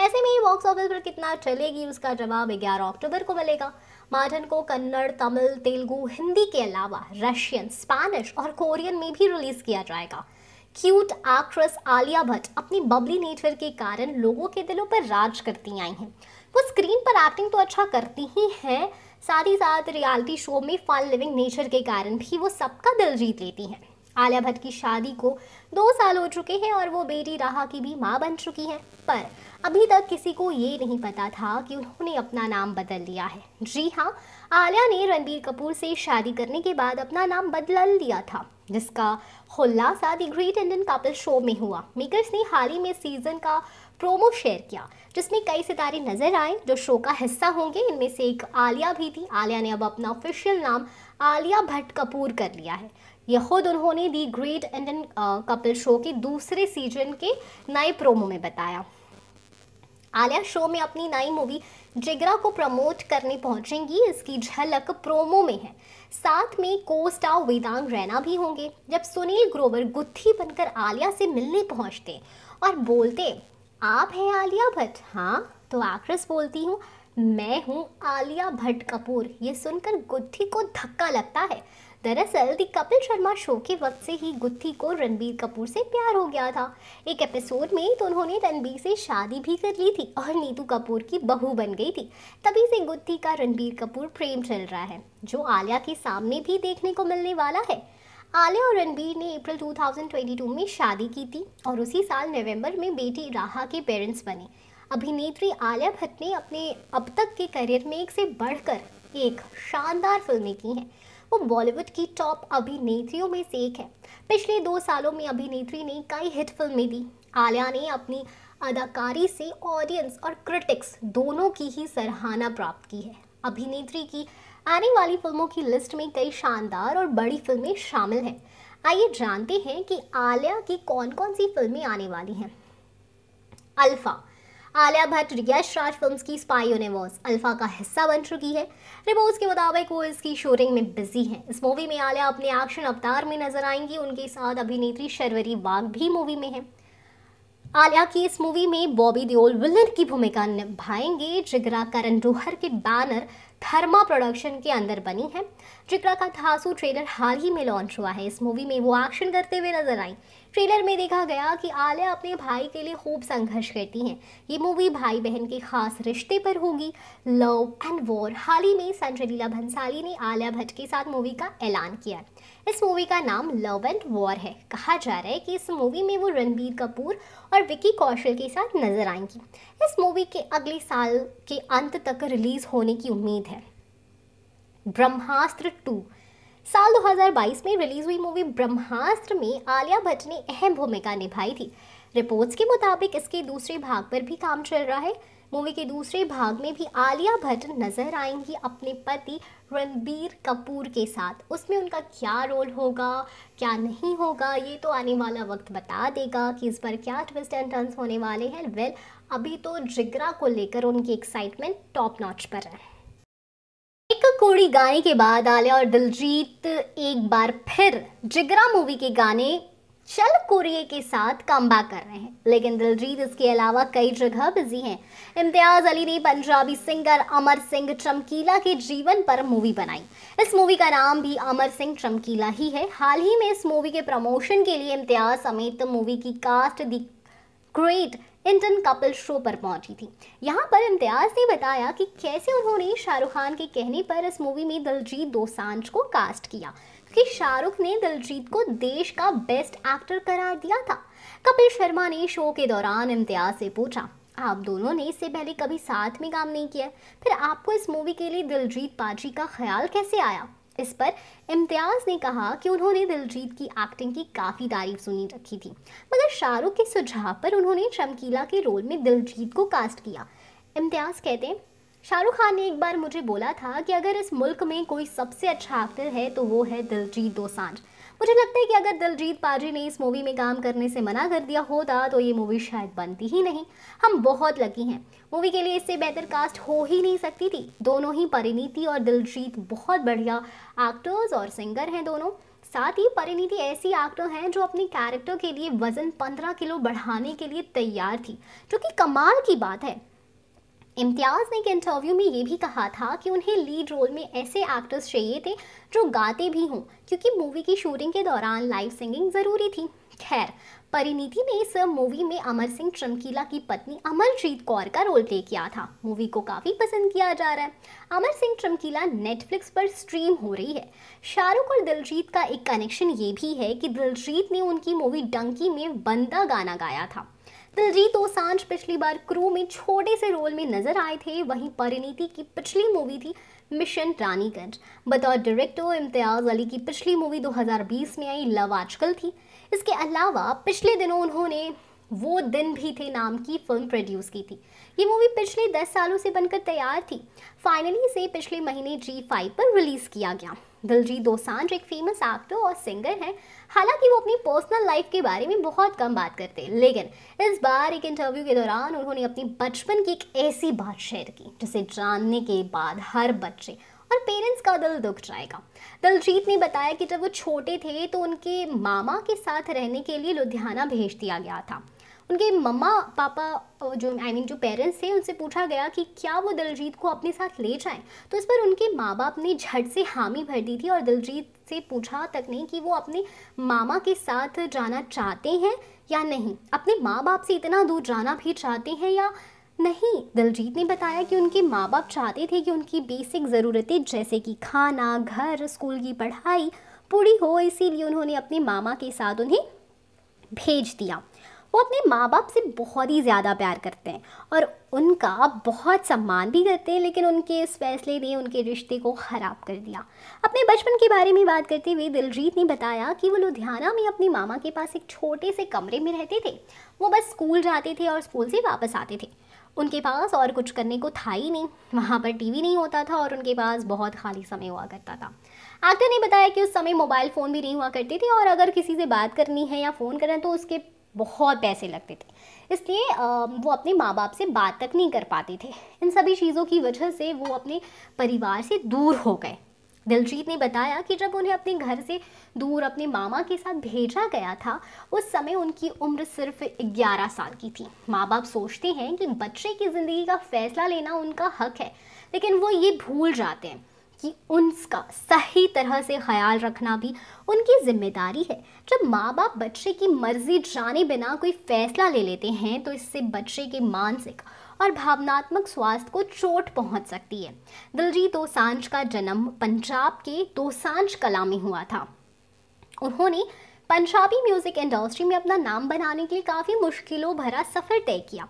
ऐसे में ही बॉक्स ऑफिस पर कितना चलेगी उसका जवाब ग्यारह अक्टूबर को मिलेगा माधन को कन्नड़ तमिल तेलुगू हिंदी के अलावा रशियन स्पेनिश और कोरियन में भी रिलीज किया जाएगा क्यूट एक्ट्रेस आलिया भट्ट अपनी बबली नेचर के कारण लोगों के दिलों पर राज करती आई हैं वो स्क्रीन पर एक्टिंग तो अच्छा करती ही हैं साथ ही साथ रियलिटी शो में फन लिविंग नेचर के कारण भी वो सबका दिल जीत लेती हैं आलिया भट्ट की शादी को दो साल हो चुके हैं और वो बेटी राहा की भी माँ बन चुकी हैं पर अभी तक किसी को ये नहीं पता था कि उन्होंने अपना नाम बदल लिया है जी हाँ आलिया ने रणबीर कपूर से शादी करने के बाद अपना नाम बदल लिया था जिसका खुलासा the great Indian couple show में हुआ मेकर्स ने हाल ही में सीजन का प्रोमो शेयर किया जिसमें कई सितारे नजर आए जो शो का हिस्सा होंगे इनमें से एक आलिया भी थी आलिया ने अब अपना ऑफिशियल नाम आलिया भट्ट कपूर कर लिया है यह खुद उन्होंने the great Indian Kapil show के दूसरे सीजन के नए प्रोमो में बताया आलिया शो में अपनी नई मूवी जिगरा को प्रमोट करने पहुंचेंगी इसकी झलक प्रोमो में है साथ में को स्टार वेदांग रैना भी होंगे जब सुनील ग्रोवर गुत्थी बनकर आलिया से मिलने पहुंचते और बोलते आप हैं आलिया भट्ट हाँ तो एक्ट्रेस बोलती हूँ मैं हूँ आलिया भट्ट कपूर ये सुनकर गुत्थी को धक्का लगता है दरअसल दी कपिल शर्मा शो के वक्त से ही गुत्थी को रणबीर कपूर से प्यार हो गया था एक एपिसोड में तो उन्होंने रणबीर से शादी भी कर ली थी और नीतू कपूर की बहू बन गई थी तभी से गुत्थी का रणबीर कपूर प्रेम चल रहा है जो आलिया के सामने भी देखने को मिलने वाला है आलिया और रणबीर ने अप्रैल 2022 में शादी की थी और उसी साल नवंबर में बेटी राहा के पेरेंट्स बने अभिनेत्री आलिया भट्ट ने अपने अब तक के करियर में एक से बढ़कर एक शानदार फिल्में की हैं वो बॉलीवुड की टॉप अभिनेत्रियों में से एक है पिछले दो सालों में अभिनेत्री ने कई हिट फिल्में दी आलिया ने अपनी अदाकारी से ऑडियंस और क्रिटिक्स दोनों की ही सराहना प्राप्त की है अभिनेत्री की आने वाली फिल्मों की लिस्ट में कई शानदार और बड़ी फिल्में शामिल हैं आइए जानते हैं कि आलिया की कौन कौन सी फिल्में आने वाली हैं अल्फ़ा आलिया भट्ट यश राज फिल्म की स्पाई यूनिवर्स अल्फा का हिस्सा बन चुकी है रिपोर्ट्स के मुताबिक वो इसकी शूटिंग में बिजी हैं इस मूवी में आलिया अपने एक्शन अवतार में नजर आएंगी उनके साथ अभिनेत्री शर्वरी वाघ भी मूवी में है आलिया की इस मूवी में बॉबी देओल विलन की भूमिका निभाएंगे जिगरा करण डोहर के बैनर थर्मा प्रोडक्शन के अंदर बनी है जिगरा का धासू ट्रेलर हाल ही में लॉन्च हुआ है इस मूवी में वो एक्शन करते हुए नजर आई ट्रेलर में देखा गया कि आलिया अपने भाई के लिए खूब संघर्ष करती हैं ये मूवी भाई बहन के खास रिश्ते पर होगी लव एंड वॉर हाल ही में संजय लीला भंसाली ने आलिया भट्ट के साथ मूवी का ऐलान किया इस मूवी का नाम लव एंड वॉर है कहा जा रहा है कि इस मूवी में वो रणबीर कपूर और विकी कौशल के साथ नजर आएंगी इस मूवी के अगले साल के अंत तक रिलीज होने की उम्मीद है ब्रह्मास्त्र टू साल 2022 में रिलीज हुई मूवी ब्रह्मास्त्र में आलिया भट्ट ने अहम भूमिका निभाई थी रिपोर्ट्स के मुताबिक इसके दूसरे भाग पर भी काम चल रहा है मूवी के दूसरे भाग में भी आलिया भट्ट नजर आएंगी अपने पति रणबीर कपूर के साथ उसमें उनका क्या रोल होगा क्या नहीं होगा ये तो आने वाला वक्त बता देगा कि इस पर क्या ट्विस्ट एंड टर्न्स होने वाले हैं वेल अभी तो जिगरा को लेकर उनकी एक्साइटमेंट टॉप नॉच पर है एक कोड़ी गाने के बाद आलिया और दिलजीत एक बार फिर जिगरा मूवी के गाने चल कोरिए के साथ कम कर रहे हैं लेकिन दिलजीत इसके अलावा कई जगह बिजी हैं इम्तियाज़ अली ने पंजाबी सिंगर अमर सिंह चमकीला के जीवन पर मूवी बनाई इस मूवी का नाम भी अमर सिंह चमकीला ही है हाल ही में इस मूवी के प्रमोशन के लिए इम्तियाज़ समेत मूवी की cast the great Indian couple show पर पहुंची थी यहां पर इम्तियाज ने बताया कि कैसे उन्होंने शाहरुख खान के कहने पर इस मूवी में दलजीत दोसांझ को कास्ट किया क्योंकि शाहरुख ने दिलजीत को देश का बेस्ट एक्टर करार दिया था कपिल शर्मा ने शो के दौरान इम्तियाज से पूछा आप दोनों ने इससे पहले कभी साथ में काम नहीं किया फिर आपको इस मूवी के लिए दिलजीत पाजी का ख्याल कैसे आया इस पर इम्तियाज़ ने कहा कि उन्होंने दिलजीत की एक्टिंग की काफ़ी तारीफ सुनी रखी थी मगर शाहरुख के सुझाव पर उन्होंने चमकीला के रोल में दिलजीत को कास्ट किया इम्तियाज़ कहते हैं शाहरुख खान ने एक बार मुझे बोला था कि अगर इस मुल्क में कोई सबसे अच्छा एक्टर है तो वो है दिलजीत दोसांझ मुझे लगता है कि अगर दिलजीत पाजी ने इस मूवी में काम करने से मना कर दिया होता तो ये मूवी शायद बनती ही नहीं हम बहुत लकी हैं मूवी के लिए इससे बेहतर कास्ट हो ही नहीं सकती थी दोनों ही परिणीति और दिलजीत बहुत बढ़िया एक्टर्स और सिंगर हैं दोनों साथ ही परिणीति ऐसी एक्टर हैं जो अपने कैरेक्टर के लिए वज़न 15 किलो बढ़ाने के लिए तैयार थी जो कि कमाल की बात है इम्तियाज़ ने एक इंटरव्यू में ये भी कहा था कि उन्हें लीड रोल में ऐसे एक्टर्स चाहिए थे जो गाते भी हों क्योंकि मूवी की शूटिंग के दौरान लाइव सिंगिंग ज़रूरी थी खैर परिणीति ने इस मूवी में अमर सिंह चमकीला की पत्नी अमरजीत कौर का रोल प्ले किया था मूवी को काफ़ी पसंद किया जा रहा है अमर सिंह चमकीला नेटफ्लिक्स पर स्ट्रीम हो रही है शाहरुख और दिलजीत का एक कनेक्शन ये भी है कि दिलजीत ने उनकी मूवी डंकी में बंदा गाना गाया था दिलजीत दोसांझ पिछली बार क्रू में छोटे से रोल में नजर आए थे वहीं परिणीति की पिछली मूवी थी मिशन रानीगंज बतौर डायरेक्टर इम्तियाज़ अली की पिछली मूवी 2020 में आई लव आजकल थी इसके अलावा पिछले दिनों उन्होंने वो दिन भी थे नाम की फिल्म प्रोड्यूस की थी ये मूवी पिछले दस सालों से बनकर तैयार थी फाइनली इसे पिछले महीने जी फाइव पर रिलीज़ किया गया दिलजीत दोसांझ एक फेमस एक्टर और सिंगर हैं हालांकि वो अपनी पर्सनल लाइफ के बारे में बहुत कम बात करते हैं लेकिन इस बार एक इंटरव्यू के दौरान उन्होंने अपनी बचपन की एक ऐसी बात शेयर की जिसे जानने के बाद हर बच्चे और पेरेंट्स का दिल दुख जाएगा दलजीत ने बताया कि जब वो छोटे थे तो उनके मामा के साथ रहने के लिए लुधियाना भेज दिया गया था उनके मम्मा पापा जो आई I मीन mean, जो पेरेंट्स थे उनसे पूछा गया कि क्या वो दिलजीत को अपने साथ ले जाएं तो इस पर उनके माँ बाप ने झट से हामी भर दी थी और दिलजीत से पूछा तक नहीं कि वो अपने मामा के साथ जाना चाहते हैं या नहीं अपने माँ बाप से इतना दूर जाना भी चाहते हैं या नहीं दिलजीत ने बताया कि उनके माँ बाप चाहते थे कि उनकी बेसिक ज़रूरतें जैसे कि खाना घर स्कूल की पढ़ाई पूरी हो इसीलिए उन्होंने अपने मामा के साथ उन्हें भेज दिया वो अपने माँ बाप से बहुत ही ज़्यादा प्यार करते हैं और उनका बहुत सम्मान भी करते हैं लेकिन उनके इस फैसले ने उनके रिश्ते को ख़राब कर दिया अपने बचपन के बारे में बात करते हुए दिलजीत ने बताया कि वो लुधियाना में अपने मामा के पास एक छोटे से कमरे में रहते थे वो बस स्कूल जाते थे और स्कूल से वापस आते थे उनके पास और कुछ करने को था ही नहीं वहाँ पर टीवी नहीं होता था और उनके पास बहुत खाली समय हुआ करता था एक्टर ने बताया कि उस समय मोबाइल फ़ोन भी नहीं हुआ करते थे और अगर किसी से बात करनी है या फ़ोन करना तो उसके बहुत पैसे लगते थे इसलिए वो अपने माँ बाप से बात तक नहीं कर पाते थे इन सभी चीज़ों की वजह से वो अपने परिवार से दूर हो गए दिलजीत ने बताया कि जब उन्हें अपने घर से दूर अपने मामा के साथ भेजा गया था उस समय उनकी उम्र सिर्फ 11 साल की थी माँ बाप सोचते हैं कि बच्चे की ज़िंदगी का फैसला लेना उनका हक है लेकिन वो ये भूल जाते हैं कि उनका सही तरह से ख्याल रखना भी उनकी जिम्मेदारी है जब माँ बाप बच्चे की मर्जी जाने बिना कोई फैसला ले लेते हैं तो इससे बच्चे के मानसिक और भावनात्मक स्वास्थ्य को चोट पहुंच सकती है दिलजीत दोसांझ का जन्म पंजाब के दोसांझ कला में हुआ था उन्होंने पंजाबी म्यूज़िक इंडस्ट्री में अपना नाम बनाने के लिए काफ़ी मुश्किलों भरा सफ़र तय किया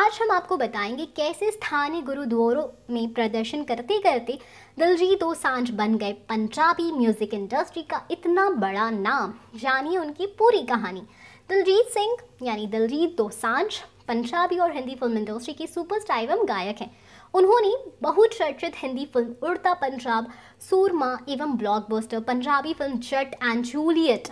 आज हम आपको बताएंगे कैसे स्थानीय गुरुद्वारों में प्रदर्शन करते करते दिलजीत दोसांझ बन गए पंजाबी म्यूज़िक इंडस्ट्री का इतना बड़ा नाम जानिए उनकी पूरी कहानी दिलजीत सिंह यानी दिलजीत दोसांझ पंजाबी और हिंदी फिल्म इंडस्ट्री के सुपरस्टार एवं गायक हैं उन्होंने बहुचर्चित हिंदी फिल्म उड़ता पंजाब सूरमा एवं blockbuster Punjabi film Jatt and Juliet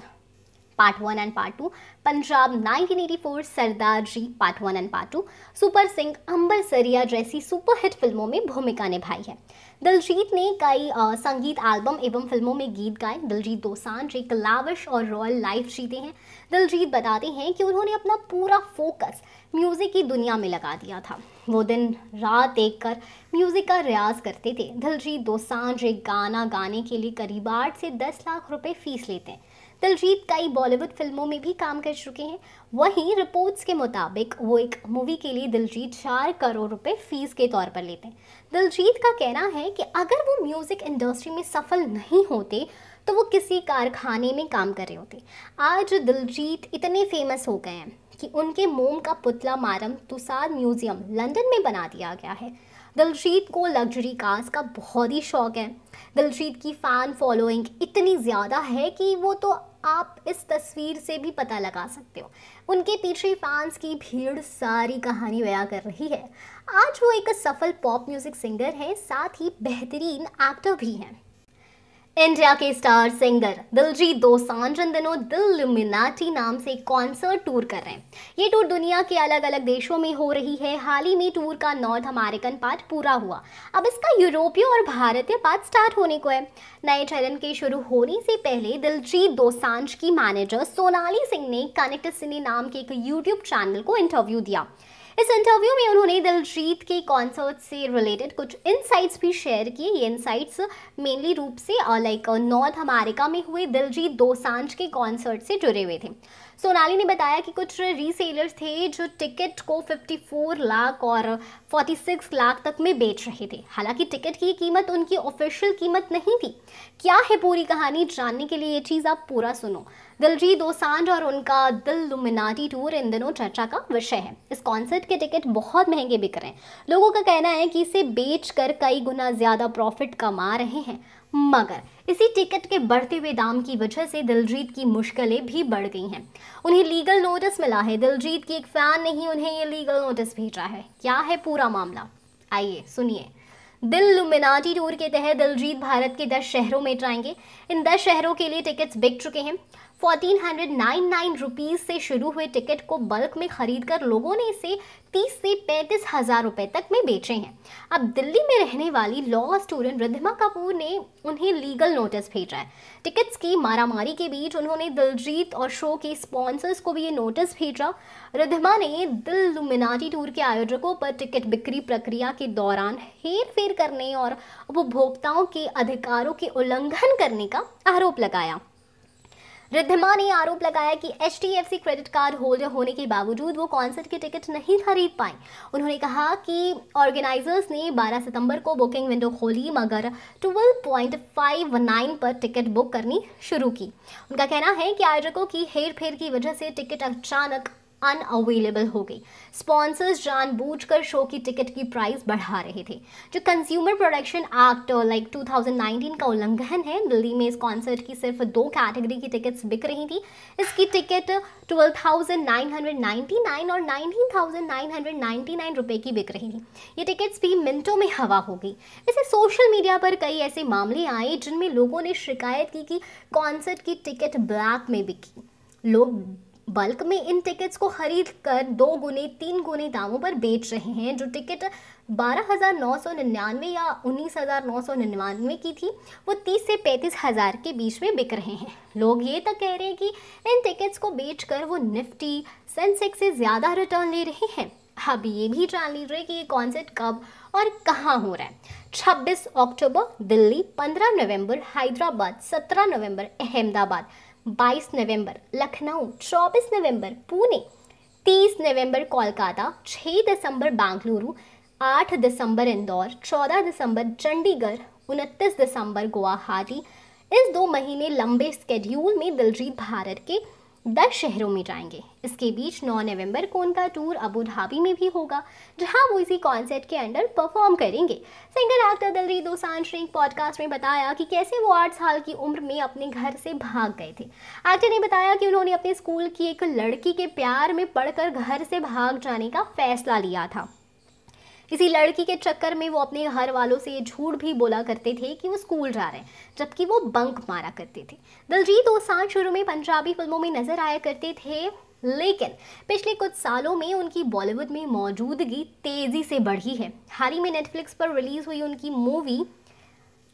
part one and part two Punjab 1984 Sardaar ji part one and part two super Singh Ambarsariya जैसी सुपरहिट फिल्मों में भूमिका निभाई है दिलजीत ने कई संगीत एल्बम एवं फिल्मों में गीत गाए दिलजीत दोसांझ एक लाविश और रॉयल लाइफ जीते हैं दिलजीत बताते हैं कि उन्होंने अपना पूरा फोकस म्यूज़िक की दुनिया में लगा दिया था वो दिन रात एक कर म्यूज़िक का रियाज करते थे दिलजीत दोसांझ एक गाना गाने के लिए करीब आठ से दस लाख रुपये फीस लेते हैं दिलजीत कई बॉलीवुड फिल्मों में भी काम कर चुके हैं वहीं रिपोर्ट्स के मुताबिक वो एक मूवी के लिए दिलजीत चार करोड़ रुपए फीस के तौर पर लेते हैं दिलजीत का कहना है कि अगर वो म्यूज़िक इंडस्ट्री में सफल नहीं होते तो वो किसी कारखाने में काम कर रहे होते आज दिलजीत इतने फेमस हो गए हैं कि उनके मोम का पुतला मारम तुसार म्यूज़ियम लंदन में बना दिया गया है दिलजीत को लग्जरी कार्स का बहुत ही शौक है दिलजीत की फ़ैन फॉलोइंग इतनी ज़्यादा है कि वो तो आप इस तस्वीर से भी पता लगा सकते हो उनके पीछे फैंस की भीड़ सारी कहानी बयां कर रही है आज वो एक सफल पॉप म्यूजिक सिंगर हैं साथ ही बेहतरीन एक्टर भी हैं इंडिया के स्टार सिंगर दिलजीत दोसांझ इन दिनों दिल लुमिनाटी नाम से कॉन्सर्ट टूर कर रहे हैं ये टूर दुनिया के अलग अलग देशों में हो रही है हाल ही में टूर का नॉर्थ अमेरिकन पार्ट पूरा हुआ अब इसका यूरोपीय और भारतीय पार्ट स्टार्ट होने को है नए चरण के शुरू होने से पहले दिलजीत दोसांझ की मैनेजर सोनाली सिंह ने कनेक्ट सिने नाम के एक यूट्यूब चैनल को इंटरव्यू दिया इस इंटरव्यू में उन्होंने दिलजीत के कॉन्सर्ट से रिलेटेड कुछ इनसाइट्स भी शेयर किए ये इनसाइट्स मेनली रूप से लाइक नॉर्थ अमेरिका में हुए दिलजीत दो के कॉन्सर्ट से जुड़े हुए थे सोनाली ने बताया कि कुछ रीसेलर्स थे जो टिकट को 54 लाख और 46 लाख तक में बेच रहे थे हालांकि टिकट की कीमत उनकी ऑफिशियल कीमत नहीं थी क्या है पूरी कहानी जानने के लिए ये चीज़ आप पूरा सुनो दिलजी दोसांझ और उनका दिल लुमिनाटी टूर इन दिनों चर्चा का विषय है इस कॉन्सर्ट के टिकट बहुत महंगे बिक रहे हैं लोगों का कहना है कि इसे बेच कर कई गुना ज़्यादा प्रॉफिट कमा रहे हैं मगर इसी टिकट के बढ़ते हुए दाम की वजह से दिलजीत की मुश्किलें भी बढ़ गई हैं उन्हें लीगल नोटिस मिला है दिलजीत की एक फ़ैन ने ही उन्हें ये लीगल नोटिस भेजा है क्या है पूरा मामला आइए सुनिए दिल लुमिनाटी टूर के तहत दिलजीत भारत के दस शहरों में जाएंगे इन दस शहरों के लिए टिकट्स बिक चुके हैं 1499 रुपीस से शुरू हुए टिकट को बल्क में खरीदकर लोगों ने इसे 30 से पैंतीस हज़ार रुपये तक में बेचे हैं अब दिल्ली में रहने वाली लॉ स्टूडेंट रिधिमा कपूर ने उन्हें लीगल नोटिस भेजा है टिकट्स की मारामारी के बीच उन्होंने दिलजीत और शो के स्पॉन्सर्स को भी ये नोटिस भेजा रिधिमा ने दिल लुमिनाटी टूर के आयोजकों पर टिकट बिक्री प्रक्रिया के दौरान हेर फेर करने और उपभोक्ताओं के अधिकारों के उल्लंघन करने का आरोप लगाया रिद्धिमा ने आरोप लगाया कि एच क्रेडिट कार्ड होल्डर होने के बावजूद वो कॉन्सर्ट की टिकट नहीं खरीद पाए उन्होंने कहा कि ऑर्गेनाइजर्स ने 12 सितंबर को बुकिंग विंडो खोली मगर 12.59 पर टिकट बुक करनी शुरू की उनका कहना है कि आयोजकों की हेर फेर की वजह से टिकट अचानक अनअवेलेबल हो गई स्पॉन्सर्स जानबूझकर शो की टिकट की प्राइस बढ़ा रहे थे जो कंज्यूमर प्रोडक्शन एक्ट लाइक 2019 का उल्लंघन है दिल्ली में इस कॉन्सर्ट की सिर्फ दो कैटेगरी की टिकट्स बिक रही थी इसकी टिकट 12,999 और 19,999 रुपए की बिक रही थी ये टिकट्स भी मिनटों में हवा हो गई इसे सोशल मीडिया पर कई ऐसे मामले आए जिनमें लोगों ने शिकायत की कि कॉन्सर्ट की टिकट ब्लैक में बिकी लोग बल्क में इन टिकट्स को खरीद कर दो गुने तीन गुने दामों पर बेच रहे हैं जो टिकट बारह हज़ार नौ सौ निन्यानवे या उन्नीस हज़ार नौ सौ निन्यानवे की थी वो तीस से पैंतीस हज़ार के बीच में बिक रहे हैं लोग ये तक तो कह रहे हैं कि इन टिकट्स को बेच कर वो निफ्टी सेंसेक्स से ज़्यादा रिटर्न ले रहे हैं अब ये भी जान लीजिए कि ये कॉन्सर्ट कब और कहाँ हो रहा है 26 अक्टूबर दिल्ली 15 नवंबर हैदराबाद 17 नवंबर अहमदाबाद बाईस नवंबर लखनऊ चौबीस नवंबर पुणे तीस नवंबर कोलकाता छः दिसंबर बेंगलुरु आठ दिसंबर इंदौर चौदह दिसंबर चंडीगढ़ उनतीस दिसंबर गुवाहाटी इस दो महीने लंबे स्केड्यूल में दिलजीत भारत के दस शहरों में जाएंगे इसके बीच 9 नवंबर को उनका टूर अबू धाबी में भी होगा जहां वो इसी कॉन्सर्ट के अंडर परफॉर्म करेंगे सिंगर एक्टर दलरी दो ने पॉडकास्ट में बताया कि कैसे वो आठ साल की उम्र में अपने घर से भाग गए थे एक्टर ने बताया कि उन्होंने अपने स्कूल की एक लड़की के प्यार में पढ़कर घर से भाग जाने का फैसला लिया था इसी लड़की के चक्कर में वो अपने घर वालों से झूठ भी बोला करते थे कि वो स्कूल जा रहे हैं जबकि वो बंक मारा करते थे दिलजीत साल शुरू में पंजाबी फिल्मों में नजर आया करते थे लेकिन पिछले कुछ सालों में उनकी बॉलीवुड में मौजूदगी तेज़ी से बढ़ी है हाल ही में नेटफ्लिक्स पर रिलीज़ हुई उनकी मूवी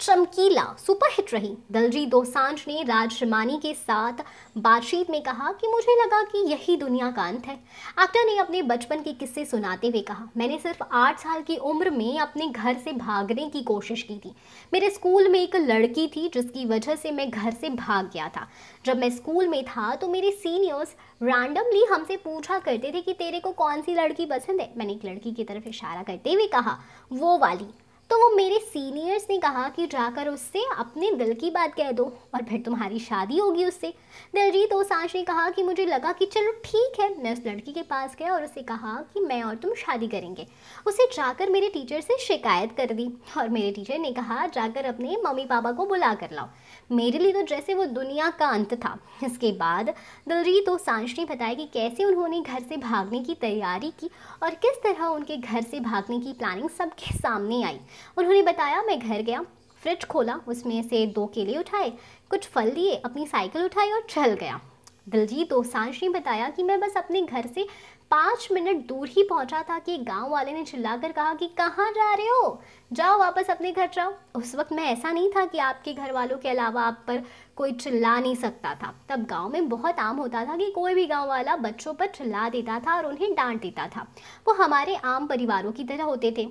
चमकीला सुपरहिट रही दलजी दोसांझ ने राज के साथ बातचीत में कहा कि मुझे लगा कि यही दुनिया का अंत है एक्टर ने अपने बचपन के किस्से सुनाते हुए कहा मैंने सिर्फ आठ साल की उम्र में अपने घर से भागने की कोशिश की थी मेरे स्कूल में एक लड़की थी जिसकी वजह से मैं घर से भाग गया था जब मैं स्कूल में था तो मेरे सीनियर्स रैंडमली हमसे पूछा करते थे कि तेरे को कौन सी लड़की पसंद है मैंने एक लड़की की तरफ इशारा करते हुए कहा वो वाली तो वो मेरे सीनियर्स ने कहा कि जाकर उससे अपने दिल की बात कह दो और फिर तुम्हारी शादी होगी उससे दिलजीत ओसाश ने कहा कि मुझे लगा कि चलो ठीक है मैं उस लड़की के पास गया और उसे कहा कि मैं और तुम शादी करेंगे उसे जाकर मेरे टीचर से शिकायत कर दी और मेरे टीचर ने कहा जाकर अपने मम्मी पापा को बुला कर लाओ मेरे लिए तो जैसे वो दुनिया का अंत था इसके बाद दिलजीत और सांश ने बताया कि कैसे उन्होंने घर से भागने की तैयारी की और किस तरह उनके घर से भागने की प्लानिंग सबके सामने आई उन्होंने बताया मैं घर गया फ्रिज खोला उसमें से दो केले उठाए कुछ फल लिए अपनी साइकिल उठाई और चल गया दिलजीत दोसांश ने बताया कि मैं बस अपने घर से पाँच मिनट दूर ही पहुंचा था कि गांव वाले ने चिल्लाकर कहा कि कहाँ जा रहे हो जाओ वापस अपने घर जाओ उस वक्त मैं ऐसा नहीं था कि आपके घर वालों के अलावा आप पर कोई चिल्ला नहीं सकता था तब गांव में बहुत आम होता था कि कोई भी गांव वाला बच्चों पर चिल्ला देता था और उन्हें डांट देता था वो हमारे आम परिवारों की तरह होते थे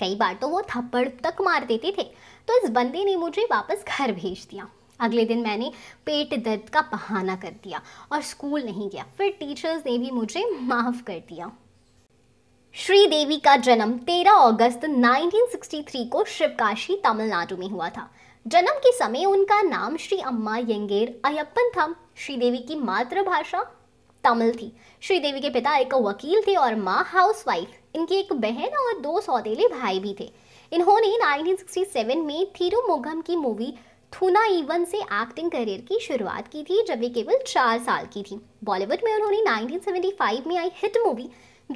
कई बार तो वो थप्पड़ तक मार देते थे तो इस बंदे ने मुझे वापस घर भेज दिया अगले दिन मैंने पेट दर्द का बहाना कर दिया और स्कूल नहीं गया फिर टीचर्स ने भी मुझे माफ़ कर दिया श्रीदेवी का जन्म 13 अगस्त 1963 को शिवकाशी तमिलनाडु में हुआ था जन्म के समय उनका नाम श्री अम्मा यंगेर अयप्पन था श्रीदेवी की मातृभाषा तमिल थी श्रीदेवी के पिता एक वकील थे और माँ हाउसवाइफ इनकी एक बहन और दो सौतेले भाई भी थे इन्होंने 1967 में थीरुमुगम की मूवी थूना इवन e से एक्टिंग करियर की शुरुआत की थी जब वे केवल चार साल की थी बॉलीवुड में उन्होंने 1975 में आई हिट मूवी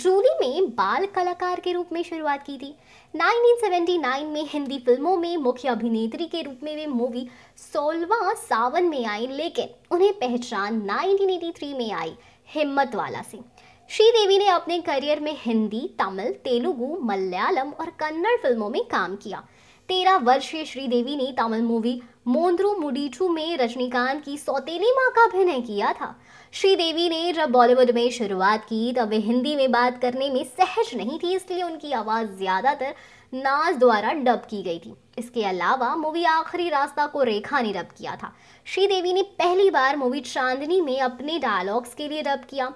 जूली में बाल कलाकार के रूप में शुरुआत की थी 1979 में हिंदी फिल्मों में मुख्य अभिनेत्री के रूप में वे मूवी सोलवा सावन में आई लेकिन उन्हें पहचान 1983 में आई हिम्मत वाला से श्रीदेवी ने अपने करियर में हिंदी तमिल तेलुगु मलयालम और कन्नड़ फिल्मों में काम किया तेरह वर्षीय श्रीदेवी ने तमिल मूवी मोन्द्रू मुडीचू में रजनीकांत की सौतेली माँ का अभिनय किया था श्रीदेवी ने जब बॉलीवुड में शुरुआत की तब वे हिंदी में बात करने में सहज नहीं थी इसलिए उनकी आवाज़ ज़्यादातर नाज द्वारा डब की गई थी इसके अलावा मूवी आखिरी रास्ता को रेखा ने डब किया था श्रीदेवी ने पहली बार मूवी चांदनी में अपने डायलॉग्स के लिए डब किया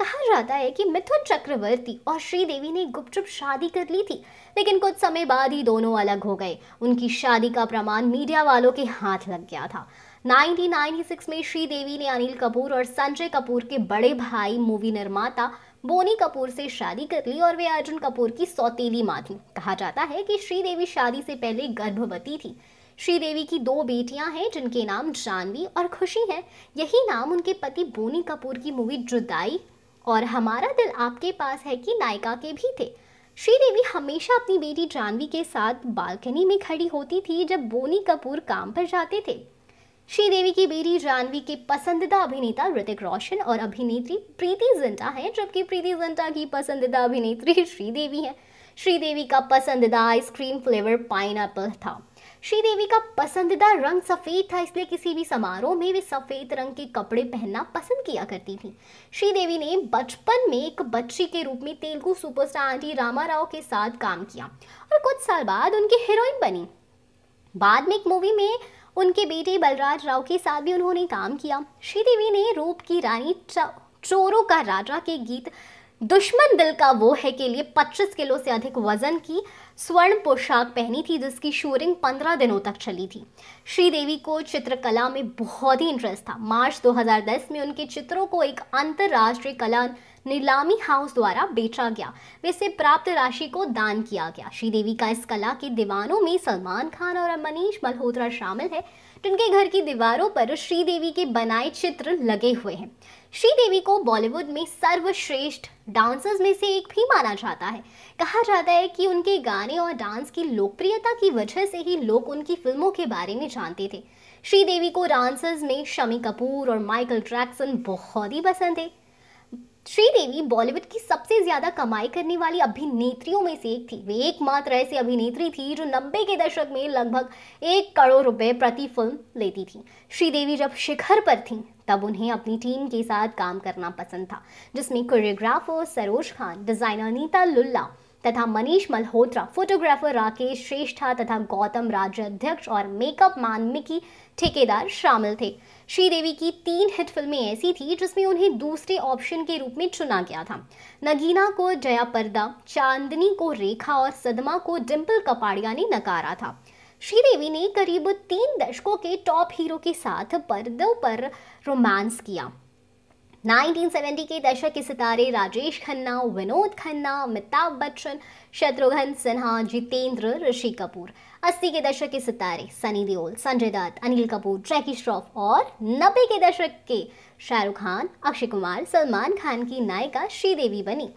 कहा जाता है कि मिथुन चक्रवर्ती और श्रीदेवी ने गुपचुप शादी कर ली थी लेकिन कुछ समय बाद ही दोनों अलग हो गए उनकी शादी का प्रमाण मीडिया वालों के हाथ लग गया था 1996 में श्रीदेवी ने अनिल कपूर और संजय कपूर के बड़े भाई मूवी निर्माता बोनी कपूर से शादी कर ली और वे अर्जुन कपूर की सौतेली माँ थी कहा जाता है कि श्रीदेवी शादी से पहले गर्भवती थी श्रीदेवी की दो बेटियां हैं जिनके नाम जानवी और खुशी हैं यही नाम उनके पति बोनी कपूर की मूवी जुदाई और हमारा दिल आपके पास है कि नायिका के भी थे श्रीदेवी हमेशा अपनी बेटी जानवी के साथ बालकनी में खड़ी होती थी जब बोनी कपूर काम पर जाते थे श्रीदेवी की बेटी जानवी के पसंदीदा अभिनेता ऋतिक रोशन और अभिनेत्री प्रीति जिंटा हैं जबकि प्रीति जिंटा की पसंदीदा अभिनेत्री श्रीदेवी हैं श्रीदेवी का पसंदीदा आइसक्रीम फ्लेवर पाइन था श्रीदेवी का पसंदीदा रंग सफ़ेद था इसलिए किसी भी समारोह में वे सफ़ेद रंग के कपड़े पहनना पसंद किया करती थी श्रीदेवी ने बचपन में एक बच्ची के रूप में तेलुगु सुपरस्टार आंटी रामा राव के साथ काम किया और कुछ साल बाद उनकी हीरोइन बनी बाद में एक मूवी में उनके बेटे बलराज राव के साथ भी उन्होंने काम किया श्रीदेवी ने रूप की रानी चोरों का राजा के गीत दुश्मन दिल का वो है के लिए 25 किलो से अधिक वजन की स्वर्ण पोशाक पहनी थी जिसकी शूटिंग पंद्रह दिनों तक चली थी श्रीदेवी को चित्रकला में बहुत ही इंटरेस्ट था मार्च 2010 में उनके चित्रों को एक अंतर्राष्ट्रीय कला नीलामी हाउस द्वारा बेचा गया वैसे प्राप्त राशि को दान किया गया श्रीदेवी का इस कला के दीवानों में सलमान खान और मनीष मल्होत्रा शामिल है जिनके घर की दीवारों पर श्रीदेवी के बनाए चित्र लगे हुए हैं श्रीदेवी को बॉलीवुड में सर्वश्रेष्ठ डांसर्स में से एक भी माना जाता है कहा जाता है कि उनके गाने और डांस की लोकप्रियता की वजह से ही लोग उनकी फिल्मों के बारे में जानते थे श्रीदेवी को डांसर्स में शमी कपूर और माइकल ट्रैक्सन बहुत ही पसंद है श्रीदेवी बॉलीवुड की सबसे ज़्यादा कमाई करने वाली अभिनेत्रियों में से एक थी वे एकमात्र ऐसी अभिनेत्री थी जो नब्बे के दशक में लगभग एक करोड़ रुपए प्रति फिल्म लेती थी श्रीदेवी जब शिखर पर थीं तब उन्हें अपनी टीम के साथ काम करना पसंद था जिसमें कोरियोग्राफर सरोज खान डिज़ाइनर नीता लुल्ला तथा मनीष मल्होत्रा फोटोग्राफर राकेश श्रेष्ठा तथा गौतम राज्य अध्यक्ष और मेकअप मैन मिकी ठेकेदार शामिल थे श्रीदेवी की तीन हिट फिल्में ऐसी थी जिसमें उन्हें दूसरे ऑप्शन के रूप में चुना गया था नगीना को जया पर्दा चांदनी को रेखा और सदमा को डिम्पल कपाड़िया ने नकारा था श्रीदेवी ने करीब तीन दशकों के टॉप हीरो के साथ पर्दों पर रोमांस किया 1970 के दशक के सितारे राजेश खन्ना विनोद खन्ना अमिताभ बच्चन शत्रुघ्न सिन्हा जितेंद्र ऋषि कपूर 80 के दशक के सितारे सनी देओल संजय दत्त अनिल कपूर जैकी श्रॉफ और 90 के दशक के शाहरुख खान अक्षय कुमार सलमान खान की नायिका श्रीदेवी बनी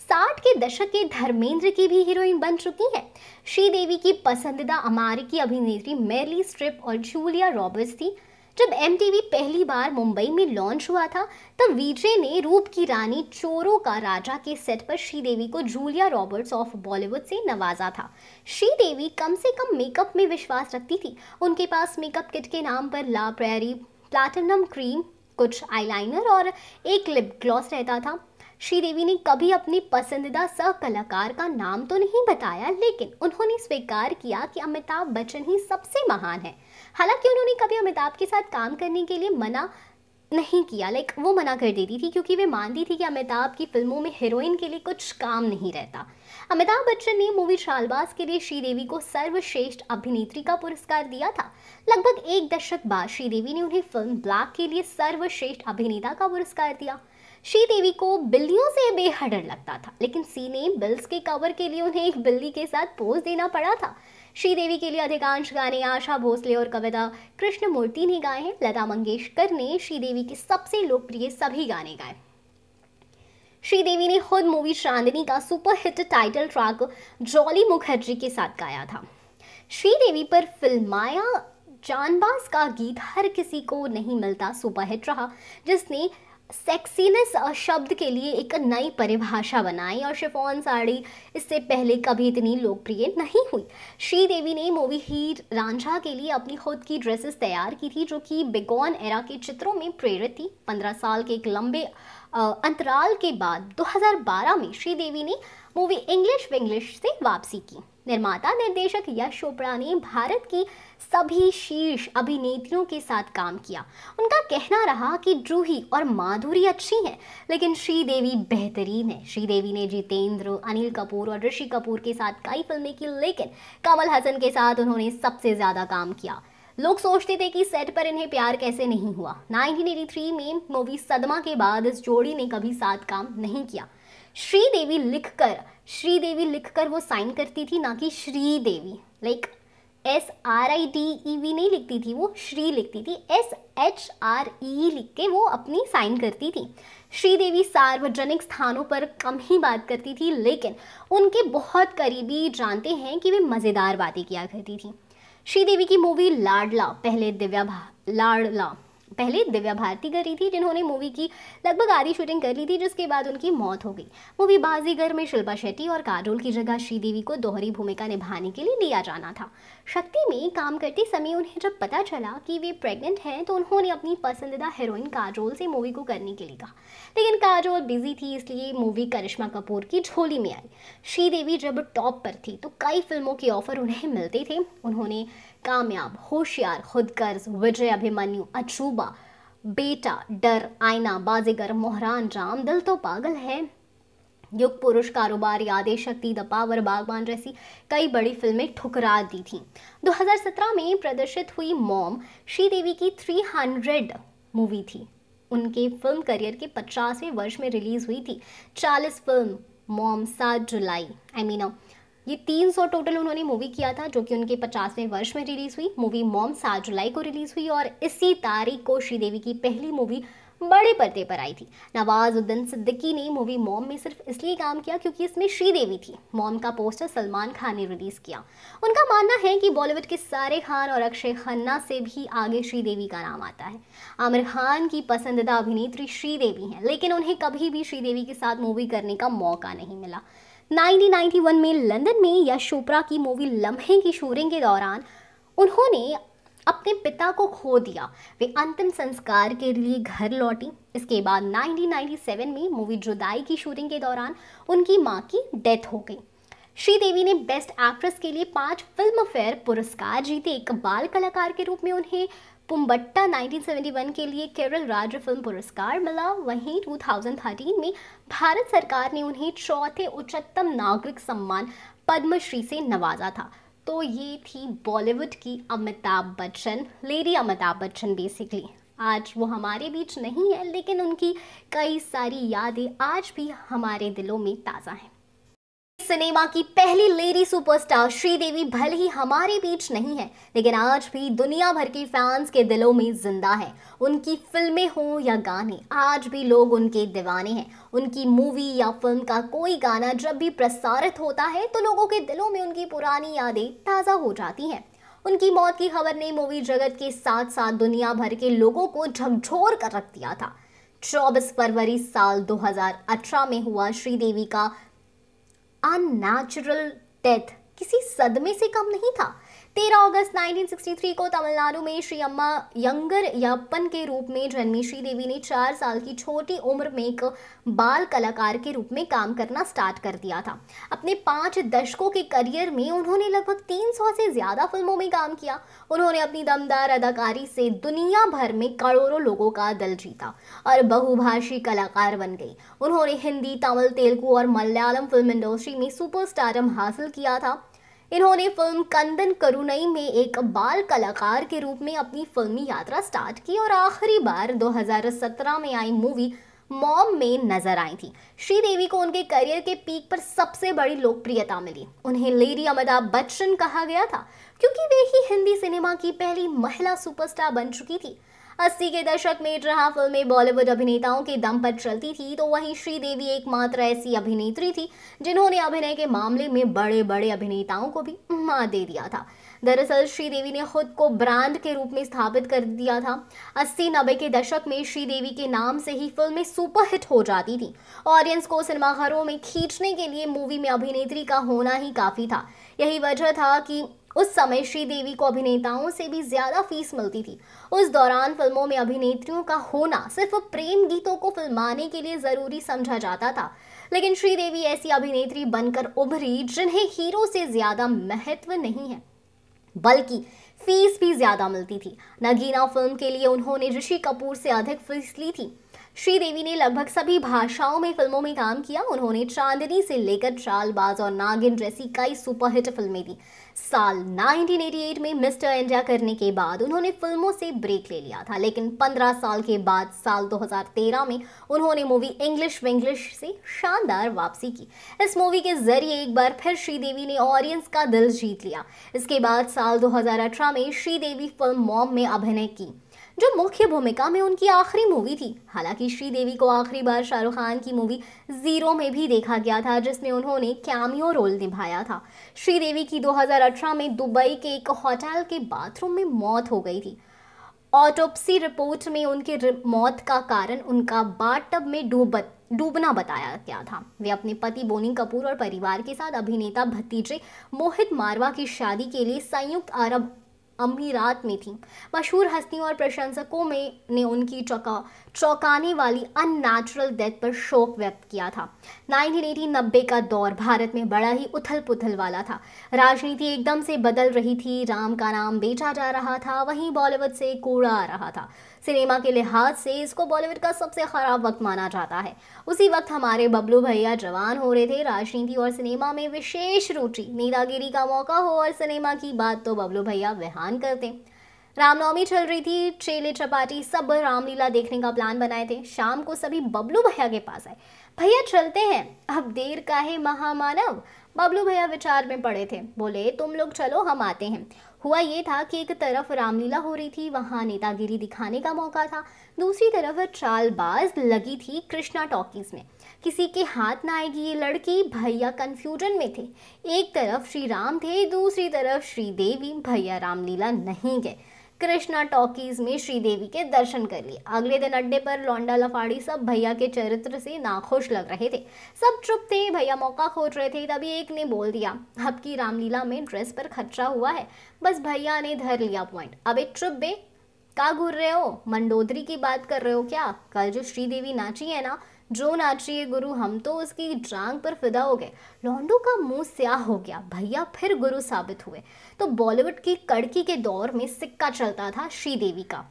साठ के दशक के धर्मेंद्र की भी हीरोइन बन चुकी हैं श्रीदेवी की पसंदीदा अमेरिकी अभिनेत्री मेरली स्ट्रिप और जूलिया रॉबर्ट्स थी जब एम पहली बार मुंबई में लॉन्च हुआ था तब विजय ने रूप की रानी चोरों का राजा के सेट पर श्रीदेवी को जूलिया रॉबर्ट्स ऑफ बॉलीवुड से नवाजा था श्रीदेवी कम से कम मेकअप में विश्वास रखती थी उनके पास मेकअप किट के नाम पर ला प्रेरी प्लैटिनम क्रीम कुछ आईलाइनर और एक लिप ग्लॉस रहता था श्रीदेवी ने कभी अपनी पसंदीदा सह कलाकार का नाम तो नहीं बताया लेकिन उन्होंने स्वीकार किया कि अमिताभ बच्चन ही सबसे महान है हालांकि उन्होंने कभी अमिताभ के साथ काम करने के लिए मना नहीं किया लाइक वो मना कर देती थी क्योंकि वे मानती थी कि अमिताभ की फिल्मों में हीरोइन के लिए कुछ काम नहीं रहता अमिताभ बच्चन ने मूवी शालबाज के लिए श्रीदेवी को सर्वश्रेष्ठ अभिनेत्री का पुरस्कार दिया था लगभग एक दशक बाद श्रीदेवी ने उन्हें फिल्म ब्लैक के लिए सर्वश्रेष्ठ अभिनेता का पुरस्कार दिया श्रीदेवी को बिल्लियों से बेहद डर लगता था लेकिन सी ने बिल्स के कवर के लिए उन्हें एक बिल्ली के साथ पोज देना पड़ा था श्रीदेवी के लिए अधिकांश गाने आशा भोसले और कविता कृष्ण मूर्ति ने गाए हैं लता मंगेशकर ने श्रीदेवी के सबसे लोकप्रिय सभी गाने गाए श्रीदेवी ने खुद मूवी चांदनी का superhit title track Jolly Mukherjee के साथ गाया था श्रीदेवी पर फिल्माया जानबाज का गीत हर किसी को नहीं मिलता सुपरहिट रहा जिसने सेक्सीनेस शब्द के लिए एक नई परिभाषा बनाई और शिफॉन साड़ी इससे पहले कभी इतनी लोकप्रिय नहीं हुई श्रीदेवी ने मूवी हीर रांझा के लिए अपनी खुद की ड्रेसेस तैयार की थी जो कि बिगॉन एरा के चित्रों में प्रेरित थी पंद्रह साल के एक लंबे अंतराल के बाद 2012 में श्रीदेवी ने मूवी इंग्लिश विंग्लिश से वापसी की निर्माता निर्देशक यश चोपड़ा ने भारत की सभी शीर्ष अभिनेत्रियों के साथ काम किया उनका कहना रहा कि जूही और माधुरी अच्छी हैं लेकिन श्रीदेवी बेहतरीन है श्रीदेवी ने जितेंद्र अनिल कपूर और ऋषि कपूर के साथ कई फिल्में की लेकिन कमल हसन के साथ उन्होंने सबसे ज़्यादा काम किया लोग सोचते थे कि सेट पर इन्हें प्यार कैसे नहीं हुआ 1983 में मूवी सदमा के बाद इस जोड़ी ने कभी साथ काम नहीं किया श्रीदेवी लिखकर श्रीदेवी लिखकर वो साइन करती थी ना कि Sridevi like S R I D E V नहीं लिखती थी वो श्री लिखती थी एस एच आर ई लिख के वो अपनी साइन करती थी श्रीदेवी सार्वजनिक स्थानों पर कम ही बात करती थी लेकिन उनके बहुत करीबी जानते हैं कि वे मज़ेदार बातें किया करती थी श्रीदेवी की मूवी लाडला पहले दिव्या भा लाडला पहले दिव्या भारती करी थी जिन्होंने मूवी की लगभग आधी शूटिंग कर ली थी जिसके बाद उनकी मौत हो गई मूवी बाजीगर में शिल्पा शेट्टी और काजोल की जगह श्रीदेवी को दोहरी भूमिका निभाने के लिए लिया जाना था शक्ति में काम करते समय उन्हें जब पता चला कि वे प्रेग्नेंट हैं तो उन्होंने अपनी पसंदीदा हीरोइन काजोल से मूवी को करने के लिए कहा लेकिन काजोल बिजी थी इसलिए मूवी करिश्मा कपूर की झोली में आई श्रीदेवी जब टॉप पर थी तो कई फिल्मों के ऑफर उन्हें मिलते थे उन्होंने कामयाब होशियार खुदगर्ज विजय अभिमन्यु अचूबा बेटा डर आईना बाजीगर मोहरान राम दिल तो पागल है युग पुरुष कारोबार यादें शक्ति द पावर बागवान जैसी कई बड़ी फिल्में ठुकरा दी थी 2017 में प्रदर्शित हुई मॉम श्रीदेवी की 300 मूवी थी उनके फिल्म करियर के 50वें वर्ष में रिलीज हुई थी 40 फिल्म मॉम सात जुलाई आई I मीन mean, ये 300 टोटल उन्होंने मूवी किया था जो कि उनके पचासवें वर्ष में रिलीज हुई मूवी मॉम सात जुलाई को रिलीज हुई और इसी तारीख को श्रीदेवी की पहली मूवी बड़े पर्दे पर आई थी नवाजुद्दीन सिद्दीकी ने मूवी मॉम में सिर्फ इसलिए काम किया क्योंकि इसमें श्रीदेवी थी मॉम का पोस्टर सलमान खान ने रिलीज़ किया उनका मानना है कि बॉलीवुड के सारे खान और अक्षय खन्ना से भी आगे श्रीदेवी का नाम आता है आमिर खान की पसंदीदा अभिनेत्री श्रीदेवी हैं लेकिन उन्हें कभी भी श्रीदेवी के साथ मूवी करने का मौका नहीं मिला 1991 में लंदन में यश चोपड़ा की मूवी लम्हे की शूटिंग के दौरान उन्होंने अपने पिता को खो दिया वे अंतिम संस्कार के लिए घर लौटी इसके बाद 1997 में मूवी जुदाई की शूटिंग के दौरान उनकी मां की डेथ हो गई श्रीदेवी ने बेस्ट एक्ट्रेस के लिए पांच फिल्म फेयर पुरस्कार जीते एक बाल कलाकार के रूप में उन्हें पुम्बट्टा 1971 के लिए केरल राज्य फिल्म पुरस्कार मिला वहीं 2013 में भारत सरकार ने उन्हें चौथे उच्चतम नागरिक सम्मान पद्मश्री से नवाजा था तो ये थी बॉलीवुड की अमिताभ बच्चन लेडी अमिताभ बच्चन बेसिकली आज वो हमारे बीच नहीं है लेकिन उनकी कई सारी यादें आज भी हमारे दिलों में ताज़ा हैं सिनेमा की पहली लेडी सुपरस्टार श्रीदेवी भले ही हमारे बीच नहीं है लेकिन आज भी दुनिया भर के फैंस के दिलों में जिंदा है उनकी फिल्में हो या गाने आज भी लोग उनके दीवाने हैं उनकी मूवी या फिल्म का कोई गाना जब भी प्रसारित होता है तो लोगों के दिलों में उनकी पुरानी यादें ताज़ा हो जाती हैं उनकी मौत की खबर ने मूवी जगत के साथ साथ दुनिया भर के लोगों को झकझोर कर रख दिया था चौबीस फरवरी साल 2018 में हुआ श्रीदेवी का अननेचुरल डेथ किसी सदमे से कम नहीं था तेरह अगस्त 1963 को तमिलनाडु में श्री अम्मा यंगर यप्पन के रूप में जन्मी देवी ने चार साल की छोटी उम्र में एक बाल कलाकार के रूप में काम करना स्टार्ट कर दिया था अपने पाँच दशकों के करियर में उन्होंने लगभग 300 से ज़्यादा फिल्मों में काम किया उन्होंने अपनी दमदार अदाकारी से दुनिया भर में करोड़ों लोगों का दल जीता और बहुभाषी कलाकार बन गई उन्होंने हिंदी तमिल तेलुगू और मलयालम फिल्म इंडस्ट्री में सुपरस्टारम हासिल किया था इन्होंने फिल्म कंदन करुणई में एक बाल कलाकार के रूप में अपनी फिल्मी यात्रा स्टार्ट की और आखिरी बार 2017 में आई मूवी मॉम में नजर आई थी श्रीदेवी को उनके करियर के पीक पर सबसे बड़ी लोकप्रियता मिली उन्हें लेडी अमिताभ बच्चन कहा गया था क्योंकि वे ही हिंदी सिनेमा की पहली महिला सुपरस्टार बन चुकी थी अस्सी के दशक में जहां फिल्में बॉलीवुड अभिनेताओं के दम पर चलती थी तो वहीं श्रीदेवी एकमात्र ऐसी अभिनेत्री थी जिन्होंने अभिनय के मामले में बड़े बड़े अभिनेताओं को भी मात दे दिया था दरअसल श्रीदेवी ने खुद को ब्रांड के रूप में स्थापित कर दिया था अस्सी नब्बे के दशक में श्रीदेवी के नाम से ही फिल्में सुपरहिट हो जाती थी ऑडियंस को सिनेमाघरों में खींचने के लिए मूवी में अभिनेत्री का होना ही काफ़ी था यही वजह था कि उस समय श्रीदेवी को अभिनेताओं से भी ज्यादा फीस मिलती थी उस दौरान फिल्मों में अभिनेत्रियों का होना सिर्फ प्रेम गीतों को फिल्माने के लिए जरूरी समझा जाता था लेकिन श्रीदेवी ऐसी अभिनेत्री बनकर उभरी जिन्हें हीरो से ज्यादा महत्व नहीं है बल्कि फीस भी ज्यादा मिलती थी नगीना फिल्म के लिए उन्होंने ऋषि कपूर से अधिक फीस ली थी श्रीदेवी ने लगभग सभी भाषाओं में फिल्मों में काम किया उन्होंने चांदनी से लेकर चालबाज और नागिन जैसी कई सुपरहिट फिल्में दी साल 1988 में मिस्टर इंडिया करने के बाद उन्होंने फिल्मों से ब्रेक ले लिया था लेकिन 15 साल के बाद साल 2013 में उन्होंने मूवी इंग्लिश विंग्लिश से शानदार वापसी की इस मूवी के जरिए एक बार फिर श्रीदेवी ने ऑडियंस का दिल जीत लिया इसके बाद साल दो में श्रीदेवी फिल्म मॉम में अभिनय की जो मुख्य भूमिका में उनकी आखिरी मूवी थी हालांकि श्रीदेवी को आखिरी बार शाहरुख खान की मूवी जीरो में भी देखा गया था जिसमें उन्होंने कैमियो रोल निभाया था श्रीदेवी की 2018 में दुबई के एक होटल के बाथरूम में मौत हो गई थी ऑटोप्सी रिपोर्ट में उनके मौत का कारण उनका बाट में डूब डूबना बताया गया था वे अपने पति बोनी कपूर और परिवार के साथ अभिनेता भतीजे मोहित मारवा की शादी के लिए संयुक्त अरब अमीरात में थी मशहूर हस्तियों और प्रशंसकों में ने उनकी चौका चौंकाने वाली अननेचुरल डेथ पर शोक व्यक्त किया था 1980 नब्बे का दौर भारत में बड़ा ही उथल पुथल वाला था राजनीति एकदम से बदल रही थी राम का नाम बेचा जा रहा था वहीं बॉलीवुड से कूड़ा आ रहा था सिनेमा के लिहाज से इसको बॉलीवुड का सबसे ख़राब वक्त माना जाता है उसी वक्त हमारे बबलू भैया जवान हो रहे थे राजनीति और सिनेमा में विशेष रुचि नीलागिरी का मौका हो और सिनेमा की बात तो बबलू भैया विहान करते रामनवमी चल रही थी चेले चपाटी सब रामलीला देखने का प्लान बनाए थे शाम को सभी बबलू भैया के पास आए भैया चलते हैं अब देर का है महामानव बबलू भैया विचार में पड़े थे बोले तुम लोग चलो हम आते हैं हुआ ये था कि एक तरफ रामलीला हो रही थी वहाँ नेतागिरी दिखाने का मौका था दूसरी तरफ चालबाज लगी थी कृष्णा टॉकीज़ में किसी के हाथ ना आएगी ये लड़की भैया कन्फ्यूजन में थे एक तरफ श्री राम थे दूसरी तरफ श्री देवी भैया रामलीला नहीं गए कृष्णा टॉकीज में श्रीदेवी के दर्शन कर लिए अगले दिन अड्डे पर लौंडा लफाड़ी सब भैया के चरित्र से नाखुश लग रहे थे सब चुप थे भैया मौका खोज रहे थे तभी एक ने बोल दिया अब की रामलीला में ड्रेस पर खतरा हुआ है बस भैया ने धर लिया पॉइंट अब एक चुप बे का घूर रहे हो मंडोदरी की बात कर रहे हो क्या कल जो श्रीदेवी नाची है ना जो नाचिए गुरु हम तो उसकी जांग पर फिदा हो गए लॉन्डो का मुंह स्याह हो गया भैया फिर गुरु साबित हुए तो बॉलीवुड की कड़की के दौर में सिक्का चलता था श्रीदेवी का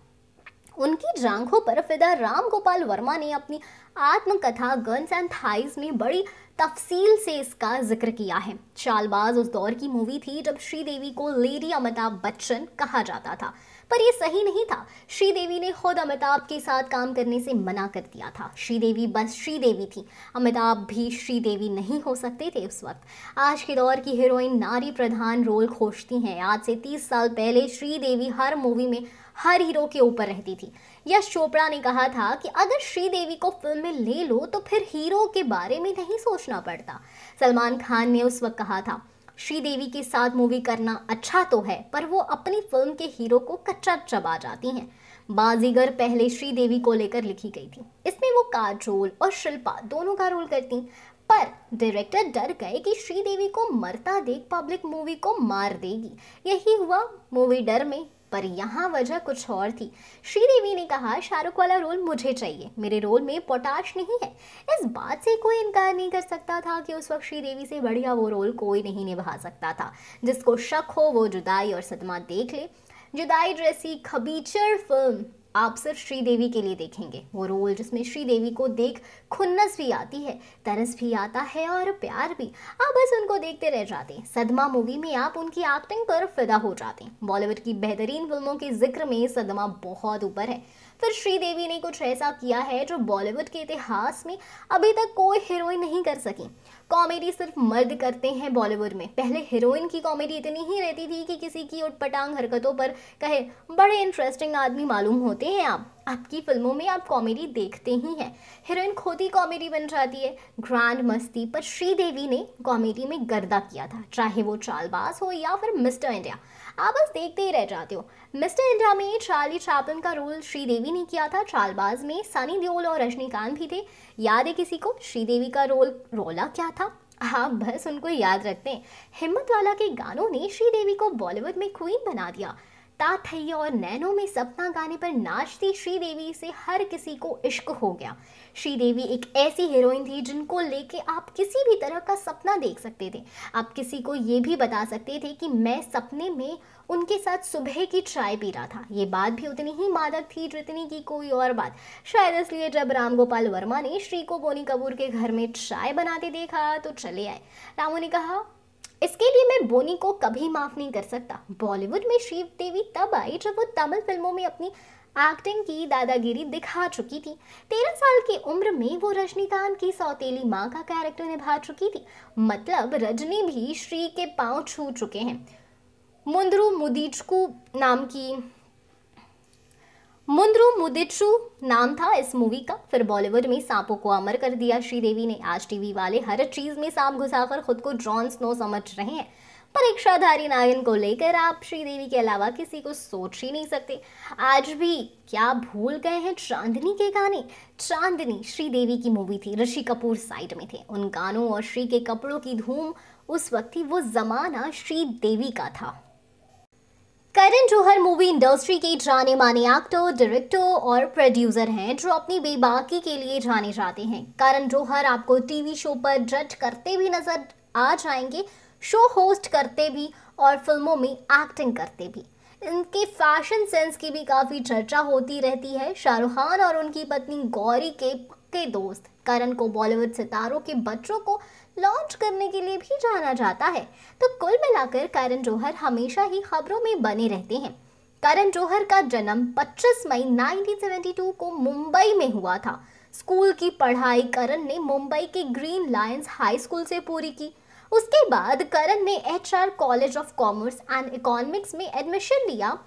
उनकी जांघों पर फिदा राम गोपाल वर्मा ने अपनी आत्मकथा गन्स एंड थाइज में बड़ी तफसील से इसका जिक्र किया है चालबाज उस दौर की मूवी थी जब श्रीदेवी को लेडी अमिताभ बच्चन कहा जाता था पर यह सही नहीं था श्रीदेवी ने खुद अमिताभ के साथ काम करने से मना कर दिया था श्रीदेवी बस श्रीदेवी थी अमिताभ भी श्रीदेवी नहीं हो सकते थे उस वक्त आज के दौर की हीरोइन नारी प्रधान रोल खोजती हैं आज से तीस साल पहले श्रीदेवी हर मूवी में हर हीरो के ऊपर रहती थी यश चोपड़ा ने कहा था कि अगर श्रीदेवी को फिल्म में ले लो तो फिर हीरो के बारे में नहीं सोचना पड़ता सलमान खान ने उस वक्त कहा था श्रीदेवी के साथ मूवी करना अच्छा तो है पर वो अपनी फिल्म के हीरो को कच्चा चबा जाती हैं बाजीगर पहले श्रीदेवी को लेकर लिखी गई थी इसमें वो काजोल और शिल्पा दोनों का रोल करती पर डायरेक्टर डर गए कि श्रीदेवी को मरता देख पब्लिक मूवी को मार देगी यही हुआ मूवी डर में पर यहाँ वजह कुछ और थी श्रीदेवी ने कहा शाहरुख वाला रोल मुझे चाहिए मेरे रोल में पोटाश नहीं है इस बात से कोई इनकार नहीं कर सकता था कि उस वक्त श्रीदेवी से बढ़िया वो रोल कोई नहीं निभा सकता था जिसको शक हो वो जुदाई और सदमा देख ले जुदाई जैसी खबीचर फिल्म आप सिर्फ श्रीदेवी के लिए देखेंगे वो रोल जिसमें श्रीदेवी को देख खुन्नस भी आती है तरस भी आता है और प्यार भी आप बस उनको देखते रह जाते हैं सदमा मूवी में आप उनकी एक्टिंग पर फिदा हो जाते हैं बॉलीवुड की बेहतरीन फिल्मों के जिक्र में सदमा बहुत ऊपर है फिर श्रीदेवी ने कुछ ऐसा किया है जो बॉलीवुड के इतिहास में अभी तक कोई हीरोइन नहीं कर सकी कॉमेडी सिर्फ मर्द करते हैं बॉलीवुड में पहले हीरोइन की कॉमेडी इतनी ही रहती थी कि किसी की उठपटांग हरकतों पर कहे बड़े इंटरेस्टिंग आदमी मालूम होते हैं आप आपकी फिल्मों में आप कॉमेडी देखते ही हैं हीरोइन खुद ही कॉमेडी बन जाती है ग्रैंड मस्ती पर श्रीदेवी ने कॉमेडी में गर्दा किया था चाहे वो चालबाज हो या फिर मिस्टर इंडिया आप बस देखते ही रह जाते हो मिस्टर इंडिया में चार्ली चापन का रोल श्रीदेवी ने किया था चालबाज में सनी देओल और रजनीकांत भी थे याद है किसी को श्रीदेवी का रोल रोला क्या था आप बस उनको याद रखते हैं हिम्मत वाला के गानों ने श्रीदेवी को बॉलीवुड में क्वीन बना दिया ताथैया और नैनो में सपना गाने पर नाचती श्रीदेवी से हर किसी को इश्क हो गया श्रीदेवी एक ऐसी हीरोइन थी जिनको लेके आप किसी भी तरह का सपना देख सकते थे आप किसी को ये भी बता सकते थे कि मैं सपने में उनके साथ सुबह की चाय पी रहा था ये बात भी उतनी ही मादक थी जितनी की कोई और बात शायद इसलिए जब राम गोपाल वर्मा ने श्री को बोनी कपूर के घर में चाय बनाते देखा तो चले आए रामू ने कहा इसके लिए मैं बोनी को कभी माफ़ नहीं कर सकता बॉलीवुड में शिव देवी तब आई जब वो तमिल फिल्मों में अपनी एक्टिंग की दादागिरी दिखा चुकी थी तेरह साल की उम्र में वो रजनीकांत की सौतेली माँ का कैरेक्टर निभा चुकी थी मतलब रजनी भी श्री के पाँव छू चुके हैं मुंदरू मुदीचकू नाम की मुंद्रू मुदिट्रू नाम था इस मूवी का फिर बॉलीवुड में सांपों को अमर कर दिया श्रीदेवी ने आज टीवी वाले हर चीज में सांप घुसाकर खुद को ड्रॉन स्नो समझ रहे हैं परीक्षाधारी नागिन को लेकर आप श्रीदेवी के अलावा किसी को सोच ही नहीं सकते आज भी क्या भूल गए हैं चांदनी के गाने चांदनी श्रीदेवी की मूवी थी ऋषि कपूर साइड में थे उन गानों और श्री के कपड़ों की धूम उस वक्त थी वो जमाना श्रीदेवी का था करण जौहर मूवी इंडस्ट्री के जाने माने एक्टर डायरेक्टर और प्रोड्यूसर हैं जो अपनी बेबाकी के लिए जाने जाते हैं करण जौहर आपको टीवी शो पर जज करते भी नजर आ जाएंगे शो होस्ट करते भी और फिल्मों में एक्टिंग करते भी इनके फैशन सेंस की भी काफ़ी चर्चा होती रहती है शाहरुख खान और उनकी पत्नी गौरी के पक्के दोस्त करण को बॉलीवुड सितारों के बच्चों को लॉन्च करने के लिए भी जाना जाता है तो कुल मिलाकर करण जौहर हमेशा ही खबरों में बने रहते हैं करण जौहर का जन्म 25 मई 1972 को मुंबई में हुआ था स्कूल की पढ़ाई करण ने मुंबई के ग्रीन लायंस हाई स्कूल से पूरी की उसके बाद करण ने HR college of commerce and economics में एडमिशन लिया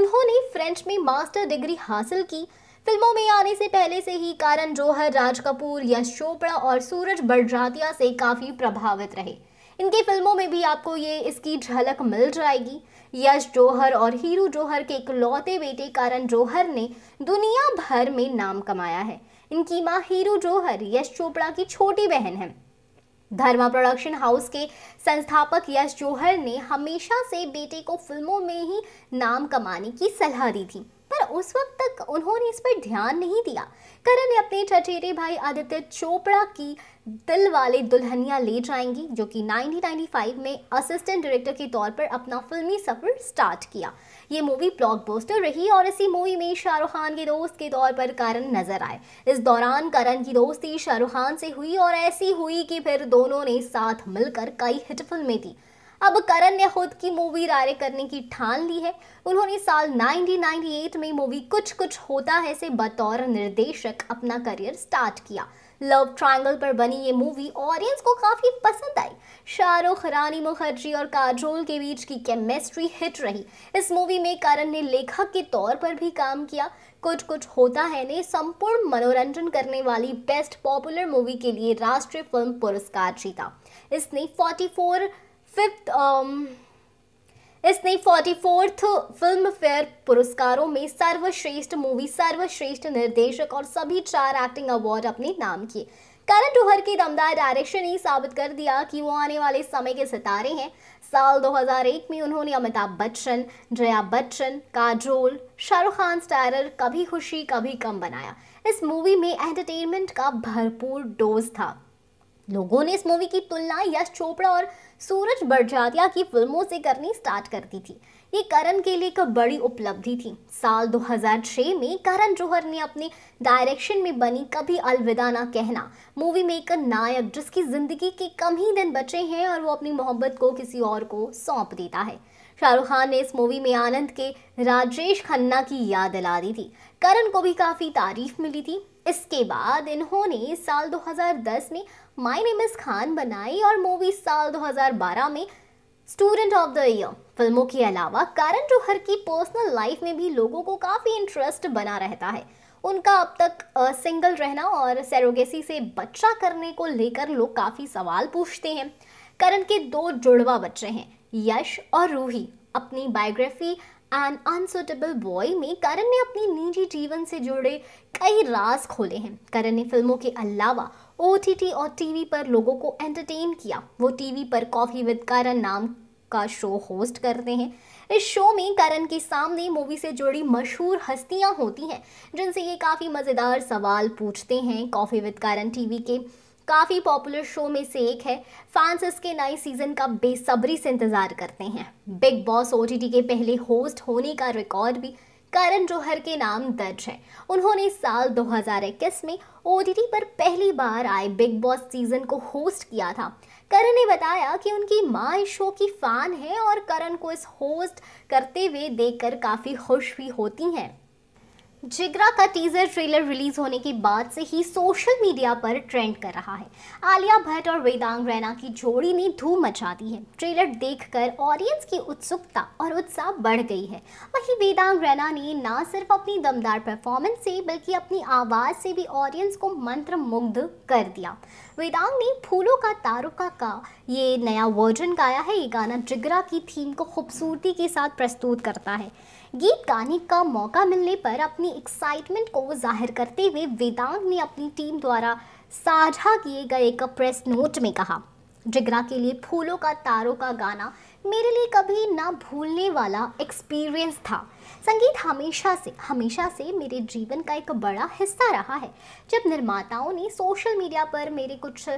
उन्होंने फ्रेंच में मास्टर डिग्री हासिल की फिल्मों में आने से पहले से ही कारण जोहर राज कपूर यश चोपड़ा और सूरज बड़जातिया से काफ़ी प्रभावित रहे इनकी फिल्मों में भी आपको ये इसकी झलक मिल जाएगी यश जोहर और हीरू जोहर के इकलौते बेटे कारण जोहर ने दुनिया भर में नाम कमाया है इनकी माँ हीरू जोहर यश चोपड़ा की छोटी बहन है धर्मा प्रोडक्शन हाउस के संस्थापक यश जोहर ने हमेशा से बेटे को फिल्मों में ही नाम कमाने की सलाह दी थी पर उस वक्त तक उन्होंने इस पर ध्यान नहीं दिया करण ने अपने चचेरे भाई आदित्य चोपड़ा की दिल वाले दुल्हनिया ले जाएंगी जो कि 1995 में असिस्टेंट डायरेक्टर के तौर पर अपना फिल्मी सफ़र स्टार्ट किया ये मूवी ब्लॉकबस्टर रही और इसी मूवी में शाहरुख खान के दोस्त के तौर पर करण नजर आए इस दौरान करण की दोस्ती शाहरुख खान से हुई और ऐसी हुई कि फिर दोनों ने साथ मिलकर कई हिट फिल्में दी अब करण ने खुद की मूवी रारे करने की ठान ली है उन्होंने साल 1998 में मूवी कुछ कुछ होता है से बतौर निर्देशक अपना करियर स्टार्ट किया लव ट्रायंगल पर बनी ये मूवी ऑडियंस को काफ़ी पसंद आई शाहरुख रानी मुखर्जी और काजोल के बीच की केमिस्ट्री हिट रही इस मूवी में करण ने लेखक के तौर पर भी काम किया कुछ कुछ होता है ने संपूर्ण मनोरंजन करने वाली बेस्ट पॉपुलर मूवी के लिए राष्ट्रीय फिल्म पुरस्कार जीता इसने 44 फिफ्थ um, इसने फोर्टी फोर्थ फिल्म फेयर पुरस्कारों में सर्वश्रेष्ठ मूवी सर्वश्रेष्ठ निर्देशक और सभी चार एक्टिंग अवार्ड अपने नाम किए करण टोहर के दमदार डायरेक्शन ही साबित कर दिया कि वो आने वाले समय के सितारे हैं साल 2001 में उन्होंने अमिताभ बच्चन जया बच्चन काजोल शाहरुख खान स्टारर कभी खुशी कभी कम बनाया इस मूवी में एंटरटेनमेंट का भरपूर डोज था लोगों ने इस मूवी की तुलना यश चोपड़ा और सूरज बरजातिया की फिल्मों से करनी स्टार्ट करती थी ये करण के लिए एक बड़ी उपलब्धि थी साल 2006 में करण जौहर ने अपने डायरेक्शन में बनी कभी अलविदा ना कहना मूवी में एक नायक जिसकी ज़िंदगी के कम ही दिन बचे हैं और वो अपनी मोहब्बत को किसी और को सौंप देता है शाहरुख खान ने इस मूवी में आनंद के राजेश खन्ना की याद दिला दी थी करण को भी काफ़ी तारीफ मिली थी इसके बाद इन्होंने साल 2010 में माई नेम इज़ खान बनाई और मूवी साल 2012 में स्टूडेंट ऑफ द ईयर फिल्मों के अलावा करण जौहर की पर्सनल लाइफ में भी लोगों को काफ़ी इंटरेस्ट बना रहता है उनका अब तक सिंगल रहना और सैरोगेसी से बच्चा करने को लेकर लोग काफ़ी सवाल पूछते हैं करण के दो जुड़वा बच्चे हैं यश और रूही अपनी बायोग्राफी एन अनसुटेबल बॉय में करण ने अपनी निजी जीवन से जुड़े कई राज खोले हैं करण ने फिल्मों के अलावा ओ और टीवी पर लोगों को एंटरटेन किया वो टीवी पर कॉफ़ी विद करण नाम का शो होस्ट करते हैं इस शो में करण के सामने मूवी से जुड़ी मशहूर हस्तियां होती हैं जिनसे ये काफ़ी मज़ेदार सवाल पूछते हैं कॉफ़ी विद करण टीवी के काफ़ी पॉपुलर शो में से एक है फैंस इसके नए सीज़न का बेसब्री से इंतज़ार करते हैं बिग बॉस ओ के पहले होस्ट होने का रिकॉर्ड भी करण जौहर के नाम दर्ज है उन्होंने साल 2021 में ओ पर पहली बार आए बिग बॉस सीजन को होस्ट किया था करण ने बताया कि उनकी माँ इस शो की फ़ैन है और करण को इस होस्ट करते हुए देखकर काफ़ी खुश भी होती हैं जिगरा का टीजर ट्रेलर रिलीज होने के बाद से ही सोशल मीडिया पर ट्रेंड कर रहा है आलिया भट्ट और वेदांग रैना की जोड़ी ने धूम मचा दी है ट्रेलर देखकर ऑडियंस की उत्सुकता और उत्साह बढ़ गई है वहीं वेदांग रैना ने ना सिर्फ अपनी दमदार परफॉर्मेंस से बल्कि अपनी आवाज़ से भी ऑडियंस को मंत्र कर दिया वेदांग ने फूलों का तारुका का ये नया वर्जन गाया है ये गाना जिगरा की थीम को खूबसूरती के साथ प्रस्तुत करता है गीत गाने का मौका मिलने पर अपनी एक्साइटमेंट को जाहिर करते हुए वेदांत ने अपनी टीम द्वारा साझा किए गए एक प्रेस नोट में कहा जिगरा के लिए फूलों का तारों का गाना मेरे लिए कभी ना भूलने वाला एक्सपीरियंस था संगीत हमेशा से हमेशा से मेरे जीवन का एक बड़ा हिस्सा रहा है जब निर्माताओं ने सोशल मीडिया पर मेरे कुछ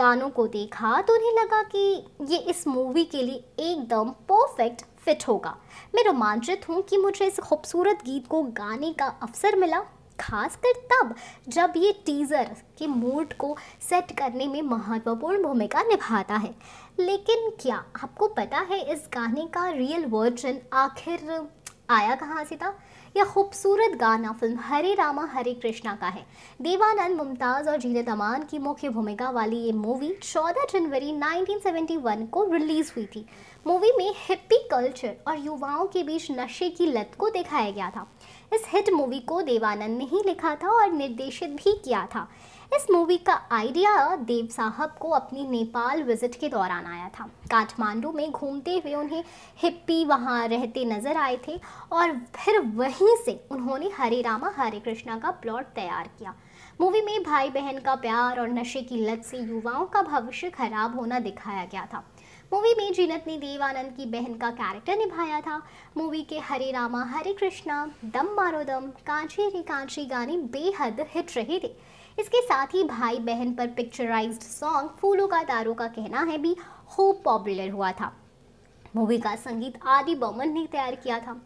गानों को देखा तो उन्हें लगा कि ये इस मूवी के लिए एकदम परफेक्ट फिट होगा मैं रोमांचित हूँ कि मुझे इस खूबसूरत गीत को गाने का अवसर मिला खासकर तब जब ये टीज़र के मूड को सेट करने में महत्वपूर्ण भूमिका निभाता है लेकिन क्या आपको पता है इस गाने का रियल वर्जन आखिर आया कहाँ से था यह खूबसूरत गाना फिल्म हरे रामा हरे कृष्णा का है देवानंद मुमताज़ और जीने दमान की मुख्य भूमिका वाली ये मूवी 14 जनवरी 1971 को रिलीज़ हुई थी मूवी में हिप्पी कल्चर और युवाओं के बीच नशे की लत को दिखाया गया था इस हिट मूवी को देवानंद ने ही लिखा था और निर्देशित भी किया था इस मूवी का आइडिया देव साहब को अपनी नेपाल विजिट के दौरान आया था काठमांडू में घूमते हुए उन्हें हिप्पी वहाँ रहते नज़र आए थे और फिर वहीं से उन्होंने हरे रामा हरे कृष्णा का प्लॉट तैयार किया मूवी में भाई बहन का प्यार और नशे की लत से युवाओं का भविष्य खराब होना दिखाया गया था मूवी में जीनत ने देवानंद की बहन का कैरेक्टर निभाया था मूवी के हरे रामा हरे कृष्णा दम मारो दम कांची रे कांची गाने बेहद हिट रहे थे इसके साथ ही भाई बहन पर पिक्चराइज्ड सॉन्ग फूलों का तारों का कहना है भी खूब पॉपुलर हुआ था मूवी का संगीत आदि बमन ने तैयार किया था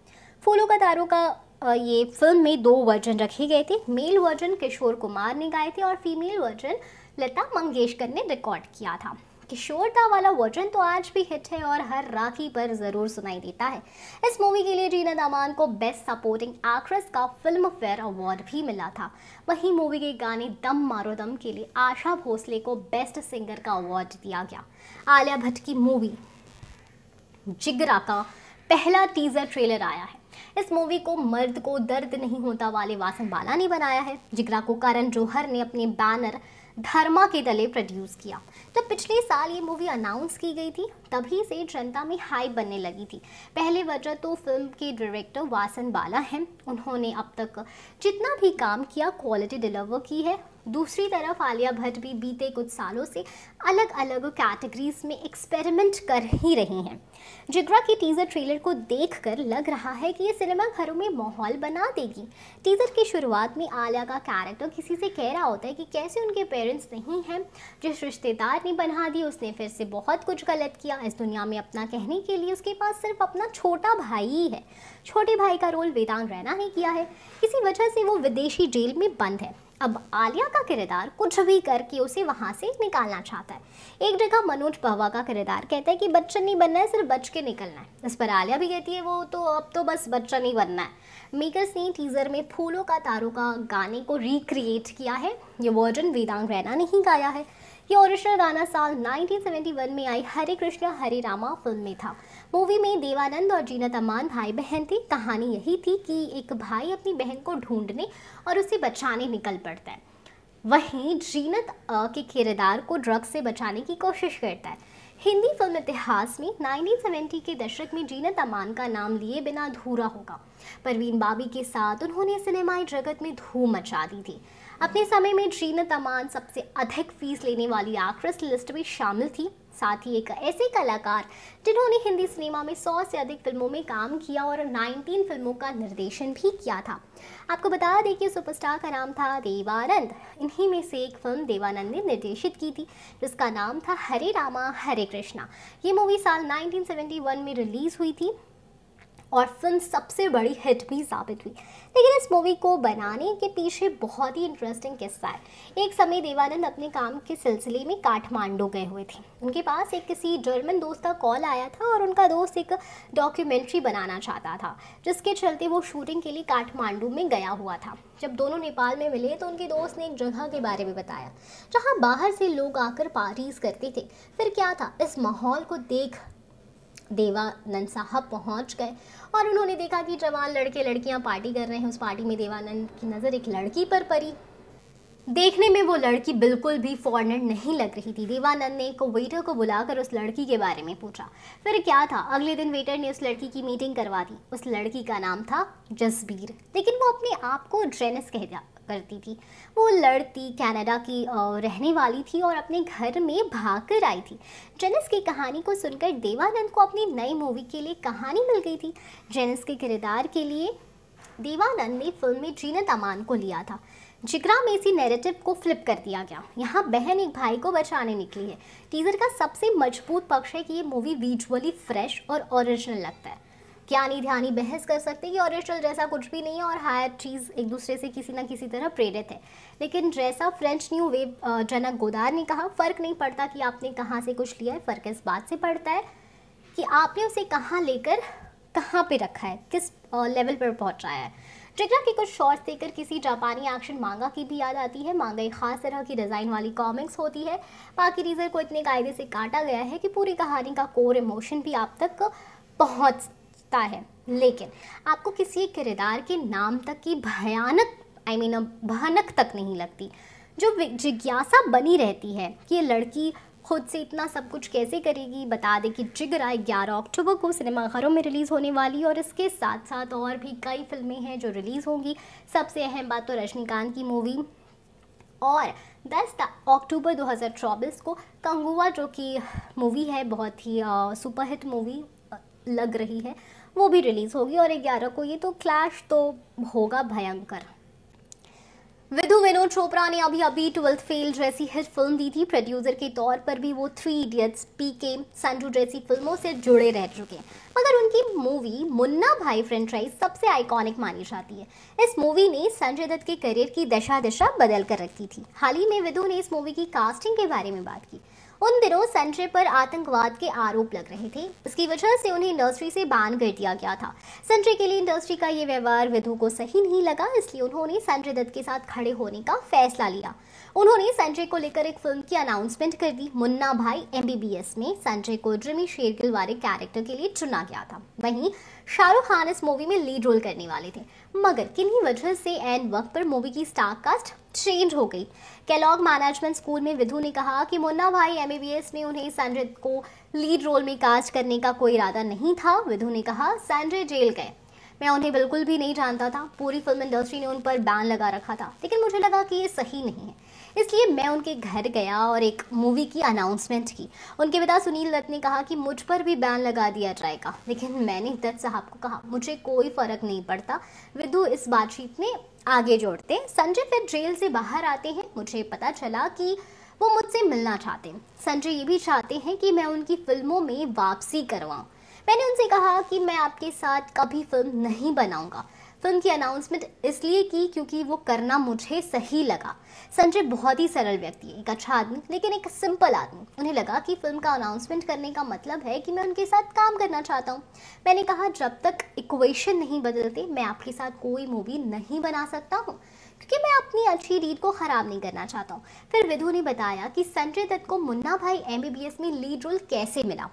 फूलों का तारों का ये फिल्म में दो वर्जन रखे गए थे मेल वर्जन किशोर कुमार ने गाए थे और फीमेल वर्जन लता मंगेशकर ने रिकॉर्ड किया था किशोर दा वाला वर्जन तो आज भी हिट है और हर राखी पर ज़रूर सुनाई देता है इस मूवी के लिए जीना दामान को बेस्ट सपोर्टिंग एक्ट्रेस का फिल्म फेयर अवार्ड भी मिला था वहीं मूवी के गाने दम मारो दम के लिए आशा भोसले को बेस्ट सिंगर का अवार्ड दिया गया आलिया भट्ट की मूवी जिगरा का पहला टीजर ट्रेलर आया है इस मूवी को मर्द को दर्द नहीं होता वाले वासन बाला ने बनाया है जिगरा को करण जौहर ने अपने बैनर धर्मा के तले प्रोड्यूस किया तो पिछले साल ये मूवी अनाउंस की गई थी तभी से जनता में हाई बनने लगी थी पहले वजह तो फिल्म के डायरेक्टर वासन बाला हैं उन्होंने अब तक जितना भी काम किया क्वालिटी डिलीवर की है दूसरी तरफ आलिया भट्ट भी बीते कुछ सालों से अलग अलग कैटेगरीज में एक्सपेरिमेंट कर ही रही हैं जिगरा की टीज़र ट्रेलर को देखकर लग रहा है कि ये सिनेमा घरों में माहौल बना देगी टीज़र की शुरुआत में आलिया का कैरेक्टर किसी से कह रहा होता है कि कैसे उनके पेरेंट्स नहीं हैं जिस रिश्तेदार ने बना दी उसने फिर से बहुत कुछ गलत किया इस दुनिया में अपना कहने के लिए उसके पास सिर्फ अपना छोटा भाई ही है छोटे भाई का रोल वेदांग रैना ने किया है किसी वजह से वो विदेशी जेल में बंद है अब आलिया का किरदार कुछ भी करके उसे वहाँ से निकालना चाहता है एक जगह मनोज पहवा का किरदार कहता है कि बच्चन नहीं बनना है सिर्फ बच के निकलना है इस पर आलिया भी कहती है वो तो अब तो बस बच्चन ही बनना है मेकर्स ने टीजर में फूलों का तारों का गाने को रिक्रिएट किया है ये वर्जन वेदांग रैना ने ही गाया है ये ओरिजिनल गाना साल 1971 में आई हरे कृष्णा हरे रामा फिल्म में था मूवी में देवानंद और जीनत अमान भाई बहन थे कहानी यही थी कि एक भाई अपनी बहन को ढूंढने और उसे बचाने निकल पड़ता है वहीं जीनत के किरदार को ड्रग्स से बचाने की कोशिश करता है हिंदी फिल्म इतिहास में 1970 के दशक में जीनत अमान का नाम लिए बिना अधूरा होगा परवीन बाबी के साथ उन्होंने सिनेमाई जगत में धूम मचा दी थी अपने समय में जीनत अमान सबसे अधिक फीस लेने वाली एक्ट्रेस लिस्ट में शामिल थी साथ ही एक ऐसे कलाकार जिन्होंने हिंदी सिनेमा में 100 से अधिक फिल्मों में काम किया और 19 फिल्मों का निर्देशन भी किया था आपको बता दें कि सुपरस्टार का नाम था देवानंद इन्हीं में से एक फिल्म देवानंद ने निर्देशित की थी जिसका नाम था हरे रामा हरे कृष्णा ये मूवी साल 1971 में रिलीज़ हुई थी और फिल्म सबसे बड़ी हिट भी साबित हुई लेकिन इस मूवी को बनाने के पीछे बहुत ही इंटरेस्टिंग किस्सा है एक समय देवानंद अपने काम के सिलसिले में काठमांडू गए हुए थे उनके पास एक किसी जर्मन दोस्त का कॉल आया था और उनका दोस्त एक डॉक्यूमेंट्री बनाना चाहता था जिसके चलते वो शूटिंग के लिए काठमांडू में गया हुआ था जब दोनों नेपाल में मिले तो उनके दोस्त ने एक जगह के बारे में बताया जहाँ बाहर से लोग आकर पार्टीज करते थे फिर क्या था इस माहौल को देख देवानंद साहब पहुंच गए और उन्होंने देखा कि जवान लड़के लड़कियां पार्टी कर रहे हैं उस पार्टी में देवानंद की नज़र एक लड़की पर पड़ी देखने में वो लड़की बिल्कुल भी फॉरनर नहीं लग रही थी देवानंद ने एक वेटर को बुलाकर उस लड़की के बारे में पूछा फिर क्या था अगले दिन वेटर ने उस लड़की की मीटिंग करवा दी उस लड़की का नाम था जसबीर लेकिन वो अपने आप को जेनिस कह करती थी वो लड़ती कनाडा की रहने वाली थी और अपने घर में भाग कर आई थी जेनिस की कहानी को सुनकर देवानंद को अपनी नई मूवी के लिए कहानी मिल गई थी जेनिस के किरदार के लिए देवानंद ने फिल्म में जीनत अमान को लिया था जिगरा में इसी नैरेटिव को फ्लिप कर दिया गया यहाँ बहन एक भाई को बचाने निकली है टीजर का सबसे मजबूत पक्ष है कि ये मूवी विजुअली फ्रेश और ओरिजिनल लगता है ज्ञानी ध्यानी बहस कर सकते हैं कि ऑरिजिनल जैसा कुछ भी नहीं है और हायर चीज़ एक दूसरे से किसी ना किसी तरह प्रेरित है लेकिन जैसा फ्रेंच न्यू वेव जनक गोदार ने कहा फ़र्क नहीं पड़ता कि आपने कहाँ से कुछ लिया है फ़र्क इस बात से पड़ता है कि आपने उसे कहाँ लेकर कहाँ पर रखा है किस लेवल पर पहुँचाया है ट्रिगरा के कुछ शॉर्ट्स देकर किसी जापानी एक्शन मांगा की भी याद आती है मांगा एक खास तरह की डिज़ाइन वाली कॉमिक्स होती है बाकी रीजर को इतने कायदे से काटा गया है कि पूरी कहानी का कोर इमोशन भी आप तक पहुँच सकता है लेकिन आपको किसी किरदार के नाम तक की भयानक आई I मीन mean, भयानक तक नहीं लगती जो जिज्ञासा बनी रहती है कि ये लड़की खुद से इतना सब कुछ कैसे करेगी बता दें कि जिगरा ग्यारह अक्टूबर को सिनेमाघरों में रिलीज़ होने वाली और इसके साथ साथ और भी कई फिल्में हैं जो रिलीज़ होंगी सबसे अहम बात तो रजनीकांत की मूवी और 10 अक्टूबर 2024 को कंगुआ जो कि मूवी है बहुत ही सुपरहिट मूवी लग रही है वो भी रिलीज़ होगी और ग्यारह को ये तो क्लैश तो होगा भयंकर विधु विनोद चोपड़ा ने अभी अभी ट्वेल्थ फेल जैसी हिट फिल्म दी थी प्रोड्यूसर के तौर पर भी वो थ्री इडियट्स पी के संजू जैसी फिल्मों से जुड़े रह चुके हैं मगर उनकी मूवी मुन्ना भाई फ्रेंचाइज सबसे आइकॉनिक मानी जाती है इस मूवी ने संजय दत्त के करियर की दशा दिशा बदल कर रखी थी हाल ही में विधु ने इस मूवी की कास्टिंग के बारे में बात की उन दिनों संजय पर आतंकवाद के आरोप लग रहे थे इसकी वजह से उन्हें इंडस्ट्री से बैन कर दिया गया था संजय के लिए इंडस्ट्री का ये व्यवहार विधु को सही नहीं लगा इसलिए उन्होंने संजय दत्त के साथ खड़े होने का फैसला लिया उन्होंने संजय को लेकर एक फिल्म की अनाउंसमेंट कर दी मुन्ना भाई एमबीबीएस में संजय को ड्रिमी शेरगिल वाले कैरेक्टर के लिए चुना गया था वहीं शाहरुख खान इस मूवी में लीड रोल करने वाले थे मगर किन्हीं वजह से एन वक्त पर मूवी की स्टार कास्ट चेंज हो गई कैलॉग मैनेजमेंट स्कूल में विधु ने कहा कि मुन्ना भाई एम में उन्हें संजय को लीड रोल में काज करने का कोई इरादा नहीं था विधु ने कहा संजय जेल गए मैं उन्हें बिल्कुल भी नहीं जानता था पूरी फिल्म इंडस्ट्री ने उन पर बैन लगा रखा था लेकिन मुझे लगा कि ये सही नहीं है इसलिए मैं उनके घर गया और एक मूवी की अनाउंसमेंट की उनके पिता सुनील दत्त ने कहा कि मुझ पर भी बैन लगा दिया जाएगा लेकिन मैंने दत्त साहब को कहा मुझे कोई फ़र्क नहीं पड़ता विधु इस बातचीत में आगे जोड़ते संजय फिर जेल से बाहर आते हैं मुझे पता चला कि वो मुझसे मिलना चाहते हैं संजय ये भी चाहते हैं कि मैं उनकी फिल्मों में वापसी करवाऊँ मैंने उनसे कहा कि मैं आपके साथ कभी फिल्म नहीं बनाऊंगा फिल्म की अनाउंसमेंट इसलिए की क्योंकि वो करना मुझे सही लगा संजय बहुत ही सरल व्यक्ति है एक अच्छा आदमी लेकिन एक सिंपल आदमी उन्हें लगा कि फिल्म का अनाउंसमेंट करने का मतलब है कि मैं उनके साथ काम करना चाहता हूँ मैंने कहा जब तक इक्वेशन नहीं बदलते मैं आपके साथ कोई मूवी नहीं बना सकता हूँ क्योंकि मैं अपनी अच्छी रीड को ख़राब नहीं करना चाहता हूँ फिर विधु ने बताया कि संजय दत्त को मुन्ना भाई एम में लीड रोल कैसे मिला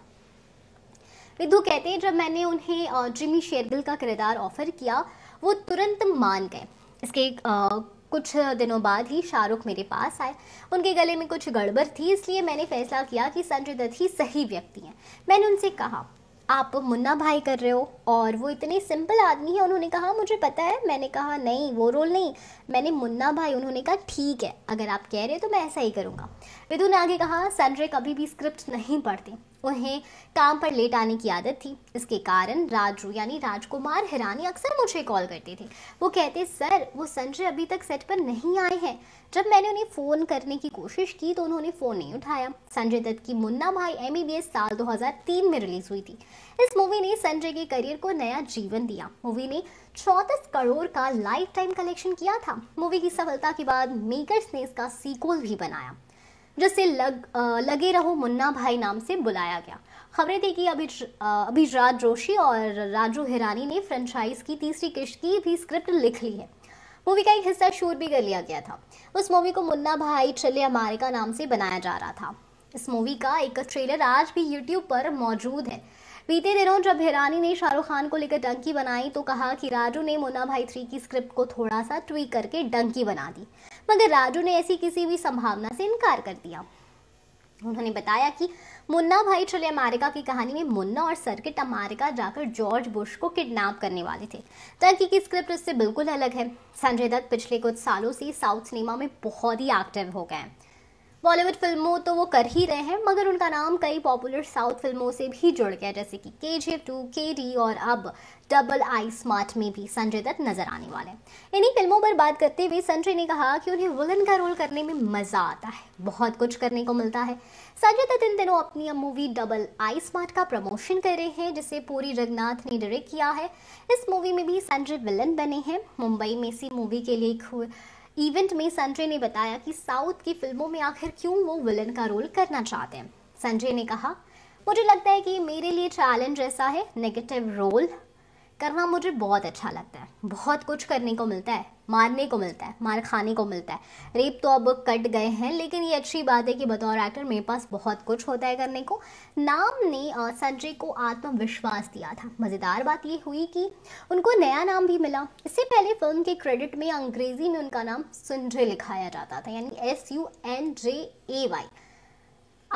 विधु कहते हैं जब मैंने उन्हें जिमी शेरगिल का किरदार ऑफर किया वो तुरंत मान गए इसके आ, कुछ दिनों बाद ही शाहरुख मेरे पास आए उनके गले में कुछ गड़बड़ थी इसलिए मैंने फैसला किया कि संजय दत्त ही सही व्यक्ति हैं मैंने उनसे कहा आप मुन्ना भाई कर रहे हो और वो इतने सिंपल आदमी है उन्होंने कहा मुझे पता है मैंने कहा नहीं वो रोल नहीं मैंने मुन्ना भाई उन्होंने कहा ठीक है अगर आप कह रहे हो तो मैं ऐसा ही करूँगा विधु ने आगे कहा संजय कभी भी स्क्रिप्ट नहीं पढ़ते उन्हें काम पर लेट आने की आदत थी इसके कारण राजू यानी राजकुमार हिरानी अक्सर मुझे कॉल करते थे वो कहते सर वो संजय अभी तक सेट पर नहीं आए हैं जब मैंने उन्हें फ़ोन करने की कोशिश की तो उन्होंने फ़ोन नहीं उठाया संजय दत्त की मुन्ना भाई एम साल 2003 में रिलीज़ हुई थी इस मूवी ने संजय के करियर को नया जीवन दिया मूवी ने चौंतीस करोड़ का लाइफ टाइम कलेक्शन किया था मूवी की सफलता के बाद मेकर्स ने इसका सीक्वल भी बनाया जिसे लग आ, लगे रहो मुन्ना भाई नाम से बुलाया गया खबरें थी कि अभी अभिराज जोशी और राजू हिरानी ने फ्रेंचाइज की तीसरी किश्त की भी स्क्रिप्ट लिख ली है मूवी का एक हिस्सा शूट भी कर लिया गया था उस मूवी को मुन्ना भाई चले अमारे का नाम से बनाया जा रहा था इस मूवी का एक ट्रेलर आज भी यूट्यूब पर मौजूद है बीते दिनों जब हिरानी ने शाहरुख खान को लेकर डंकी बनाई तो कहा कि राजू ने मुन्ना भाई थ्री की स्क्रिप्ट को थोड़ा सा ट्वीट करके डंकी बना दी मगर राजू ने ऐसी किसी भी संभावना से इनकार कर दिया उन्होंने बताया कि मुन्ना भाई चले अमेरिका की कहानी में मुन्ना और सर्किट अमेरिका जाकर जॉर्ज बुश को किडनैप करने वाले थे टंकी की स्क्रिप्ट इससे बिल्कुल अलग है संजय दत्त पिछले कुछ सालों से साउथ सिनेमा में बहुत ही एक्टिव हो गए हैं बॉलीवुड फिल्मों तो वो कर ही रहे हैं मगर उनका नाम कई पॉपुलर साउथ फिल्मों से भी जुड़ गया जैसे कि K G F two K D और अब डबल आई स्मार्ट में भी संजय दत्त नजर आने वाले हैं इन्हीं फिल्मों पर बात करते हुए संजय ने कहा कि उन्हें विलन का रोल करने में मज़ा आता है बहुत कुछ करने को मिलता है संजय दत्त इन दिनों अपनी मूवी डबल आई स्मार्ट का प्रमोशन कर रहे हैं जिसे पूरी रघुनाथ ने डायरेक्ट किया है इस मूवी में भी संजय विलन बने हैं मुंबई में इसी मूवी के लिए इवेंट में संजय ने बताया कि साउथ की फिल्मों में आखिर क्यों वो विलन का रोल करना चाहते हैं संजय ने कहा मुझे लगता है कि मेरे लिए चैलेंज ऐसा है नेगेटिव रोल करना मुझे बहुत अच्छा लगता है बहुत कुछ करने को मिलता है मारने को मिलता है मार खाने को मिलता है रेप तो अब कट गए हैं लेकिन ये अच्छी बात है कि बतौर एक्टर मेरे पास बहुत कुछ होता है करने को नाम ने संजय को आत्मविश्वास दिया था मज़ेदार बात ये हुई कि उनको नया नाम भी मिला इससे पहले फिल्म के क्रेडिट में अंग्रेज़ी में उनका नाम संजय लिखाया जाता था यानी S U N J A Y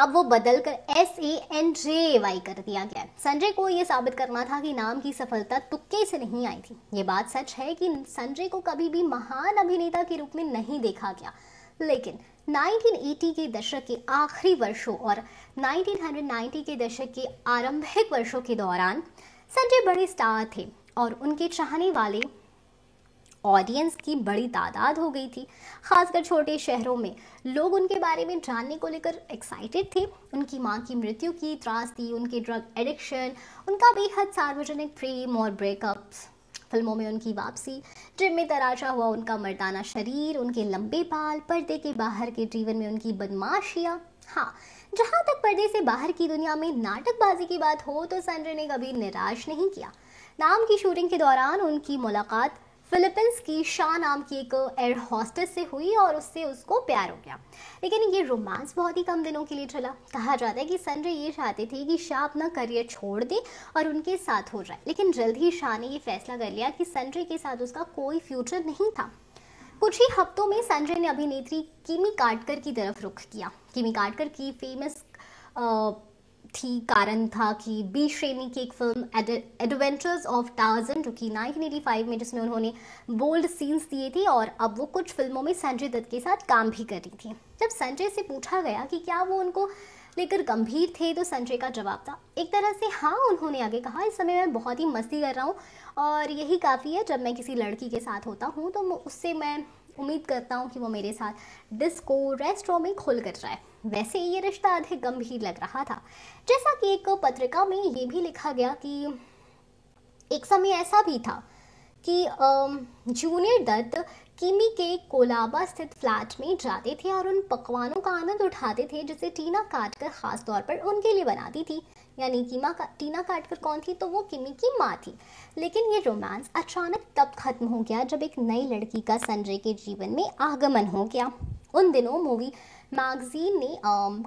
अब वो बदल कर S A N J A कर दिया गया संजय को ये साबित करना था कि नाम की सफलता तुक्के से नहीं आई थी ये बात सच है कि संजय को कभी भी महान अभिनेता के रूप में नहीं देखा गया लेकिन 1980 के दशक के आखिरी वर्षों और 1990 के दशक के आरंभिक वर्षों के दौरान संजय बड़े स्टार थे और उनके चाहने वाले ऑडियंस की बड़ी तादाद हो गई थी खासकर छोटे शहरों में लोग उनके बारे में जानने को लेकर एक्साइटेड थे उनकी माँ की मृत्यु की त्रासदी उनके ड्रग एडिक्शन उनका बेहद सार्वजनिक प्रेम और ब्रेकअप्स फिल्मों में उनकी वापसी ट्रिप में तराशा हुआ उनका मर्दाना शरीर उनके लंबे बाल पर्दे के बाहर के जीवन में उनकी बदमाशियाँ हाँ जहाँ तक पर्दे से बाहर की दुनिया में नाटकबाजी की बात हो तो संजय ने कभी निराश नहीं किया नाम की शूटिंग के दौरान उनकी मुलाकात फिलीपींस की शाह नाम की एक एयर हॉस्टेस से हुई और उससे उसको प्यार हो गया लेकिन ये रोमांस बहुत ही कम दिनों के लिए चला कहा जाता है कि संजय ये चाहते थे कि शाह अपना करियर छोड़ दे और उनके साथ हो जाए लेकिन जल्द ही शाह ने ये फैसला कर लिया कि संजय के साथ उसका कोई फ्यूचर नहीं था कुछ ही हफ्तों में संजय ने अभिनेत्री किमी काटकर की तरफ रुख किया किमी काटकर की फेमस आ, थी कारण था कि बी श्रेणी की एक फिल्म एडवेंचर्स ऑफ टार्जन जो कि 1985 में जिसमें उन्होंने बोल्ड सीन्स दिए थे और अब वो कुछ फिल्मों में संजय दत्त के साथ काम भी कर रही थी जब संजय से पूछा गया कि क्या वो उनको लेकर गंभीर थे तो संजय का जवाब था एक तरह से हाँ उन्होंने आगे कहा इस समय मैं बहुत ही मस्ती कर रहा हूँ और यही काफ़ी है जब मैं किसी लड़की के साथ होता हूँ तो उससे मैं उम्मीद करता हूँ कि वो मेरे साथ डिस्को रेस्टों में खुल कर जाए वैसे ये रिश्ता अधिक गंभीर लग रहा था जैसा कि एक पत्रिका में ये भी लिखा गया कि एक समय ऐसा भी था कि जूनियर दत्त किमी के कोलाबा स्थित फ्लैट में जाते थे और उन पकवानों का आनंद उठाते थे जिसे टीना काटकर खास तौर पर उनके लिए बनाती थी यानी कि माँ का टीना काटकर कौन थी तो वो किमी की माँ थी लेकिन ये रोमांस अचानक तब खत्म हो गया जब एक नई लड़की का संजय के जीवन में आगमन हो गया उन दिनों मूवी मैगजीन ने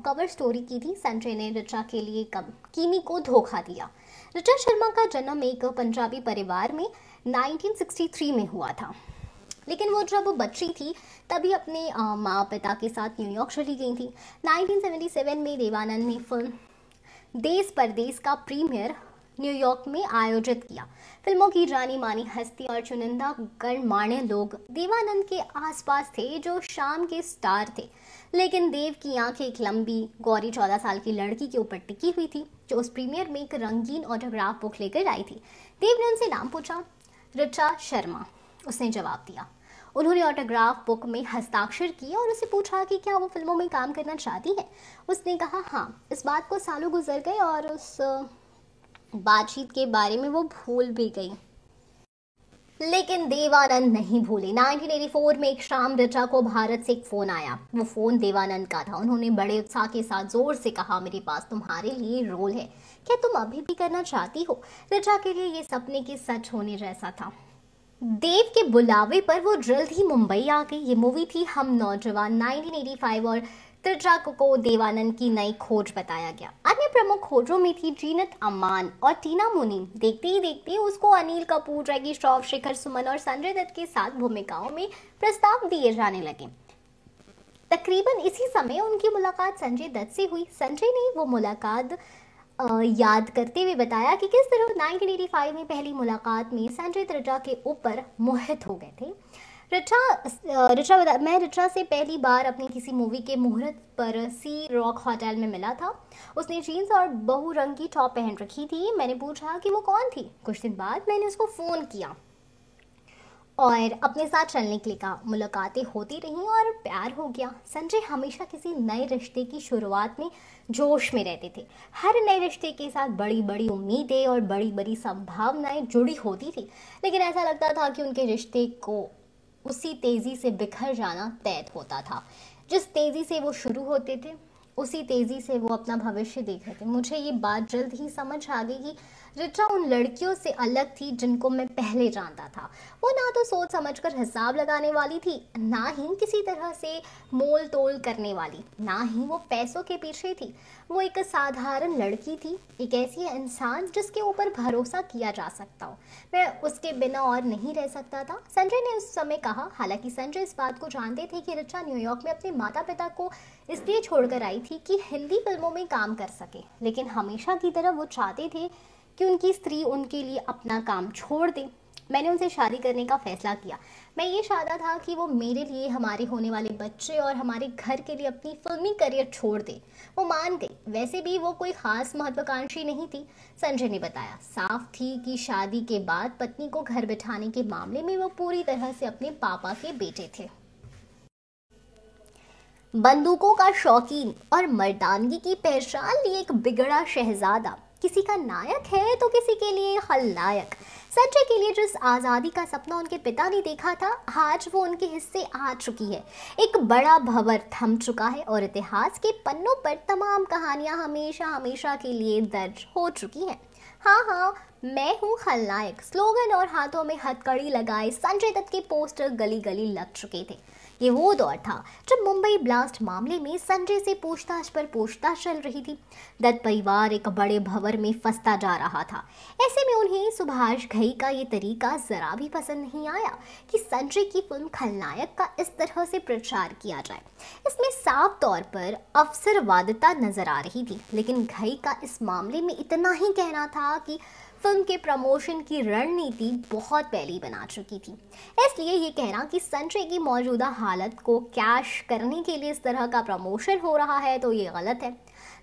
कवर स्टोरी की थी संजय ने रिचा के लिए कब किमी को धोखा दिया रिचा शर्मा का जन्म एक पंजाबी परिवार में 1963 में हुआ था लेकिन वो जब बच्ची थी तभी अपने माँ पिता के साथ न्यूयॉर्क चली गई थी 1977 में देवानंद ने फिल्म देश परदेश का प्रीमियर न्यूयॉर्क में आयोजित किया फिल्मों की जानी मानी हस्ती और चुनिंदा गणमान्य लोग देवानंद के आसपास थे जो शाम के स्टार थे लेकिन देव की आंखें एक लंबी गौरी चौदह साल की लड़की के ऊपर टिकी हुई थी जो उस प्रीमियर में एक रंगीन ऑटोग्राफ बुक लेकर आई थी देव ने उनसे नाम पूछा ऋचा शर्मा उसने जवाब दिया उन्होंने ऑटोग्राफ बुक में हस्ताक्षर किए और उसे पूछा कि क्या वो फिल्मों में काम करना चाहती है उसने कहा हाँ इस बात को सालों गुजर गए और उस बातचीत के बारे में वो भूल भी गई लेकिन देवानंद नहीं भूले 1984 में एक शाम रिचा को भारत से एक फ़ोन आया वो फ़ोन देवानंद का था उन्होंने बड़े उत्साह के साथ ज़ोर से कहा मेरे पास तुम्हारे लिए रोल है क्या तुम अभी भी करना चाहती हो रिचा के लिए ये सपने के सच होने जैसा था देव के बुलावे पर वो जल्द ही मुंबई आ गई ये मूवी थी हम नौजवान 1985 और त्रिजा को देवानंद की नई खोज बताया गया अन्य प्रमुख खोजों में थी जीनत अमान और टीना मुनी देखते ही देखते उसको अनिल कपूर रैगी श्रॉफ शेखर सुमन और संजय दत्त के साथ भूमिकाओं में प्रस्ताव दिए जाने लगे तकरीबन इसी समय उनकी मुलाकात संजय दत्त से हुई संजय ने वो मुलाकात याद करते हुए बताया कि किस तरह 1985 में पहली मुलाकात में संजय त्रिटा के ऊपर मोहित हो गए थे रिचा रिचा बता मैं रिचा से पहली बार अपनी किसी मूवी के मुहूर्त पर सी रॉक होटल में मिला था उसने जीन्स और बहु रंग की टॉप पहन रखी थी मैंने पूछा कि वो कौन थी कुछ दिन बाद मैंने उसको फ़ोन किया और अपने साथ चलने के लिए कहा मुलाकातें होती रहीं और प्यार हो गया संजय हमेशा किसी नए रिश्ते की शुरुआत में जोश में रहते थे हर नए रिश्ते के साथ बड़ी बड़ी उम्मीदें और बड़ी बड़ी संभावनाएं जुड़ी होती थी लेकिन ऐसा लगता था कि उनके रिश्ते को उसी तेज़ी से बिखर जाना तय होता था जिस तेज़ी से वो शुरू होते थे उसी तेज़ी से वो अपना भविष्य देख रहे थे मुझे ये बात जल्द ही समझ आ गई कि रिचा उन लड़कियों से अलग थी जिनको मैं पहले जानता था वो ना तो सोच समझकर हिसाब लगाने वाली थी ना ही किसी तरह से मोल तोल करने वाली ना ही वो पैसों के पीछे थी वो एक साधारण लड़की थी एक ऐसी इंसान जिसके ऊपर भरोसा किया जा सकता हो मैं उसके बिना और नहीं रह सकता था संजय ने उस समय कहा हालांकि संजय इस बात को जानते थे कि रिचा न्यूयॉर्क में अपने माता पिता को इसलिए छोड़कर आई थी कि हिंदी फिल्मों में काम कर सके लेकिन हमेशा की तरह वो चाहते थे कि उनकी स्त्री उनके लिए अपना काम छोड़ दे मैंने उनसे शादी करने का फ़ैसला किया मैं ये शादा था कि वो मेरे लिए हमारे होने वाले बच्चे और हमारे घर के लिए अपनी फिल्मी करियर छोड़ दे वो मान गई वैसे भी वो कोई खास महत्वाकांक्षी नहीं थी संजय ने बताया साफ थी कि शादी के बाद पत्नी को घर बैठाने के मामले में वो पूरी तरह से अपने पापा के बेटे थे बंदूकों का शौकीन और मर्दानगी की पहचान लिए एक बिगड़ा शहजादा किसी का नायक है तो किसी के लिए हल्लायक संजय के लिए जिस आज़ादी का सपना उनके पिता ने देखा था आज वो उनके हिस्से आ चुकी है एक बड़ा भंवर थम चुका है और इतिहास के पन्नों पर तमाम कहानियाँ हमेशा हमेशा के लिए दर्ज हो चुकी हैं हाँ हाँ मैं हूँ खलनायक स्लोगन और हाथों में हथकड़ी लगाए संजय दत्त के पोस्टर गली गली लग चुके थे ये वो दौर था जब मुंबई ब्लास्ट मामले में संजय से पूछताछ पर पूछताछ चल रही थी दत्त परिवार एक बड़े भंवर में फंसता जा रहा था ऐसे में उन्हें सुभाष घई का ये तरीका जरा भी पसंद नहीं आया कि संजय की फिल्म खलनायक का इस तरह से प्रचार किया जाए इसमें साफ तौर पर अवसरवादता नजर आ रही थी लेकिन घई का इस मामले में इतना ही कहना था कि फिल्म के प्रमोशन की रणनीति बहुत पहले बना चुकी थी इसलिए ये कहना कि संजय की मौजूदा हालत को कैश करने के लिए इस तरह का प्रमोशन हो रहा है तो ये गलत है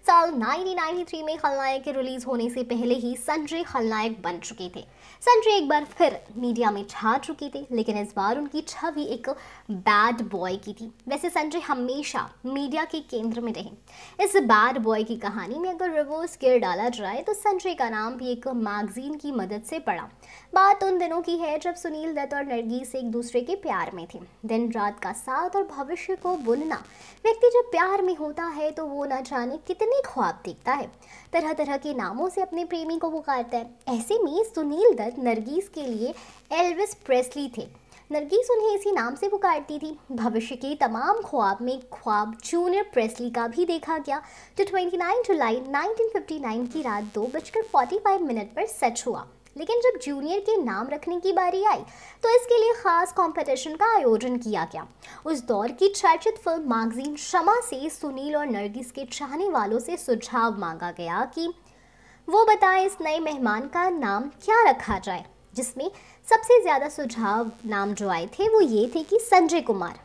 साल 1993 में खलनायक के रिलीज होने से पहले ही संजय खलनायक बन चुके थे संजय एक बार फिर मीडिया में छा चुके थे लेकिन इस बार उनकी छवि एक बैड बॉय की थी वैसे संजय हमेशा मीडिया के केंद्र में रहे इस बैड बॉय की कहानी में अगर रिवर्स गियर डाला जाए तो संजय का नाम भी एक मैगजीन की मदद से पड़ा बात उन दिनों की है जब सुनील दत्त और नरगिस एक दूसरे के प्यार में थे दिन रात का साथ और भविष्य को बुनना व्यक्ति जब प्यार में होता है तो वो ना जाने कितने ख्वाब देखता है तरह तरह के नामों से अपने प्रेमी को पुकारता है ऐसे में सुनील दत्त नरगिस के लिए एल्विस प्रेसली थे नरगिस उन्हें इसी नाम से पुकारती थी भविष्य के तमाम ख्वाब में ख्वाब जूनियर प्रेसली का भी देखा गया जो 29 जुलाई 1959 की रात दो बजकर फोर्टी मिनट पर सच हुआ लेकिन जब जूनियर के नाम रखने की बारी आई तो इसके लिए ख़ास कंपटीशन का आयोजन किया गया उस दौर की चर्चित फिल्म मैगजीन शमा से सुनील और नरगिस के चाहने वालों से सुझाव मांगा गया कि वो बताएं इस नए मेहमान का नाम क्या रखा जाए जिसमें सबसे ज़्यादा सुझाव नाम जो आए थे वो ये थे कि संजय कुमार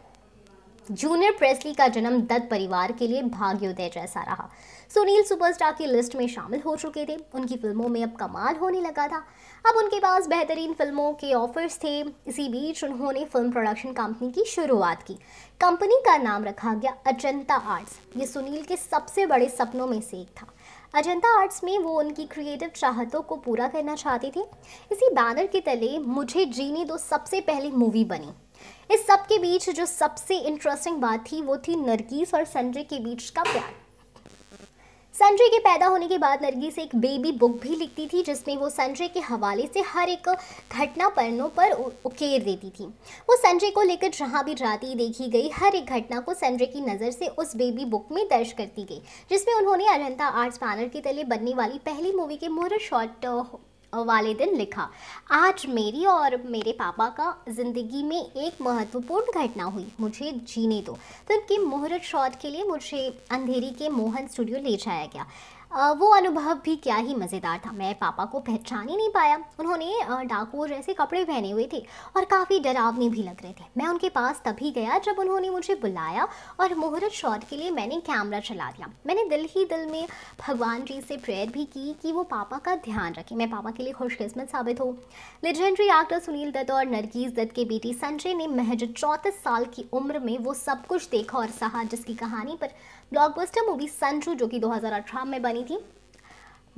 जूनियर प्रेसली का जन्म दत्त परिवार के लिए भाग्योदय जैसा रहा सुनील सुपरस्टार की लिस्ट में शामिल हो चुके थे उनकी फिल्मों में अब कमाल होने लगा था अब उनके पास बेहतरीन फिल्मों के ऑफर्स थे इसी बीच उन्होंने फिल्म प्रोडक्शन कंपनी की शुरुआत की कंपनी का नाम रखा गया अजंता आर्ट्स ये सुनील के सबसे बड़े सपनों में से एक था अजंता आर्ट्स में वो उनकी क्रिएटिव चाहतों को पूरा करना चाहती थी इसी बैनर के तले मुझे जीने दो सबसे पहली मूवी बनी इस सब के बीच जो सबसे इंटरेस्टिंग बात थी वो थी नरगिस और संजय के बीच का प्यार संजय के पैदा होने के बाद नरगिस एक बेबी बुक भी लिखती थी जिसमें वो संजय के हवाले से हर एक घटना पन्नों पर उकेर देती थी वो संजय को लेकर जहाँ भी जाती देखी गई हर एक घटना को संजय की नज़र से उस बेबी बुक में दर्ज करती गई जिसमें उन्होंने अजंता आर्ट्स पैनल के तले बनने वाली पहली मूवी के मोहर शॉर्ट वाले दिन लिखा आज मेरी और मेरे पापा का ज़िंदगी में एक महत्वपूर्ण घटना हुई मुझे जीने दो तो इनके मुहूर्त शॉट के लिए मुझे अंधेरी के मोहन स्टूडियो ले जाया गया वो अनुभव भी क्या ही मज़ेदार था मैं पापा को पहचान ही नहीं पाया उन्होंने डाकुओं जैसे कपड़े पहने हुए थे और काफ़ी डरावने भी लग रहे थे मैं उनके पास तभी गया जब उन्होंने मुझे बुलाया और मुहूर्त शॉट के लिए मैंने कैमरा चला दिया मैंने दिल ही दिल में भगवान जी से प्रेयर भी की कि वो पापा का ध्यान रखें मैं पापा के लिए खुशकस्मत साबित हूँ लेजेंडरी एक्टर सुनील दत्त और नरगीज दत्त के बेटी संजय ने महज चौंतीस साल की उम्र में वो सब कुछ देखा और सहा जिसकी कहानी पर ब्लॉकबस्टर मूवी संजू जो कि 2018 में बनी थी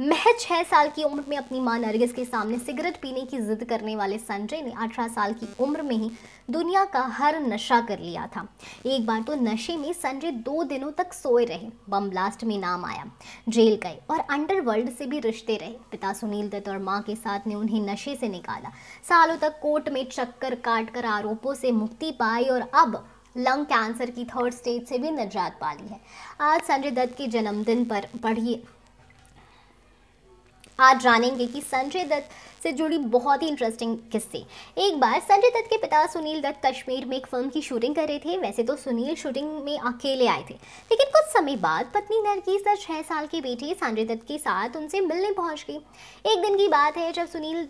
महज छः साल की उम्र में अपनी मां नरगिस के सामने सिगरेट पीने की जिद करने वाले संजय ने 18 साल की उम्र में ही दुनिया का हर नशा कर लिया था एक बार तो नशे में संजय दो दिनों तक सोए रहे बम ब्लास्ट में नाम आया जेल गए और अंडरवर्ल्ड से भी रिश्ते रहे पिता सुनील दत्त और मां के साथ ने उन्हें नशे से निकाला सालों तक कोर्ट में चक्कर काट कर आरोपों से मुक्ति पाई और अब लंग कैंसर की थर्ड स्टेज से भी निजात पा ली है आज संजय दत्त के जन्मदिन पर पढ़िए आज जानेंगे कि संजय दत्त से जुड़ी बहुत ही इंटरेस्टिंग किस्से एक बार संजय दत्त के पिता सुनील दत्त कश्मीर में एक फिल्म की शूटिंग कर रहे थे वैसे तो सुनील शूटिंग में अकेले आए थे लेकिन कुछ समय बाद पत्नी नरगिस दत्त छः साल के बेटे संजय दत्त के साथ उनसे मिलने पहुंच गई एक दिन की बात है जब सुनील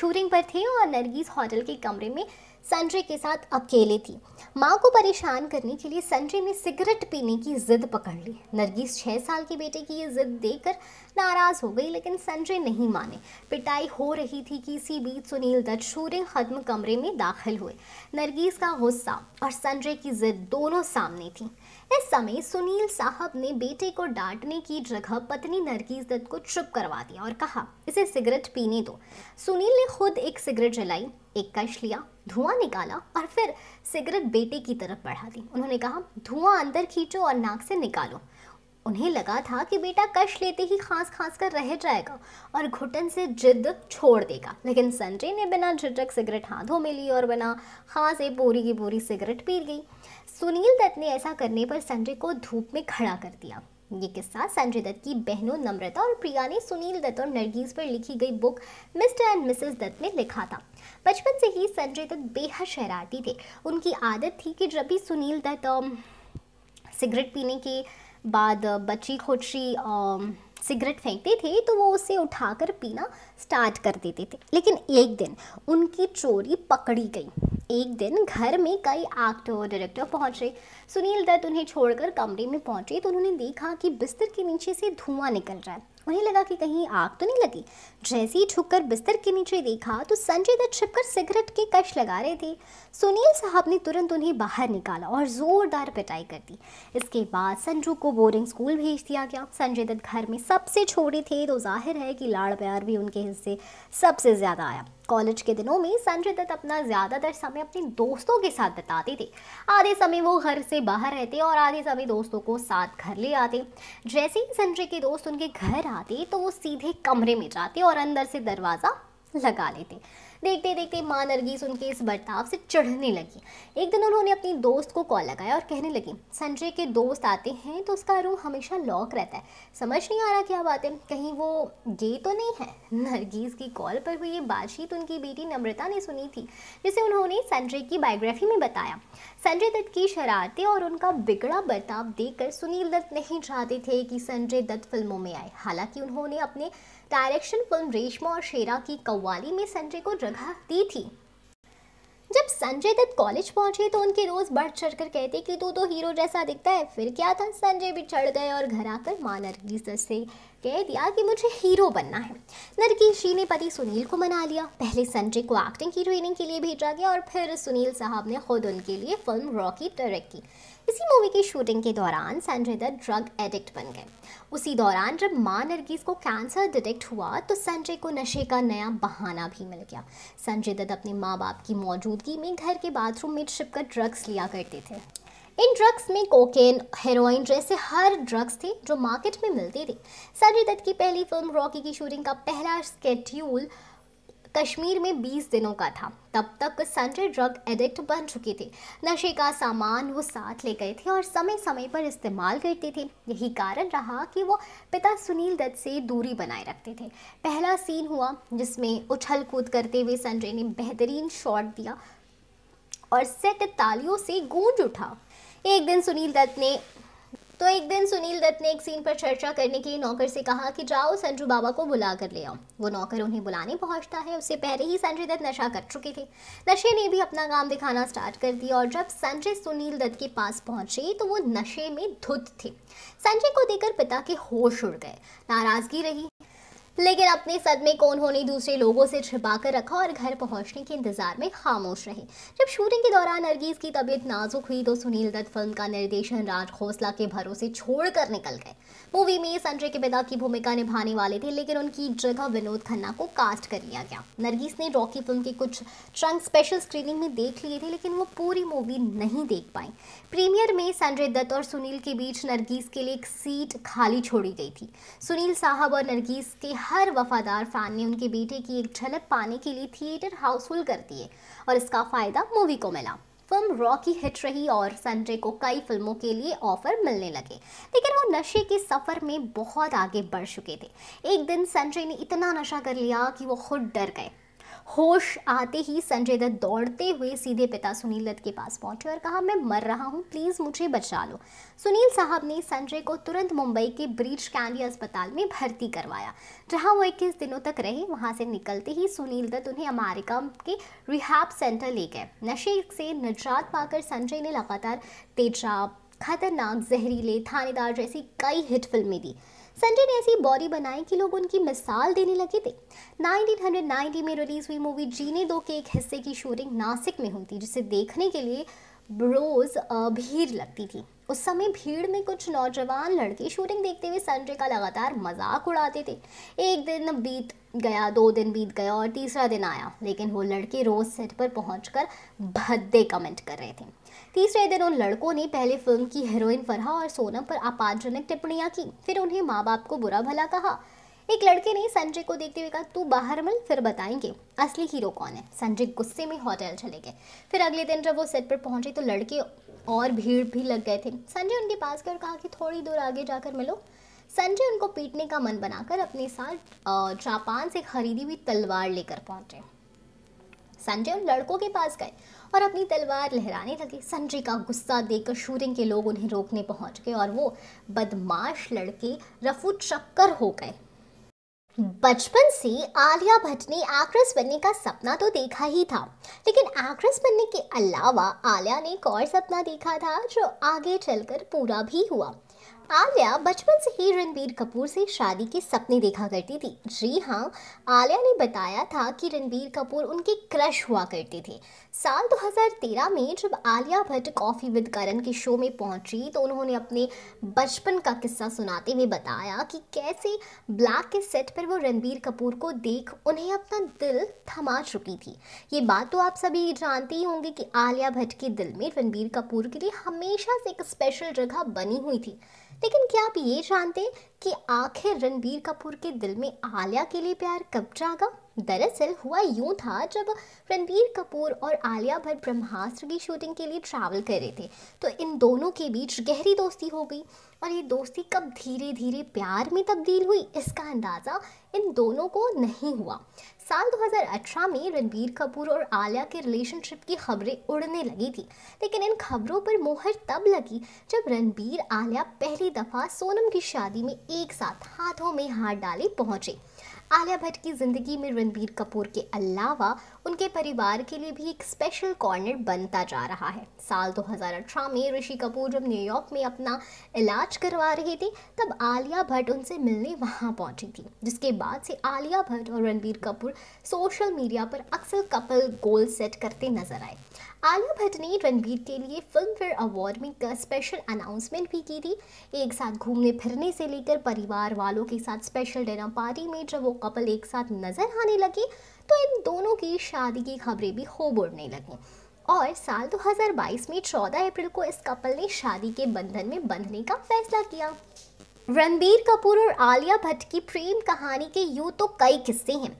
शूटिंग पर थे और नरगिस होटल के कमरे में संजय के साथ अकेले थी माँ को परेशान करने के लिए संजय ने सिगरेट पीने की जिद पकड़ ली नरगिस छः साल के बेटे की ये जिद देखकर नाराज़ हो गई लेकिन संजय नहीं माने पिटाई हो रही थी कि इसी बीच सुनील दत्त शूरिंग खत्म कमरे में दाखिल हुए नरगिस का गुस्सा और संजय की जिद दोनों सामने थी इस समय सुनील साहब ने बेटे को डांटने की जगह पत्नी नरगिस दत्त को चुप करवा दिया और कहा इसे सिगरेट पीने दो सुनील ने खुद एक सिगरेट जलाई एक कश लिया धुआं निकाला और फिर सिगरेट बेटे की तरफ बढ़ा दी उन्होंने कहा धुआं अंदर खींचो और नाक से निकालो उन्हें लगा था कि बेटा कश लेते ही खांस खांस कर रह जाएगा और घुटन से जिद छोड़ देगा लेकिन संजय ने बिना झिझक सिगरेट हाथों में ली और बिना खास ए पूरी की पूरी सिगरेट पी गई सुनील दत्त ने ऐसा करने पर संजय को धूप में खड़ा कर दिया ये किस्सा संजय दत्त की बहनों नम्रता और प्रिया ने सुनील दत्त और नरगीज पर लिखी गई book Mister and Mrs Dutt में लिखा था बचपन से ही संजय दत्त बेहद शरारती थे उनकी आदत थी कि जब भी सुनील दत्त सिगरेट पीने के बाद बच्ची खोची सिगरेट फेंकते थे तो वो उसे उठाकर पीना स्टार्ट कर देते थे लेकिन एक दिन उनकी चोरी पकड़ी गई एक दिन घर में कई एक्टर डायरेक्टर पहुंचे सुनील दत्त उन्हें छोड़कर कमरे में पहुंचे तो उन्होंने देखा कि बिस्तर के नीचे से धुआं निकल रहा है उन्हें लगा कि कहीं आग तो नहीं लगी जैसे ही झुककर बिस्तर के नीचे देखा तो संजय दत्त छिपकर सिगरेट के कश लगा रहे थे सुनील साहब ने तुरंत उन्हें बाहर निकाला और ज़ोरदार पिटाई कर दी इसके बाद संजू को बोरिंग स्कूल भेज दिया गया संजय दत्त घर में सबसे छोटे थे तो जाहिर है कि लाड़ प्यार भी उनके हिस्से सबसे ज़्यादा आया कॉलेज के दिनों में संजय दत्त अपना ज़्यादातर समय अपने दोस्तों के साथ बिताते थे आधे समय वो घर से बाहर रहते और आधे समय दोस्तों को साथ घर ले आते जैसे ही संजय के दोस्त उनके घर आते तो वो सीधे कमरे में जाते और अंदर से दरवाज़ा लगा लेते देखते देखते माँ नरगिस उनके इस बर्ताव से चढ़ने लगी एक दिन उन्होंने अपनी दोस्त को कॉल लगाया और कहने लगी संजय के दोस्त आते हैं तो उसका रूम हमेशा लॉक रहता है समझ नहीं आ रहा क्या बात है कहीं वो गे तो नहीं है नरगिस की कॉल पर हुई ये बातचीत उनकी बेटी नम्रता ने सुनी थी जिसे उन्होंने संजय की बायोग्राफी में बताया संजय दत्त की शरारतें और उनका बिगड़ा बर्ताव देखकर सुनील दत्त नहीं चाहते थे कि संजय दत्त फिल्मों में आए हालांकि उन्होंने अपने डायरेक्शन फिल्म रेशमा और शेरा की कव्वाली में संजय को जगह दी थी जब संजय दत्त कॉलेज पहुंचे तो उनके रोज बढ़ चढ़ कर कहते कि तू तो हीरो जैसा दिखता है फिर क्या था संजय भी चढ़ गए और घर आकर माँ नरगिस दत्त से कह दिया कि मुझे हीरो बनना है जी ने पति सुनील को मना लिया पहले संजय को एक्टिंग की ट्रेनिंग के लिए भेजा गया और फिर सुनील साहब ने खुद उनके लिए फिल्म रॉकी डायरेक्ट की इसी मूवी की शूटिंग के दौरान संजय दत्त ड्रग एडिक्ट बन गए उसी दौरान जब मां नरगिस को कैंसर डिटेक्ट हुआ तो संजय को नशे का नया बहाना भी मिल गया संजय दत्त अपने माँ बाप की मौजूदगी में घर के बाथरूम में छिप कर ड्रग्स लिया करते थे इन ड्रग्स में कोकेन हेरोइन जैसे हर ड्रग्स थे जो मार्केट में मिलते थे संजय दत्त की पहली फिल्म रॉकी की शूटिंग का पहला स्केड्यूल कश्मीर में 20 दिनों का था तब तक संजय ड्रग एडिक्ट बन चुके थे नशे का सामान वो साथ ले गए थे और समय समय पर इस्तेमाल करते थे यही कारण रहा कि वो पिता सुनील दत्त से दूरी बनाए रखते थे पहला सीन हुआ जिसमें उछल कूद करते हुए संजय ने बेहतरीन शॉट दिया और सेट तालियों से गूंज उठा एक दिन सुनील दत्त ने तो एक दिन सुनील दत्त ने एक सीन पर चर्चा करने के लिए नौकर से कहा कि जाओ संजू बाबा को बुला कर ले आओ वो नौकर उन्हें बुलाने पहुंचता है उससे पहले ही संजय दत्त नशा कर चुके थे नशे ने भी अपना काम दिखाना स्टार्ट कर दिया और जब संजय सुनील दत्त के पास पहुंचे तो वो नशे में धुत थे संजय को देखकर पिता के होश उड़ गए नाराजगी रही लेकिन अपने सदमे को उन्होंने दूसरे लोगों से छिपा कर रखा और घर पहुंचने के इंतजार में खामोश रहे जब शूटिंग के दौरान नरगिस की तबीयत नाजुक हुई तो सुनील दत्त फिल्म का निर्देशन राज खोसला के भरोसे छोड़कर निकल गए मूवी में संजय के पिता की भूमिका निभाने वाले थे लेकिन उनकी जगह विनोद खन्ना को कास्ट कर लिया गया नरगीस ने रॉकी फिल्म के कुछ ट्रंक स्पेशल स्क्रीनिंग में देख लिए थे लेकिन वो पूरी मूवी नहीं देख पाई प्रीमियर में संजय दत्त और सुनील के बीच नरगीस के लिए एक सीट खाली छोड़ी गई थी सुनील साहब और नरगीस के हर वफादार फ़ैन ने उनके बेटे की एक झलक पाने के लिए थिएटर हाउसफुल कर दिए और इसका फ़ायदा मूवी को मिला फिल्म रॉकी हिट रही और संजय को कई फिल्मों के लिए ऑफर मिलने लगे लेकिन वो नशे के सफ़र में बहुत आगे बढ़ चुके थे एक दिन संजय ने इतना नशा कर लिया कि वो खुद डर गए होश आते ही संजय दत्त दौड़ते हुए सीधे पिता सुनील दत्त के पास पहुंचे और कहा मैं मर रहा हूं प्लीज़ मुझे बचा लो सुनील साहब ने संजय को तुरंत मुंबई के ब्रीच कैंडी अस्पताल में भर्ती करवाया जहां वो इक्कीस दिनों तक रहे वहां से निकलते ही सुनील दत्त उन्हें अमेरिका के रिहाब सेंटर ले गए नशे से निजात पाकर संजय ने लगातार तेजाब खतरनाक जहरीले थानेदार जैसी कई हिट फिल्में दी संजय ने ऐसी बॉडी बनाई कि लोग उनकी मिसाल देने लगे थे 1990 में रिलीज हुई मूवी जीने दो के एक हिस्से की शूटिंग नासिक में हुई थी जिसे देखने के लिए रोज़ भीड़ लगती थी उस समय भीड़ में कुछ नौजवान लड़के शूटिंग देखते हुए संजय का लगातार मजाक उड़ाते थे एक दिन बीत गया दो दिन बीत गया और तीसरा दिन आया लेकिन वो लड़के रोज़ सेट पर पहुंचकर भद्दे कमेंट कर रहे थे तीसरे दिन उन लड़कों ने पहले फिल्म की हीरोइन फरहा और सोनम पर आपातजनक टिप्पणियां की फिर उन्हें माँ बाप को बुरा भला कहा एक लड़के ने संजय को देखते हुए कहा तू बाहर मिल फिर बताएंगे असली हीरो कौन है संजय गुस्से में होटल चले गए फिर अगले दिन जब वो सेट पर पहुंचे तो लड़के और भीड़ भी लग गए थे संजय उनके पास गए और कहा कि थोड़ी दूर आगे जाकर मिलो संजय उनको पीटने का मन बनाकर अपने साथ जापान से खरीदी हुई तलवार लेकर पहुंचे संजय उन लड़कों के पास गए और अपनी तलवार लहराने लगे संजय का गुस्सा देकर शूरिंग के लोग उन्हें रोकने पहुंच गए और वो बदमाश लड़के रफू चक्कर हो गए बचपन से आलिया भट्ट ने एक्ट्रेस बनने का सपना तो देखा ही था लेकिन एक्ट्रेस बनने के अलावा आलिया ने एक और सपना देखा था जो आगे चलकर पूरा भी हुआ आलिया बचपन से ही रणबीर कपूर से शादी के सपने देखा करती थी जी हाँ आलिया ने बताया था कि रणबीर कपूर उनके क्रश हुआ करते थे साल 2013 में जब आलिया भट्ट कॉफ़ी विद करण के शो में पहुंची तो उन्होंने अपने बचपन का किस्सा सुनाते हुए बताया कि कैसे ब्लैक के सेट पर वो रणबीर कपूर को देख उन्हें अपना दिल थमा चुकी थी ये बात तो आप सभी जानते ही होंगे कि आलिया भट्ट के दिल में रणबीर कपूर के लिए हमेशा से एक स्पेशल जगह बनी हुई थी लेकिन क्या आप ये जानते हैं कि आखिर रणबीर कपूर के दिल में आलिया के लिए प्यार कब जागा दरअसल हुआ यूं था जब रणबीर कपूर और आलिया भट्ट ब्रह्मास्त्र की शूटिंग के लिए ट्रैवल कर रहे थे तो इन दोनों के बीच गहरी दोस्ती हो गई और ये दोस्ती कब धीरे धीरे प्यार में तब्दील हुई इसका अंदाज़ा इन दोनों को नहीं हुआ साल 2018 में रणबीर कपूर और आलिया के रिलेशनशिप की खबरें उड़ने लगी थी लेकिन इन खबरों पर मोहर तब लगी जब रणबीर आलिया पहली दफ़ा सोनम की शादी में एक साथ हाथों में हाथ डाले पहुंचे आलिया भट्ट की ज़िंदगी में रणबीर कपूर के अलावा उनके परिवार के लिए भी एक स्पेशल कॉर्नर बनता जा रहा है साल 2018 में ऋषि कपूर जब न्यूयॉर्क में अपना इलाज करवा रहे थे तब आलिया भट्ट उनसे मिलने वहाँ पहुँची थी जिसके बाद से आलिया भट्ट और रणबीर कपूर सोशल मीडिया पर अक्सर कपल गोल सेट करते नजर आए आलिया भट्ट ने रणबीर के लिए फिल्म फेयर अवार्ड में का स्पेशल अनाउंसमेंट भी की थी एक साथ घूमने फिरने से लेकर परिवार वालों के साथ स्पेशल डिनर पार्टी में जब वो कपल एक साथ नजर आने लगे तो इन दोनों की शादी की खबरें भी खूब उड़ने लगी और साल 2022 में 14 अप्रैल को इस कपल ने शादी के बंधन में बंधने का फैसला किया रणबीर कपूर और आलिया भट्ट की प्रेम कहानी के यूं तो कई किस्से हैं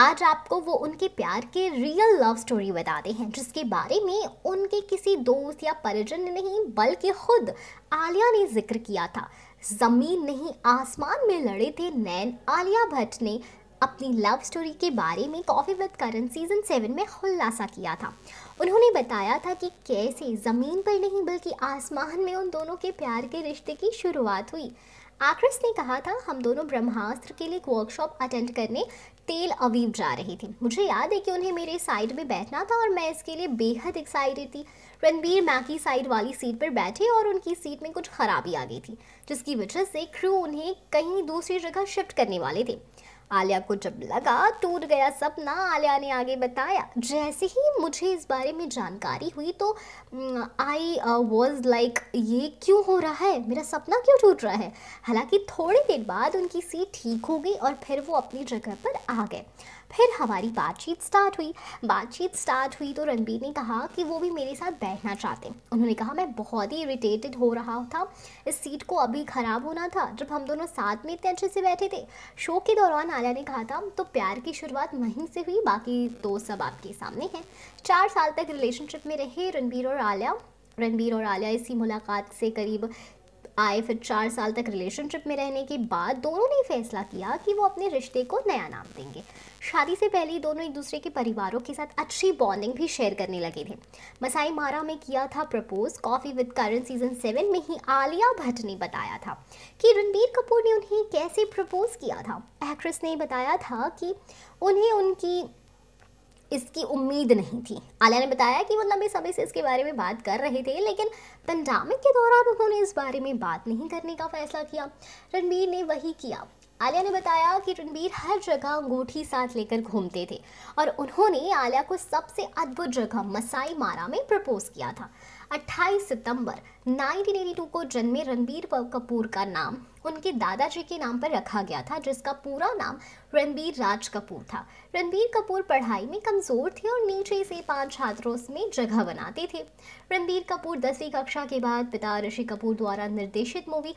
आज आपको वो उनके प्यार के रियल लव स्टोरी बताते हैं जिसके बारे में उनके किसी दोस्त या परिजन ने नहीं बल्कि खुद आलिया ने जिक्र किया था ज़मीन नहीं आसमान में लड़े थे नैन आलिया भट्ट ने अपनी लव स्टोरी के बारे में coffee with Karan season seven में खुलासा किया था उन्होंने बताया था कि कैसे ज़मीन पर नहीं बल्कि आसमान में उन दोनों के प्यार के रिश्ते की शुरुआत हुई एक्ट्रेस ने कहा था हम दोनों ब्रह्मास्त्र के लिए एक वर्कशॉप अटेंड करने तेल अवीव जा रही थी मुझे याद है कि उन्हें मेरे साइड में बैठना था और मैं इसके लिए बेहद एक्साइटेड थी रणबीर मैकी साइड वाली सीट पर बैठे और उनकी सीट में कुछ खराबी आ गई थी जिसकी वजह से क्रू उन्हें कहीं दूसरी जगह शिफ्ट करने वाले थे आलिया को जब लगा टूट गया सपना आलिया ने आगे बताया जैसे ही मुझे इस बारे में जानकारी हुई तो आई वॉज लाइक ये क्यों हो रहा है मेरा सपना क्यों टूट रहा है हालांकि थोड़ी देर बाद उनकी सीट ठीक हो गई और फिर वो अपनी जगह पर आ गए फिर हमारी बातचीत स्टार्ट हुई बातचीत स्टार्ट हुई तो रणबीर ने कहा कि वो भी मेरे साथ बैठना चाहते हैं उन्होंने कहा मैं बहुत ही इरीटेटेड हो रहा था इस सीट को अभी ख़राब होना था जब हम दोनों साथ में इतने अच्छे से बैठे थे शो के दौरान आलिया ने कहा था तो प्यार की शुरुआत वहीं से हुई बाकी तो सब आपके सामने हैं चार साल तक रिलेशनशिप में रहे रणबीर और आलिया रणबीर और आलिया इसी मुलाकात से करीब आए फिर चार साल तक रिलेशनशिप में रहने के बाद दोनों ने फैसला किया कि वो अपने रिश्ते को नया नाम देंगे शादी से पहले ही दोनों एक दूसरे के परिवारों के साथ अच्छी बॉन्डिंग भी शेयर करने लगे थे मसाई मारा में किया था propose coffee with Karan season seven में ही आलिया भट्ट ने बताया था कि रणबीर कपूर ने उन्हें कैसे प्रपोज किया था एक्ट्रेस ने बताया था कि उन्हें उनकी इसकी उम्मीद नहीं थी आलिया ने बताया कि वो लंबे समय से इसके बारे में बात कर रहे थे लेकिन पेंडामिक के दौरान उन्होंने इस बारे में बात नहीं करने का फैसला किया रणबीर ने वही किया आलिया ने बताया कि रणबीर हर जगह अंगूठी साथ लेकर घूमते थे और उन्होंने आलिया को सबसे अद्भुत जगह मसाई मारा में प्रपोज किया था 28 सितंबर 1982 को जन्मे रणबीर कपूर का नाम उनके दादाजी के नाम पर रखा गया था जिसका पूरा नाम रणबीर राज कपूर था रणबीर कपूर पढ़ाई में कमज़ोर थे और नीचे से पांच छात्रों में जगह बनाते थे रणबीर कपूर दसवीं कक्षा के बाद पिता ऋषि कपूर द्वारा निर्देशित मूवी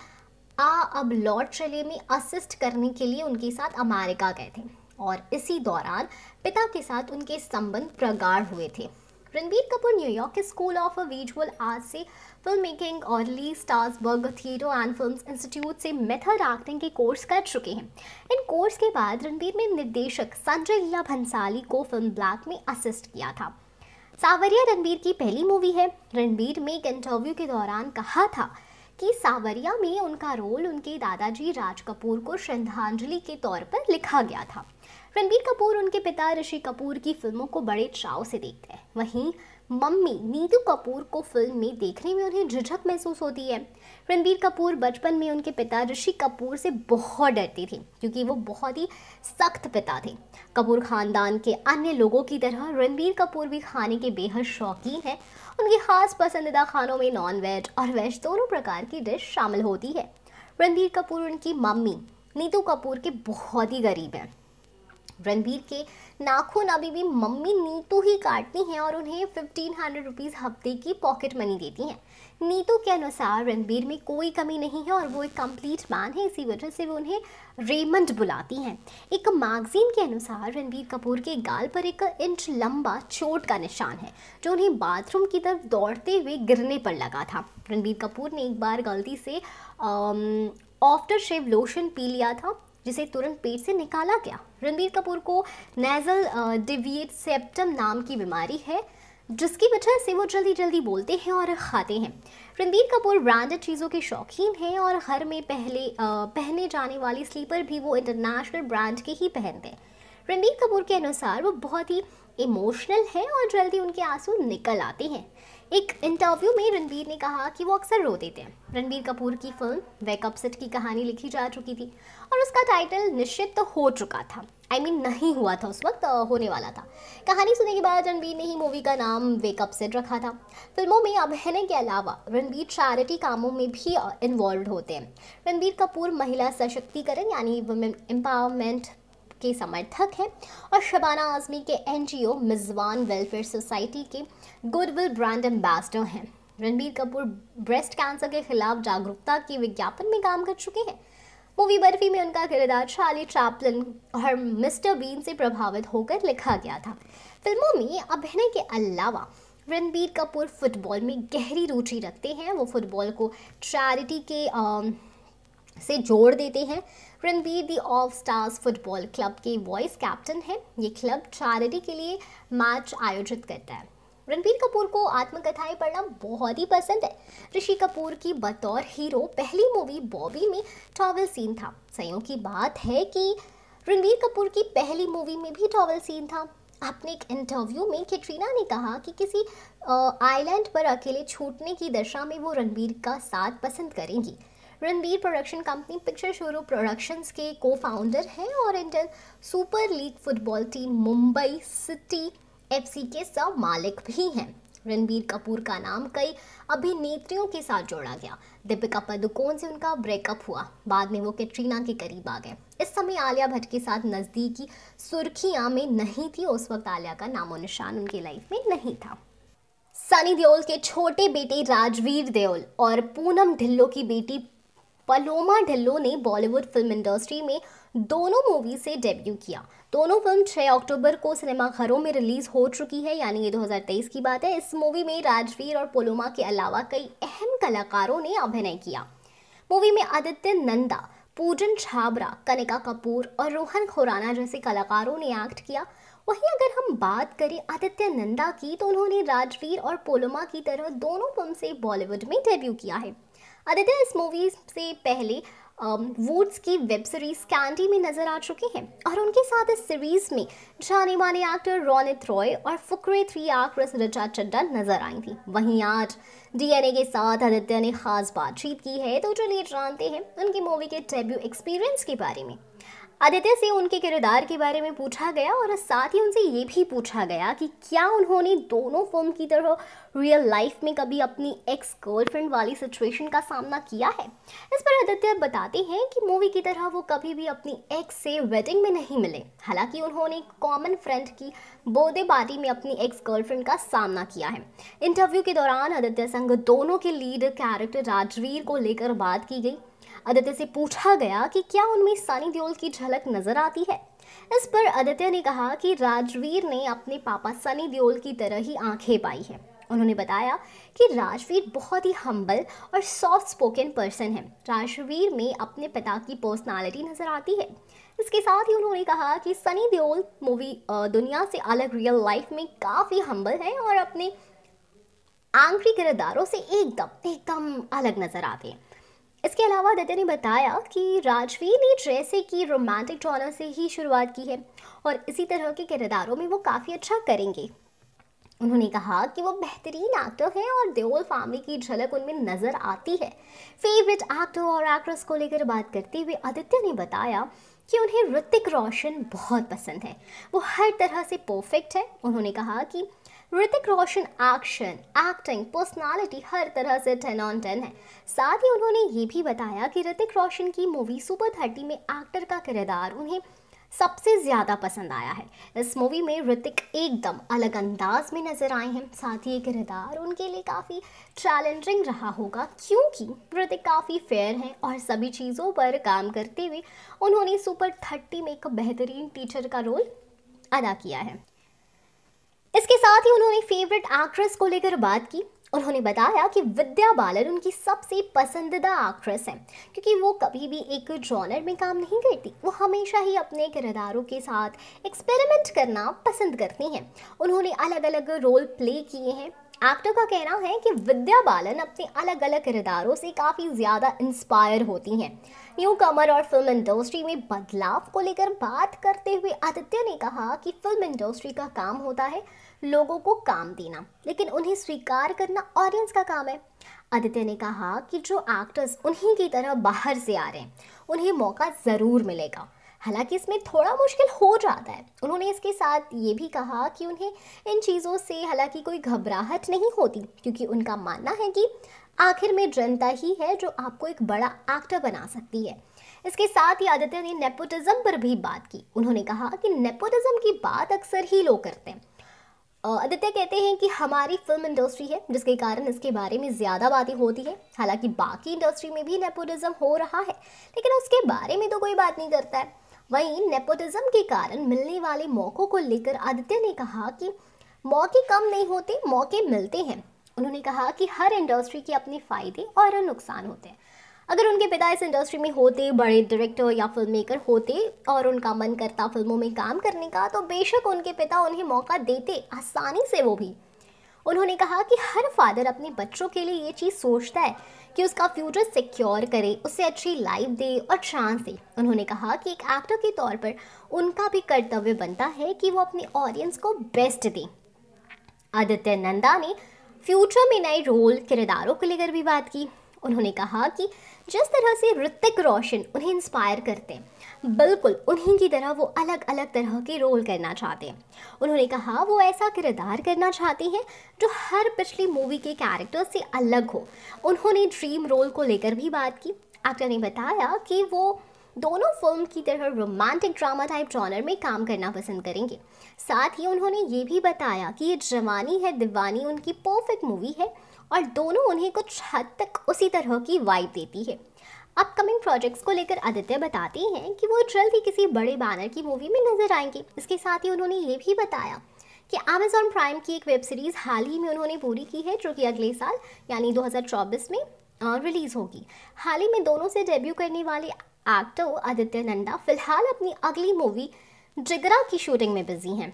आ अब लौट चले में असिस्ट करने के लिए उनके साथ अमेरिका गए थे और इसी दौरान पिता के साथ उनके संबंध प्रगाढ़ हुए थे रणबीर कपूर न्यूयॉर्क के स्कूल ऑफ विजुअल आर्ट से फिल्म मेकिंग और ली बर्ग थिएटर एंड फिल्म इंस्टीट्यूट से मेथड एक्टिंग के कोर्स कर चुके हैं इन कोर्स के बाद रणबीर ने निर्देशक संजय लीला भंसाली को फिल्म ब्लैक में असिस्ट किया था सावरिया रणबीर की पहली मूवी है रणबीर ने एक इंटरव्यू के दौरान कहा था कि सावरिया में उनका रोल उनके दादाजी राज कपूर को श्रद्धांजलि के तौर पर लिखा गया था रणबीर कपूर उनके पिता ऋषि कपूर की फिल्मों को बड़े चाव से देखते हैं वहीं मम्मी नीतू कपूर को फिल्म में देखने में उन्हें झिझक महसूस होती है रणबीर कपूर बचपन में उनके पिता ऋषि कपूर से बहुत डरती थी क्योंकि वो बहुत ही सख्त पिता थे कपूर ख़ानदान के अन्य लोगों की तरह रणबीर कपूर भी खाने के बेहद शौकीन हैं उनके ख़ास पसंदीदा खानों में नॉन वेज और वेज दोनों प्रकार की डिश शामिल होती है रणबीर कपूर उनकी मम्मी नीतू कपूर के बहुत ही गरीब हैं रणबीर के नाखून अभी भी मम्मी नीतू ही काटती हैं और उन्हें फिफ्टीन हंड्रेड रुपीज़ हफ्ते की पॉकेट मनी देती हैं नीतू के अनुसार रणबीर में कोई कमी नहीं है और वो एक कंप्लीट मैन है इसी वजह से वो उन्हें रेमंड बुलाती हैं एक मैगजीन के अनुसार रणबीर कपूर के गाल पर एक इंच लंबा चोट का निशान है जो उन्हें बाथरूम की तरफ दौड़ते हुए गिरने पर लगा था रणबीर कपूर ने एक बार गलती से आफ्टर शेव लोशन पी लिया था जिसे तुरंत पेट से निकाला गया रणबीर कपूर को नेजल डिवियट सेप्टम नाम की बीमारी है जिसकी वजह से वो जल्दी जल्दी बोलते हैं और खाते हैं रणबीर कपूर ब्रांडेड चीज़ों के शौकीन हैं और घर में पहले पहने जाने वाली स्लीपर भी वो इंटरनेशनल ब्रांड के ही पहनते हैं रणबीर कपूर के अनुसार वो बहुत ही इमोशनल हैं और जल्दी उनके आंसू निकल आते हैं एक इंटरव्यू में रणबीर ने कहा कि वो अक्सर रो देते हैं रणबीर कपूर की फिल्म वेकअप सेट की कहानी लिखी जा चुकी थी और उसका टाइटल निश्चित तो हो चुका था आई I मीन mean, नहीं हुआ था उस वक्त होने वाला था कहानी सुनने के बाद रणबीर ने ही मूवी का नाम वेकअप सेट रखा था फिल्मों में अभिनय के अलावा रणबीर चैरिटी कामों में भी इन्वॉल्व होते हैं रणबीर कपूर महिला सशक्तिकरण यानी वुमेन एम्पावरमेंट के समर्थक हैं और शबाना आजमी के ओ मिज़वान वेलफेयर सोसाइटी के गुडविल ब्रांड एम्बेसडर हैं रणबीर कपूर ब्रेस्ट कैंसर के खिलाफ जागरूकता के विज्ञापन में काम कर चुके हैं मूवी बर्फी में उनका किरदार चार्ली चैपलिन और मिस्टर बीन से प्रभावित होकर लिखा गया था फिल्मों में अभिनय के अलावा रणबीर कपूर फुटबॉल में गहरी रुचि रखते हैं वो फुटबॉल को चैरिटी के आ, से जोड़ देते हैं Ranbir the of stars football club के वॉइस कैप्टन हैं ये क्लब चैरिटी के लिए मैच आयोजित करता है रणबीर कपूर को आत्मकथाएं पढ़ना बहुत ही पसंद है ऋषि कपूर की बतौर हीरो पहली मूवी बॉबी में टॉवल सीन था संयोग की बात है कि रणबीर कपूर की पहली मूवी में भी टॉवल सीन था अपने एक इंटरव्यू में कैटरीना ने कहा कि किसी आइलैंड पर अकेले छूटने की दशा में वो रणबीर का साथ पसंद करेंगी Ranbir production company picture Shuru productions के को फाउंडर हैं और Indian super league football team Mumbai city FC के सब मालिक भी हैं रणबीर कपूर का नाम कई अभिनेत्रियों के साथ जोड़ा गया दीपिका पदुकोण से उनका ब्रेकअप हुआ बाद में वो कैटरीना के करीब आ गए इस समय आलिया भट्ट के साथ नज़दीकी सुर्खियां में नहीं थी उस वक्त आलिया का नामो निशान उनकी लाइफ में नहीं था सनी देओल के छोटे बेटे राजवीर देओल और पूनम ढिल्लो की बेटी पलोमा ढिल्लो ने बॉलीवुड फिल्म इंडस्ट्री में दोनों मूवी से डेब्यू किया दोनों फिल्म 6 अक्टूबर को सिनेमाघरों में रिलीज हो चुकी है यानी ये 2023 की बात है इस मूवी में राजवीर और पोलोमा के अलावा कई अहम कलाकारों ने अभिनय किया मूवी में आदित्य नंदा पूजन छाबरा कनिका कपूर और रोहन खुराना जैसे कलाकारों ने एक्ट किया वहीं अगर हम बात करें आदित्य नंदा की तो उन्होंने राजवीर और पोलोमा की तरह दोनों फिल्म से बॉलीवुड में डेब्यू किया है आदित्य इस मूवी से पहले वोट्स की वेब सीरीज कैंडी में नजर आ चुकी हैं और उनके साथ इस सीरीज में जाने माने एक्टर रोनित रॉय और फुकरे थ्री एक्ट्रेस रिचा चड्डा नजर आई थी वहीं आज डीएनए के साथ आदित्य ने खास बातचीत की है तो चलिए जानते हैं उनकी मूवी के डेब्यू एक्सपीरियंस के बारे में आदित्य से उनके किरदार के बारे में पूछा गया और साथ ही उनसे ये भी पूछा गया कि क्या उन्होंने दोनों फिल्म की तरह रियल लाइफ में कभी अपनी एक्स गर्लफ्रेंड वाली सिचुएशन का सामना किया है इस पर आदित्य बताते हैं कि मूवी की तरह वो कभी भी अपनी एक्स से वेडिंग में नहीं मिले हालांकि उन्होंने कॉमन फ्रेंड की बोदे पार्टी में अपनी एक्स गर्लफ्रेंड का सामना किया है इंटरव्यू के दौरान आदित्य संघ दोनों के लीड कैरेक्टर राजवीर को लेकर बात की गई आदित्य से पूछा गया कि क्या उनमें सानी देओल की झलक नजर आती है इस पर आदित्य ने कहा कि राजवीर ने अपने पापा सनी देओल की तरह ही आंखें पाई हैं उन्होंने बताया कि राजवीर बहुत ही हम्बल और सॉफ्ट स्पोकन पर्सन है राजवीर में अपने पिता की पर्सनालिटी नज़र आती है इसके साथ ही उन्होंने कहा कि सनी देओल मूवी दुनिया से अलग रियल लाइफ में काफ़ी हम्बल हैं और अपने आंखी किरदारों से एकदम एकदम अलग नज़र आते हैं इसके अलावा दत्ता ने बताया कि राजवीर ने जैसे कि रोमांटिक ड्रामा से ही शुरुआत की है और इसी तरह के किरदारों में वो काफ़ी अच्छा करेंगे उन्होंने कहा कि वो बेहतरीन एक्टर हैं और देओल फैमिली की झलक उनमें नज़र आती है फेवरेट एक्टर और एक्ट्रेस को लेकर बात करते हुए आदित्य ने बताया कि उन्हें ऋतिक रोशन बहुत पसंद है वो हर तरह से परफेक्ट है उन्होंने कहा कि Hrithik Roshan action acting personality हर तरह से टेन ऑन टेन है साथ ही उन्होंने ये भी बताया कि ऋतिक रोशन की मूवी सुपर थर्टी में एक्टर का किरदार उन्हें सबसे ज़्यादा पसंद आया है इस मूवी में ऋतिक एकदम अलग अंदाज में नज़र आए हैं साथ ही ये किरदार उनके लिए काफ़ी चैलेंजिंग रहा होगा क्योंकि ऋतिक काफ़ी फेयर हैं और सभी चीज़ों पर काम करते हुए उन्होंने सुपर थर्टी में एक बेहतरीन टीचर का रोल अदा किया है इसके साथ ही उन्होंने फेवरेट एक्ट्रेस को लेकर बात की उन्होंने बताया कि विद्या बालन उनकी सबसे पसंदीदा एक्ट्रेस हैं क्योंकि वो कभी भी एक जॉनर में काम नहीं करती वो हमेशा ही अपने किरदारों के साथ एक्सपेरिमेंट करना पसंद करती हैं उन्होंने अलग अलग रोल प्ले किए हैं एक्टर का कहना है कि विद्या बालन अपने अलग अलग किरदारों से काफ़ी ज़्यादा इंस्पायर होती हैं न्यू कमर और फिल्म इंडस्ट्री में बदलाव को लेकर बात करते हुए आदित्य ने कहा कि फिल्म इंडस्ट्री का काम होता है लोगों को काम देना लेकिन उन्हें स्वीकार करना ऑडियंस का काम है आदित्य ने कहा कि जो एक्टर्स उन्हीं की तरह बाहर से आ रहे हैं उन्हें मौका ज़रूर मिलेगा हालांकि इसमें थोड़ा मुश्किल हो जाता है उन्होंने इसके साथ ये भी कहा कि उन्हें इन चीज़ों से हालांकि कोई घबराहट नहीं होती क्योंकि उनका मानना है कि आखिर में जनता ही है जो आपको एक बड़ा एक्टर बना सकती है इसके साथ ही आदित्य ने नेपोटिज्म पर भी बात की उन्होंने कहा कि नेपोटिज्म की बात अक्सर ही लोग करते हैं आदित्य कहते हैं कि हमारी फिल्म इंडस्ट्री है जिसके कारण इसके बारे में ज़्यादा बातें होती है हालांकि बाकी इंडस्ट्री में भी नेपोटिज्म हो रहा है लेकिन उसके बारे में तो कोई बात नहीं करता है वहीं नेपोटिज़्म के कारण मिलने वाले मौक़ों को लेकर आदित्य ने कहा कि मौके कम नहीं होते मौके मिलते हैं उन्होंने कहा कि हर इंडस्ट्री के अपने फ़ायदे और नुकसान होते हैं अगर उनके पिता इस इंडस्ट्री में होते बड़े डायरेक्टर या फिल्म मेकर होते और उनका मन करता फिल्मों में काम करने का तो बेशक उनके पिता उन्हें मौका देते आसानी से वो भी उन्होंने कहा कि हर फादर अपने बच्चों के लिए ये चीज़ सोचता है कि उसका फ्यूचर सिक्योर करे उसे अच्छी लाइफ दे और चांस दे उन्होंने कहा कि एक एक्टर के तौर पर उनका भी कर्तव्य बनता है कि वो अपने ऑडियंस को बेस्ट दें आदित्य नंदा ने फ्यूचर में नए रोल किरदारों को लेकर भी बात की उन्होंने कहा कि जिस तरह से ऋतिक रोशन उन्हें इंस्पायर करते हैं बिल्कुल उन्हीं की तरह वो अलग अलग तरह के रोल करना चाहते हैं उन्होंने कहा वो ऐसा किरदार करना चाहती हैं जो हर पिछली मूवी के कैरेक्टर से अलग हो उन्होंने ड्रीम रोल को लेकर भी बात की एक्टर ने बताया कि वो दोनों फिल्म की तरह रोमांटिक ड्रामा टाइप जॉनर में काम करना पसंद करेंगे साथ ही उन्होंने ये भी बताया कि ये जवानी है दीवानी उनकी परफेक्ट मूवी है और दोनों उन्हें कुछ हद तक उसी तरह की वाइब देती है अपकमिंग प्रोजेक्ट्स को लेकर आदित्य बताती हैं कि वो जल्द ही किसी बड़े बैनर की मूवी में नजर आएंगे इसके साथ ही उन्होंने ये भी बताया कि अमेजॉन प्राइम की एक वेब सीरीज़ हाल ही में उन्होंने पूरी की है जो कि अगले साल यानी 2024 में रिलीज़ होगी हाल ही में दोनों से डेब्यू करने वाले एक्टर आदित्य नंदा फिलहाल अपनी अगली मूवी जिगरा की शूटिंग में बिजी हैं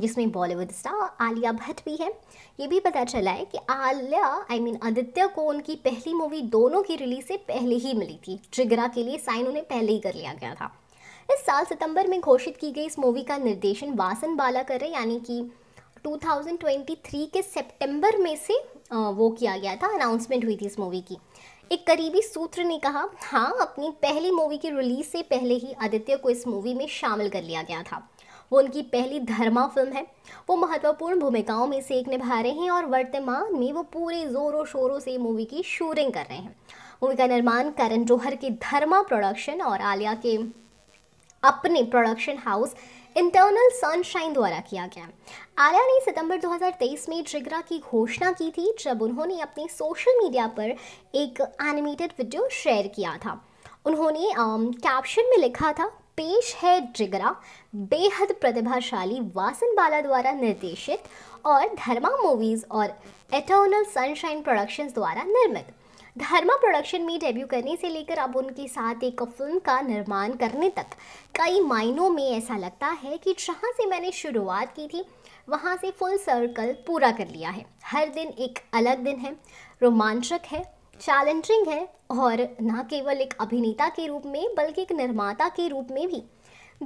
जिसमें बॉलीवुड स्टार आलिया भट्ट भी है ये भी पता चला है कि Alia I I mean mean, Aditya को उनकी पहली मूवी दोनों की रिलीज से पहले ही मिली थी ट्रिगरा के लिए साइन उन्हें पहले ही कर लिया गया था इस साल सितंबर में घोषित की गई इस मूवी का निर्देशन वासन बाला कर रहे यानी कि 2023 के सितंबर में से वो किया गया था अनाउंसमेंट हुई थी इस मूवी की एक करीबी सूत्र ने कहा हाँ अपनी पहली मूवी की रिलीज से पहले ही आदित्य को इस मूवी में शामिल कर लिया गया था वो उनकी पहली धर्मा फिल्म है वो महत्वपूर्ण भूमिकाओं में से एक निभा रहे हैं और वर्तमान में वो पूरे ज़ोरों शोरों से मूवी की शूटिंग कर रहे हैं मूवी का निर्माण करण जौहर के धर्मा प्रोडक्शन और आलिया के अपने प्रोडक्शन हाउस इंटरनल सनशाइन द्वारा किया गया आलिया ने सितंबर 2023 में जिगरा की घोषणा की थी जब उन्होंने अपने सोशल मीडिया पर एक एनिमेटेड वीडियो शेयर किया था उन्होंने कैप्शन में लिखा था पेश है जिगरा बेहद प्रतिभाशाली वासन बाला द्वारा निर्देशित और धर्मा मूवीज़ और एटर्नल सनशाइन प्रोडक्शंस द्वारा निर्मित धर्मा प्रोडक्शन में डेब्यू करने से लेकर अब उनके साथ एक फिल्म का निर्माण करने तक कई मायनों में ऐसा लगता है कि जहाँ से मैंने शुरुआत की थी वहाँ से फुल सर्कल पूरा कर लिया है हर दिन एक अलग दिन है रोमांचक है चैलेंजिंग है और न केवल एक अभिनेता के रूप में बल्कि एक निर्माता के रूप में भी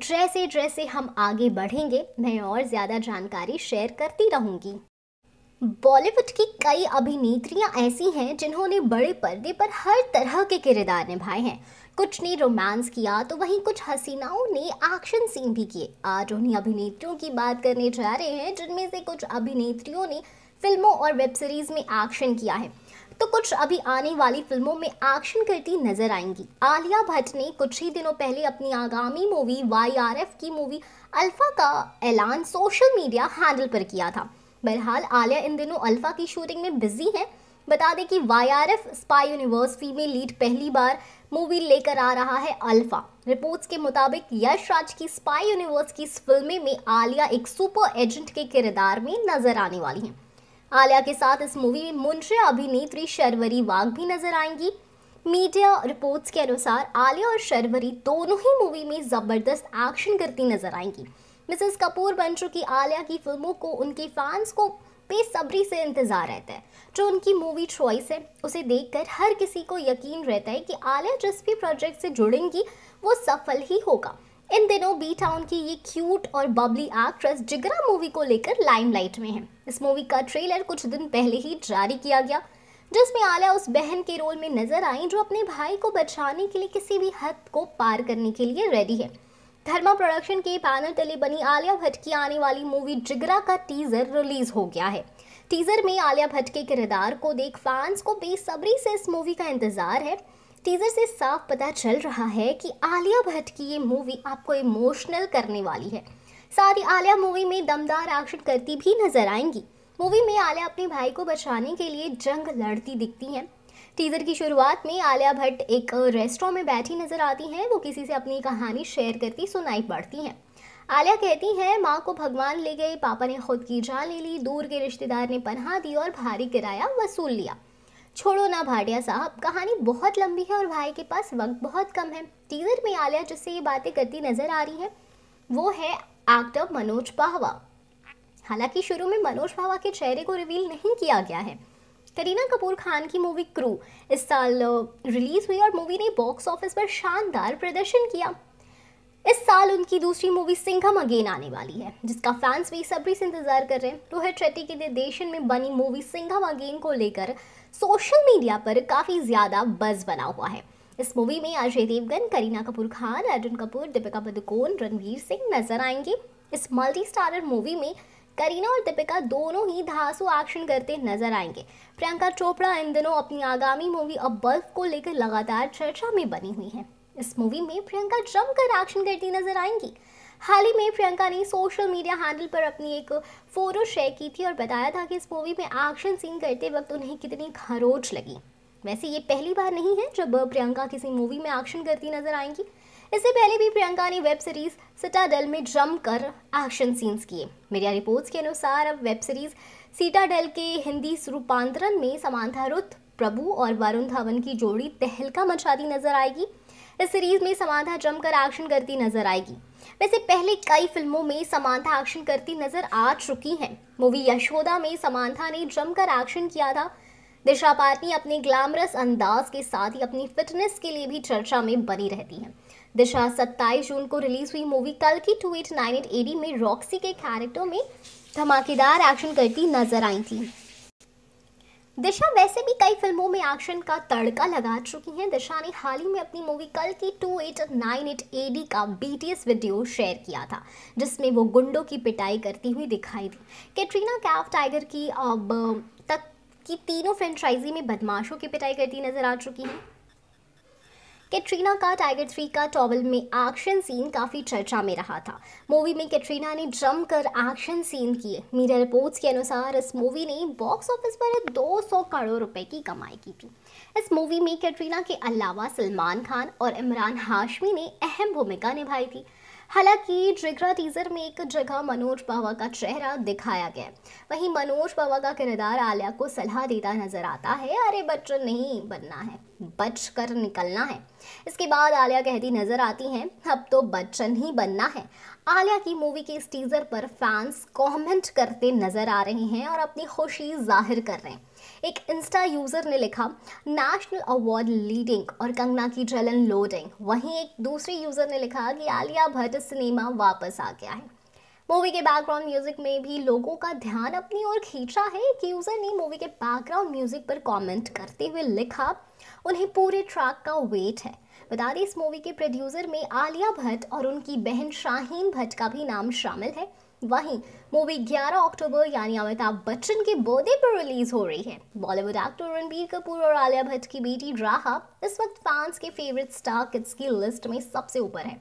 जैसे जैसे हम आगे बढ़ेंगे मैं और ज़्यादा जानकारी शेयर करती रहूँगी बॉलीवुड की कई अभिनेत्रियाँ ऐसी हैं जिन्होंने बड़े पर्दे पर हर तरह के किरदार निभाए हैं कुछ ने रोमांस किया तो वहीं कुछ हसीनाओं ने एक्शन सीन भी किए आज उन्हीं अभिनेत्रियों की बात करने जा रहे हैं जिनमें से कुछ अभिनेत्रियों ने फिल्मों और वेब सीरीज में एक्शन किया है तो कुछ अभी आने वाली फिल्मों में एक्शन करती नजर आएंगी आलिया भट्ट ने कुछ ही दिनों पहले अपनी आगामी मूवी वाई की मूवी अल्फा का ऐलान सोशल मीडिया हैंडल पर किया था बहरहाल आलिया इन दिनों अल्फा की शूटिंग में बिजी हैं बता दें कि Y spy universe female lead पहली बार मूवी लेकर आ रहा है अल्फा रिपोर्ट्स के मुताबिक यश राज की स्पाई यूनिवर्स की इस फिल्म में आलिया एक सुपर एजेंट के किरदार में नजर आने वाली हैं आलिया के साथ इस मूवी में मुंशी अभिनेत्री शर्वरी वाघ भी नजर आएंगी मीडिया रिपोर्ट्स के अनुसार आलिया और शर्वरी दोनों ही मूवी में ज़बरदस्त एक्शन करती नजर आएंगी मिसेस कपूर बन चुकी आलिया की फिल्मों को उनके फैंस को बेसब्री से इंतज़ार रहता है जो उनकी मूवी चॉइस है उसे देखकर हर किसी को यकीन रहता है कि आलिया जिस भी प्रोजेक्ट से जुड़ेंगी वो सफल ही होगा इन दिनों बी टाउन की ये क्यूट और बबली एक्ट्रेस जिगरा मूवी को लेकर लाइमलाइट में है इस मूवी का ट्रेलर कुछ दिन पहले ही जारी किया गया जिसमें आलिया उस बहन के रोल में नजर आई जो अपने भाई को बचाने के लिए किसी भी हद को पार करने के लिए रेडी है धर्मा प्रोडक्शन के पैनल तले बनी आलिया भट्ट की आने वाली मूवी जिगरा का टीजर रिलीज हो गया है टीजर में आलिया भट्ट के किरदार को देख फैंस को बेसब्री से इस मूवी का इंतजार है टीजर से साफ पता चल रहा है कि आलिया भट्ट की ये मूवी आपको इमोशनल करने वाली है साथ ही आलिया मूवी में दमदार एक्शन करती भी नजर आएंगी मूवी में आलिया अपने भाई को बचाने के लिए जंग लड़ती दिखती हैं टीजर की शुरुआत में आलिया भट्ट एक रेस्टोरेंट में बैठी नजर आती हैं वो किसी से अपनी कहानी शेयर करती सुनाई पड़ती हैं आलिया कहती हैं माँ को भगवान ले गए पापा ने खुद की जान ले ली दूर के रिश्तेदार ने पन्हा दी और भारी किराया वसूल लिया छोड़ो ना भाटिया साहब कहानी बहुत लंबी है और भाई के पास वक्त बहुत कम है टीजर में आलिया जिससे ये बातें करती नजर आ रही है वो है एक्टर मनोज पाहवा हालांकि शुरू में मनोज पाहवा के चेहरे को रिवील नहीं किया गया है करीना कपूर खान की मूवी क्रू इस साल रिलीज़ हुई और मूवी ने बॉक्स ऑफिस पर शानदार प्रदर्शन किया इस साल उनकी दूसरी मूवी सिंघम अगेन आने वाली है जिसका फैंस भी सब्री से इंतजार कर रहे हैं रोहित शेट्टी के निर्देशन में बनी मूवी सिंघम अगेन को लेकर सोशल मीडिया पर काफ़ी ज़्यादा बज बना हुआ है इस मूवी में अजय देवगन करीना कपूर खान अर्जुन कपूर दीपिका पदुकोण रणवीर सिंह नजर आएंगे इस मल्टी स्टारर मूवी में करीना और दीपिका दोनों ही धासु एक्शन करते नजर आएंगे प्रियंका चोपड़ा इन दिनों अपनी आगामी मूवी अब बल्फ को लेकर लगातार चर्चा में बनी हुई हैं इस मूवी में प्रियंका जमकर एक्शन करती नजर आएंगी हाल ही में प्रियंका ने सोशल मीडिया हैंडल पर अपनी एक फ़ोटो शेयर की थी और बताया था कि इस मूवी में एक्शन सीन करते वक्त उन्हें कितनी खरोच लगी वैसे ये पहली बार नहीं है जब प्रियंका किसी मूवी में एक्शन करती नजर आएंगी इससे पहले भी प्रियंका ने वेब सीरीज सिटाडेल में जमकर एक्शन सीन्स किए मीडिया रिपोर्ट्स के अनुसार अब वेब सीरीज सिटाडेल के हिंदी रूपांतरण में समांथा रुत प्रभु और वरुण धवन की जोड़ी तहलका मचाती नजर आएगी इस सीरीज में समांथा जमकर एक्शन करती नजर आएगी वैसे पहले कई फिल्मों में समांथा एक्शन करती नजर आ चुकी हैं मूवी यशोदा में समांथा ने जमकर एक्शन किया था दिशा पाटनी अपने ग्लैमरस अंदाज के साथ ही अपनी फिटनेस के लिए भी चर्चा में बनी रहती हैं दिशा सत्ताईस जून को रिलीज हुई मूवी कल की two eight nine eight AD में रॉक्सी के कैरेक्टर में धमाकेदार एक्शन करती नजर आई थी दिशा वैसे भी कई फिल्मों में एक्शन का तड़का लगा चुकी हैं दिशा ने हाल ही में अपनी मूवी कल की two eight eight nine A D का बीटीएस वीडियो शेयर किया था जिसमें वो गुंडों की पिटाई करती हुई दिखाई दी कैटरीना कैफ टाइगर की अब तक की तीनों फ्रेंचाइजी में बदमाशों की पिटाई करती नजर आ चुकी हैं कैटरीना का टाइगर थ्री का टॉवल में एक्शन सीन काफ़ी चर्चा में रहा था मूवी में कैटरीना ने जम कर एक्शन सीन किए मीडिया रिपोर्ट्स के अनुसार इस मूवी ने बॉक्स ऑफिस पर 200 करोड़ रुपए की कमाई की थी इस मूवी में कैटरीना के अलावा सलमान खान और इमरान हाशमी ने अहम भूमिका निभाई थी हालांकि जिगरा टीजर में एक जगह मनोज बाबा का चेहरा दिखाया गया वहीं मनोज बाबा का किरदार आलिया को सलाह देता नजर आता है अरे बच्चन नहीं बनना है बच कर निकलना है इसके बाद आलिया कहती नजर आती हैं अब तो बच्चन ही बनना है आलिया की मूवी के इस टीजर पर फैंस कमेंट करते नजर आ रहे हैं और अपनी खुशी जाहिर कर रहे हैं एक इंस्टा यूज़र ने लिखा नेशनल अवार्ड लीडिंग और कंगना की जलन लोडिंग वहीं एक दूसरी यूज़र ने लिखा कि आलिया भट्ट सिनेमा वापस आ गया है मूवी के बैकग्राउंड म्यूजिक में भी लोगों का ध्यान अपनी ओर खींचा है एक यूज़र ने मूवी के बैकग्राउंड म्यूजिक पर कमेंट करते हुए लिखा उन्हें पूरे ट्रैक का वेट है बता दें इस मूवी के प्रोड्यूसर में आलिया भट्ट और उनकी बहन शाहीन भट्ट का भी नाम शामिल है वहीं मूवी 11 अक्टूबर यानी अमिताभ बच्चन के बर्थडे पर रिलीज हो रही है बॉलीवुड एक्टर रणबीर कपूर और आलिया भट्ट की बेटी राहा इस वक्त फैंस के फेवरेट स्टार किड्स की लिस्ट में सबसे ऊपर है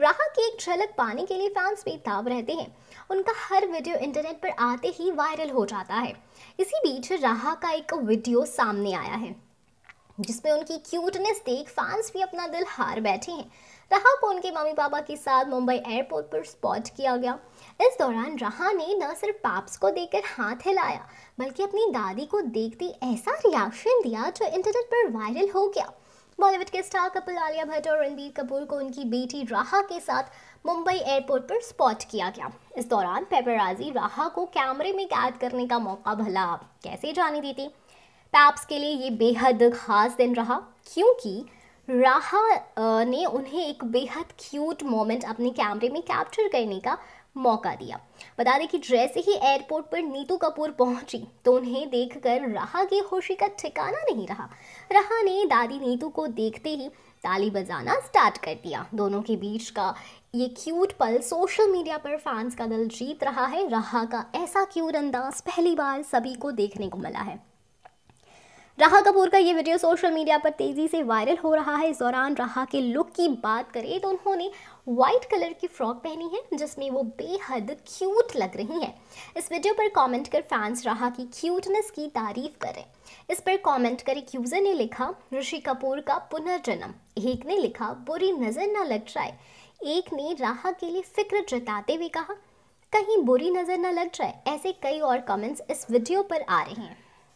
राहा की एक झलक पाने के लिए फैंस बेताब रहते हैं उनका हर वीडियो इंटरनेट पर आते ही वायरल हो जाता है इसी बीच राहा का एक वीडियो सामने आया है जिसमें उनकी क्यूटनेस देख फैंस भी अपना दिल हार बैठे हैं राहा को उनके मम्मी पापा के साथ मुंबई एयरपोर्ट पर स्पॉट किया गया इस दौरान रहा ने न सिर्फ पाप्स को देखकर हाथ हिलाया बल्कि अपनी दादी को देखते ऐसा रिएक्शन दिया जो इंटरनेट पर वायरल हो गया बॉलीवुड के स्टार कपिल आलिया भट्ट और रणबीर कपूर को उनकी बेटी राहा के साथ मुंबई एयरपोर्ट पर स्पॉट किया गया इस दौरान पेपराजी राहा को कैमरे में कैद करने का मौका भला कैसे जाने देती पैप्स के लिए ये बेहद खास दिन रहा क्योंकि राहा ने उन्हें एक बेहद क्यूट मोमेंट अपने कैमरे में कैप्चर करने का मौका दिया बता दें कि जैसे ही एयरपोर्ट पर नीतू कपूर पहुंची तो उन्हें देखकर रहा की खुशी का ठिकाना नहीं रहा रहा ने दादी नीतू को देखते ही ताली बजाना स्टार्ट कर दिया दोनों के बीच का ये क्यूट पल सोशल मीडिया पर फैंस का दिल जीत रहा है रहा का ऐसा क्यूट अंदाज पहली बार सभी को देखने को मिला है रहा कपूर का ये वीडियो सोशल मीडिया पर तेज़ी से वायरल हो रहा है इस दौरान रहा के लुक की बात करें तो उन्होंने व्हाइट कलर की फ्रॉक पहनी है जिसमें वो बेहद क्यूट लग रही हैं इस वीडियो पर कमेंट कर फैंस रहा की क्यूटनेस की तारीफ करें इस पर कमेंट कर एक यूज़र ने लिखा ऋषि कपूर का पुनर्जन्म एक ने लिखा बुरी नज़र ना लग जाए एक ने राहा के लिए फिक्र जताते हुए कहा कहीं बुरी नज़र ना लग जाए ऐसे कई और कमेंट्स इस वीडियो पर आ रहे हैं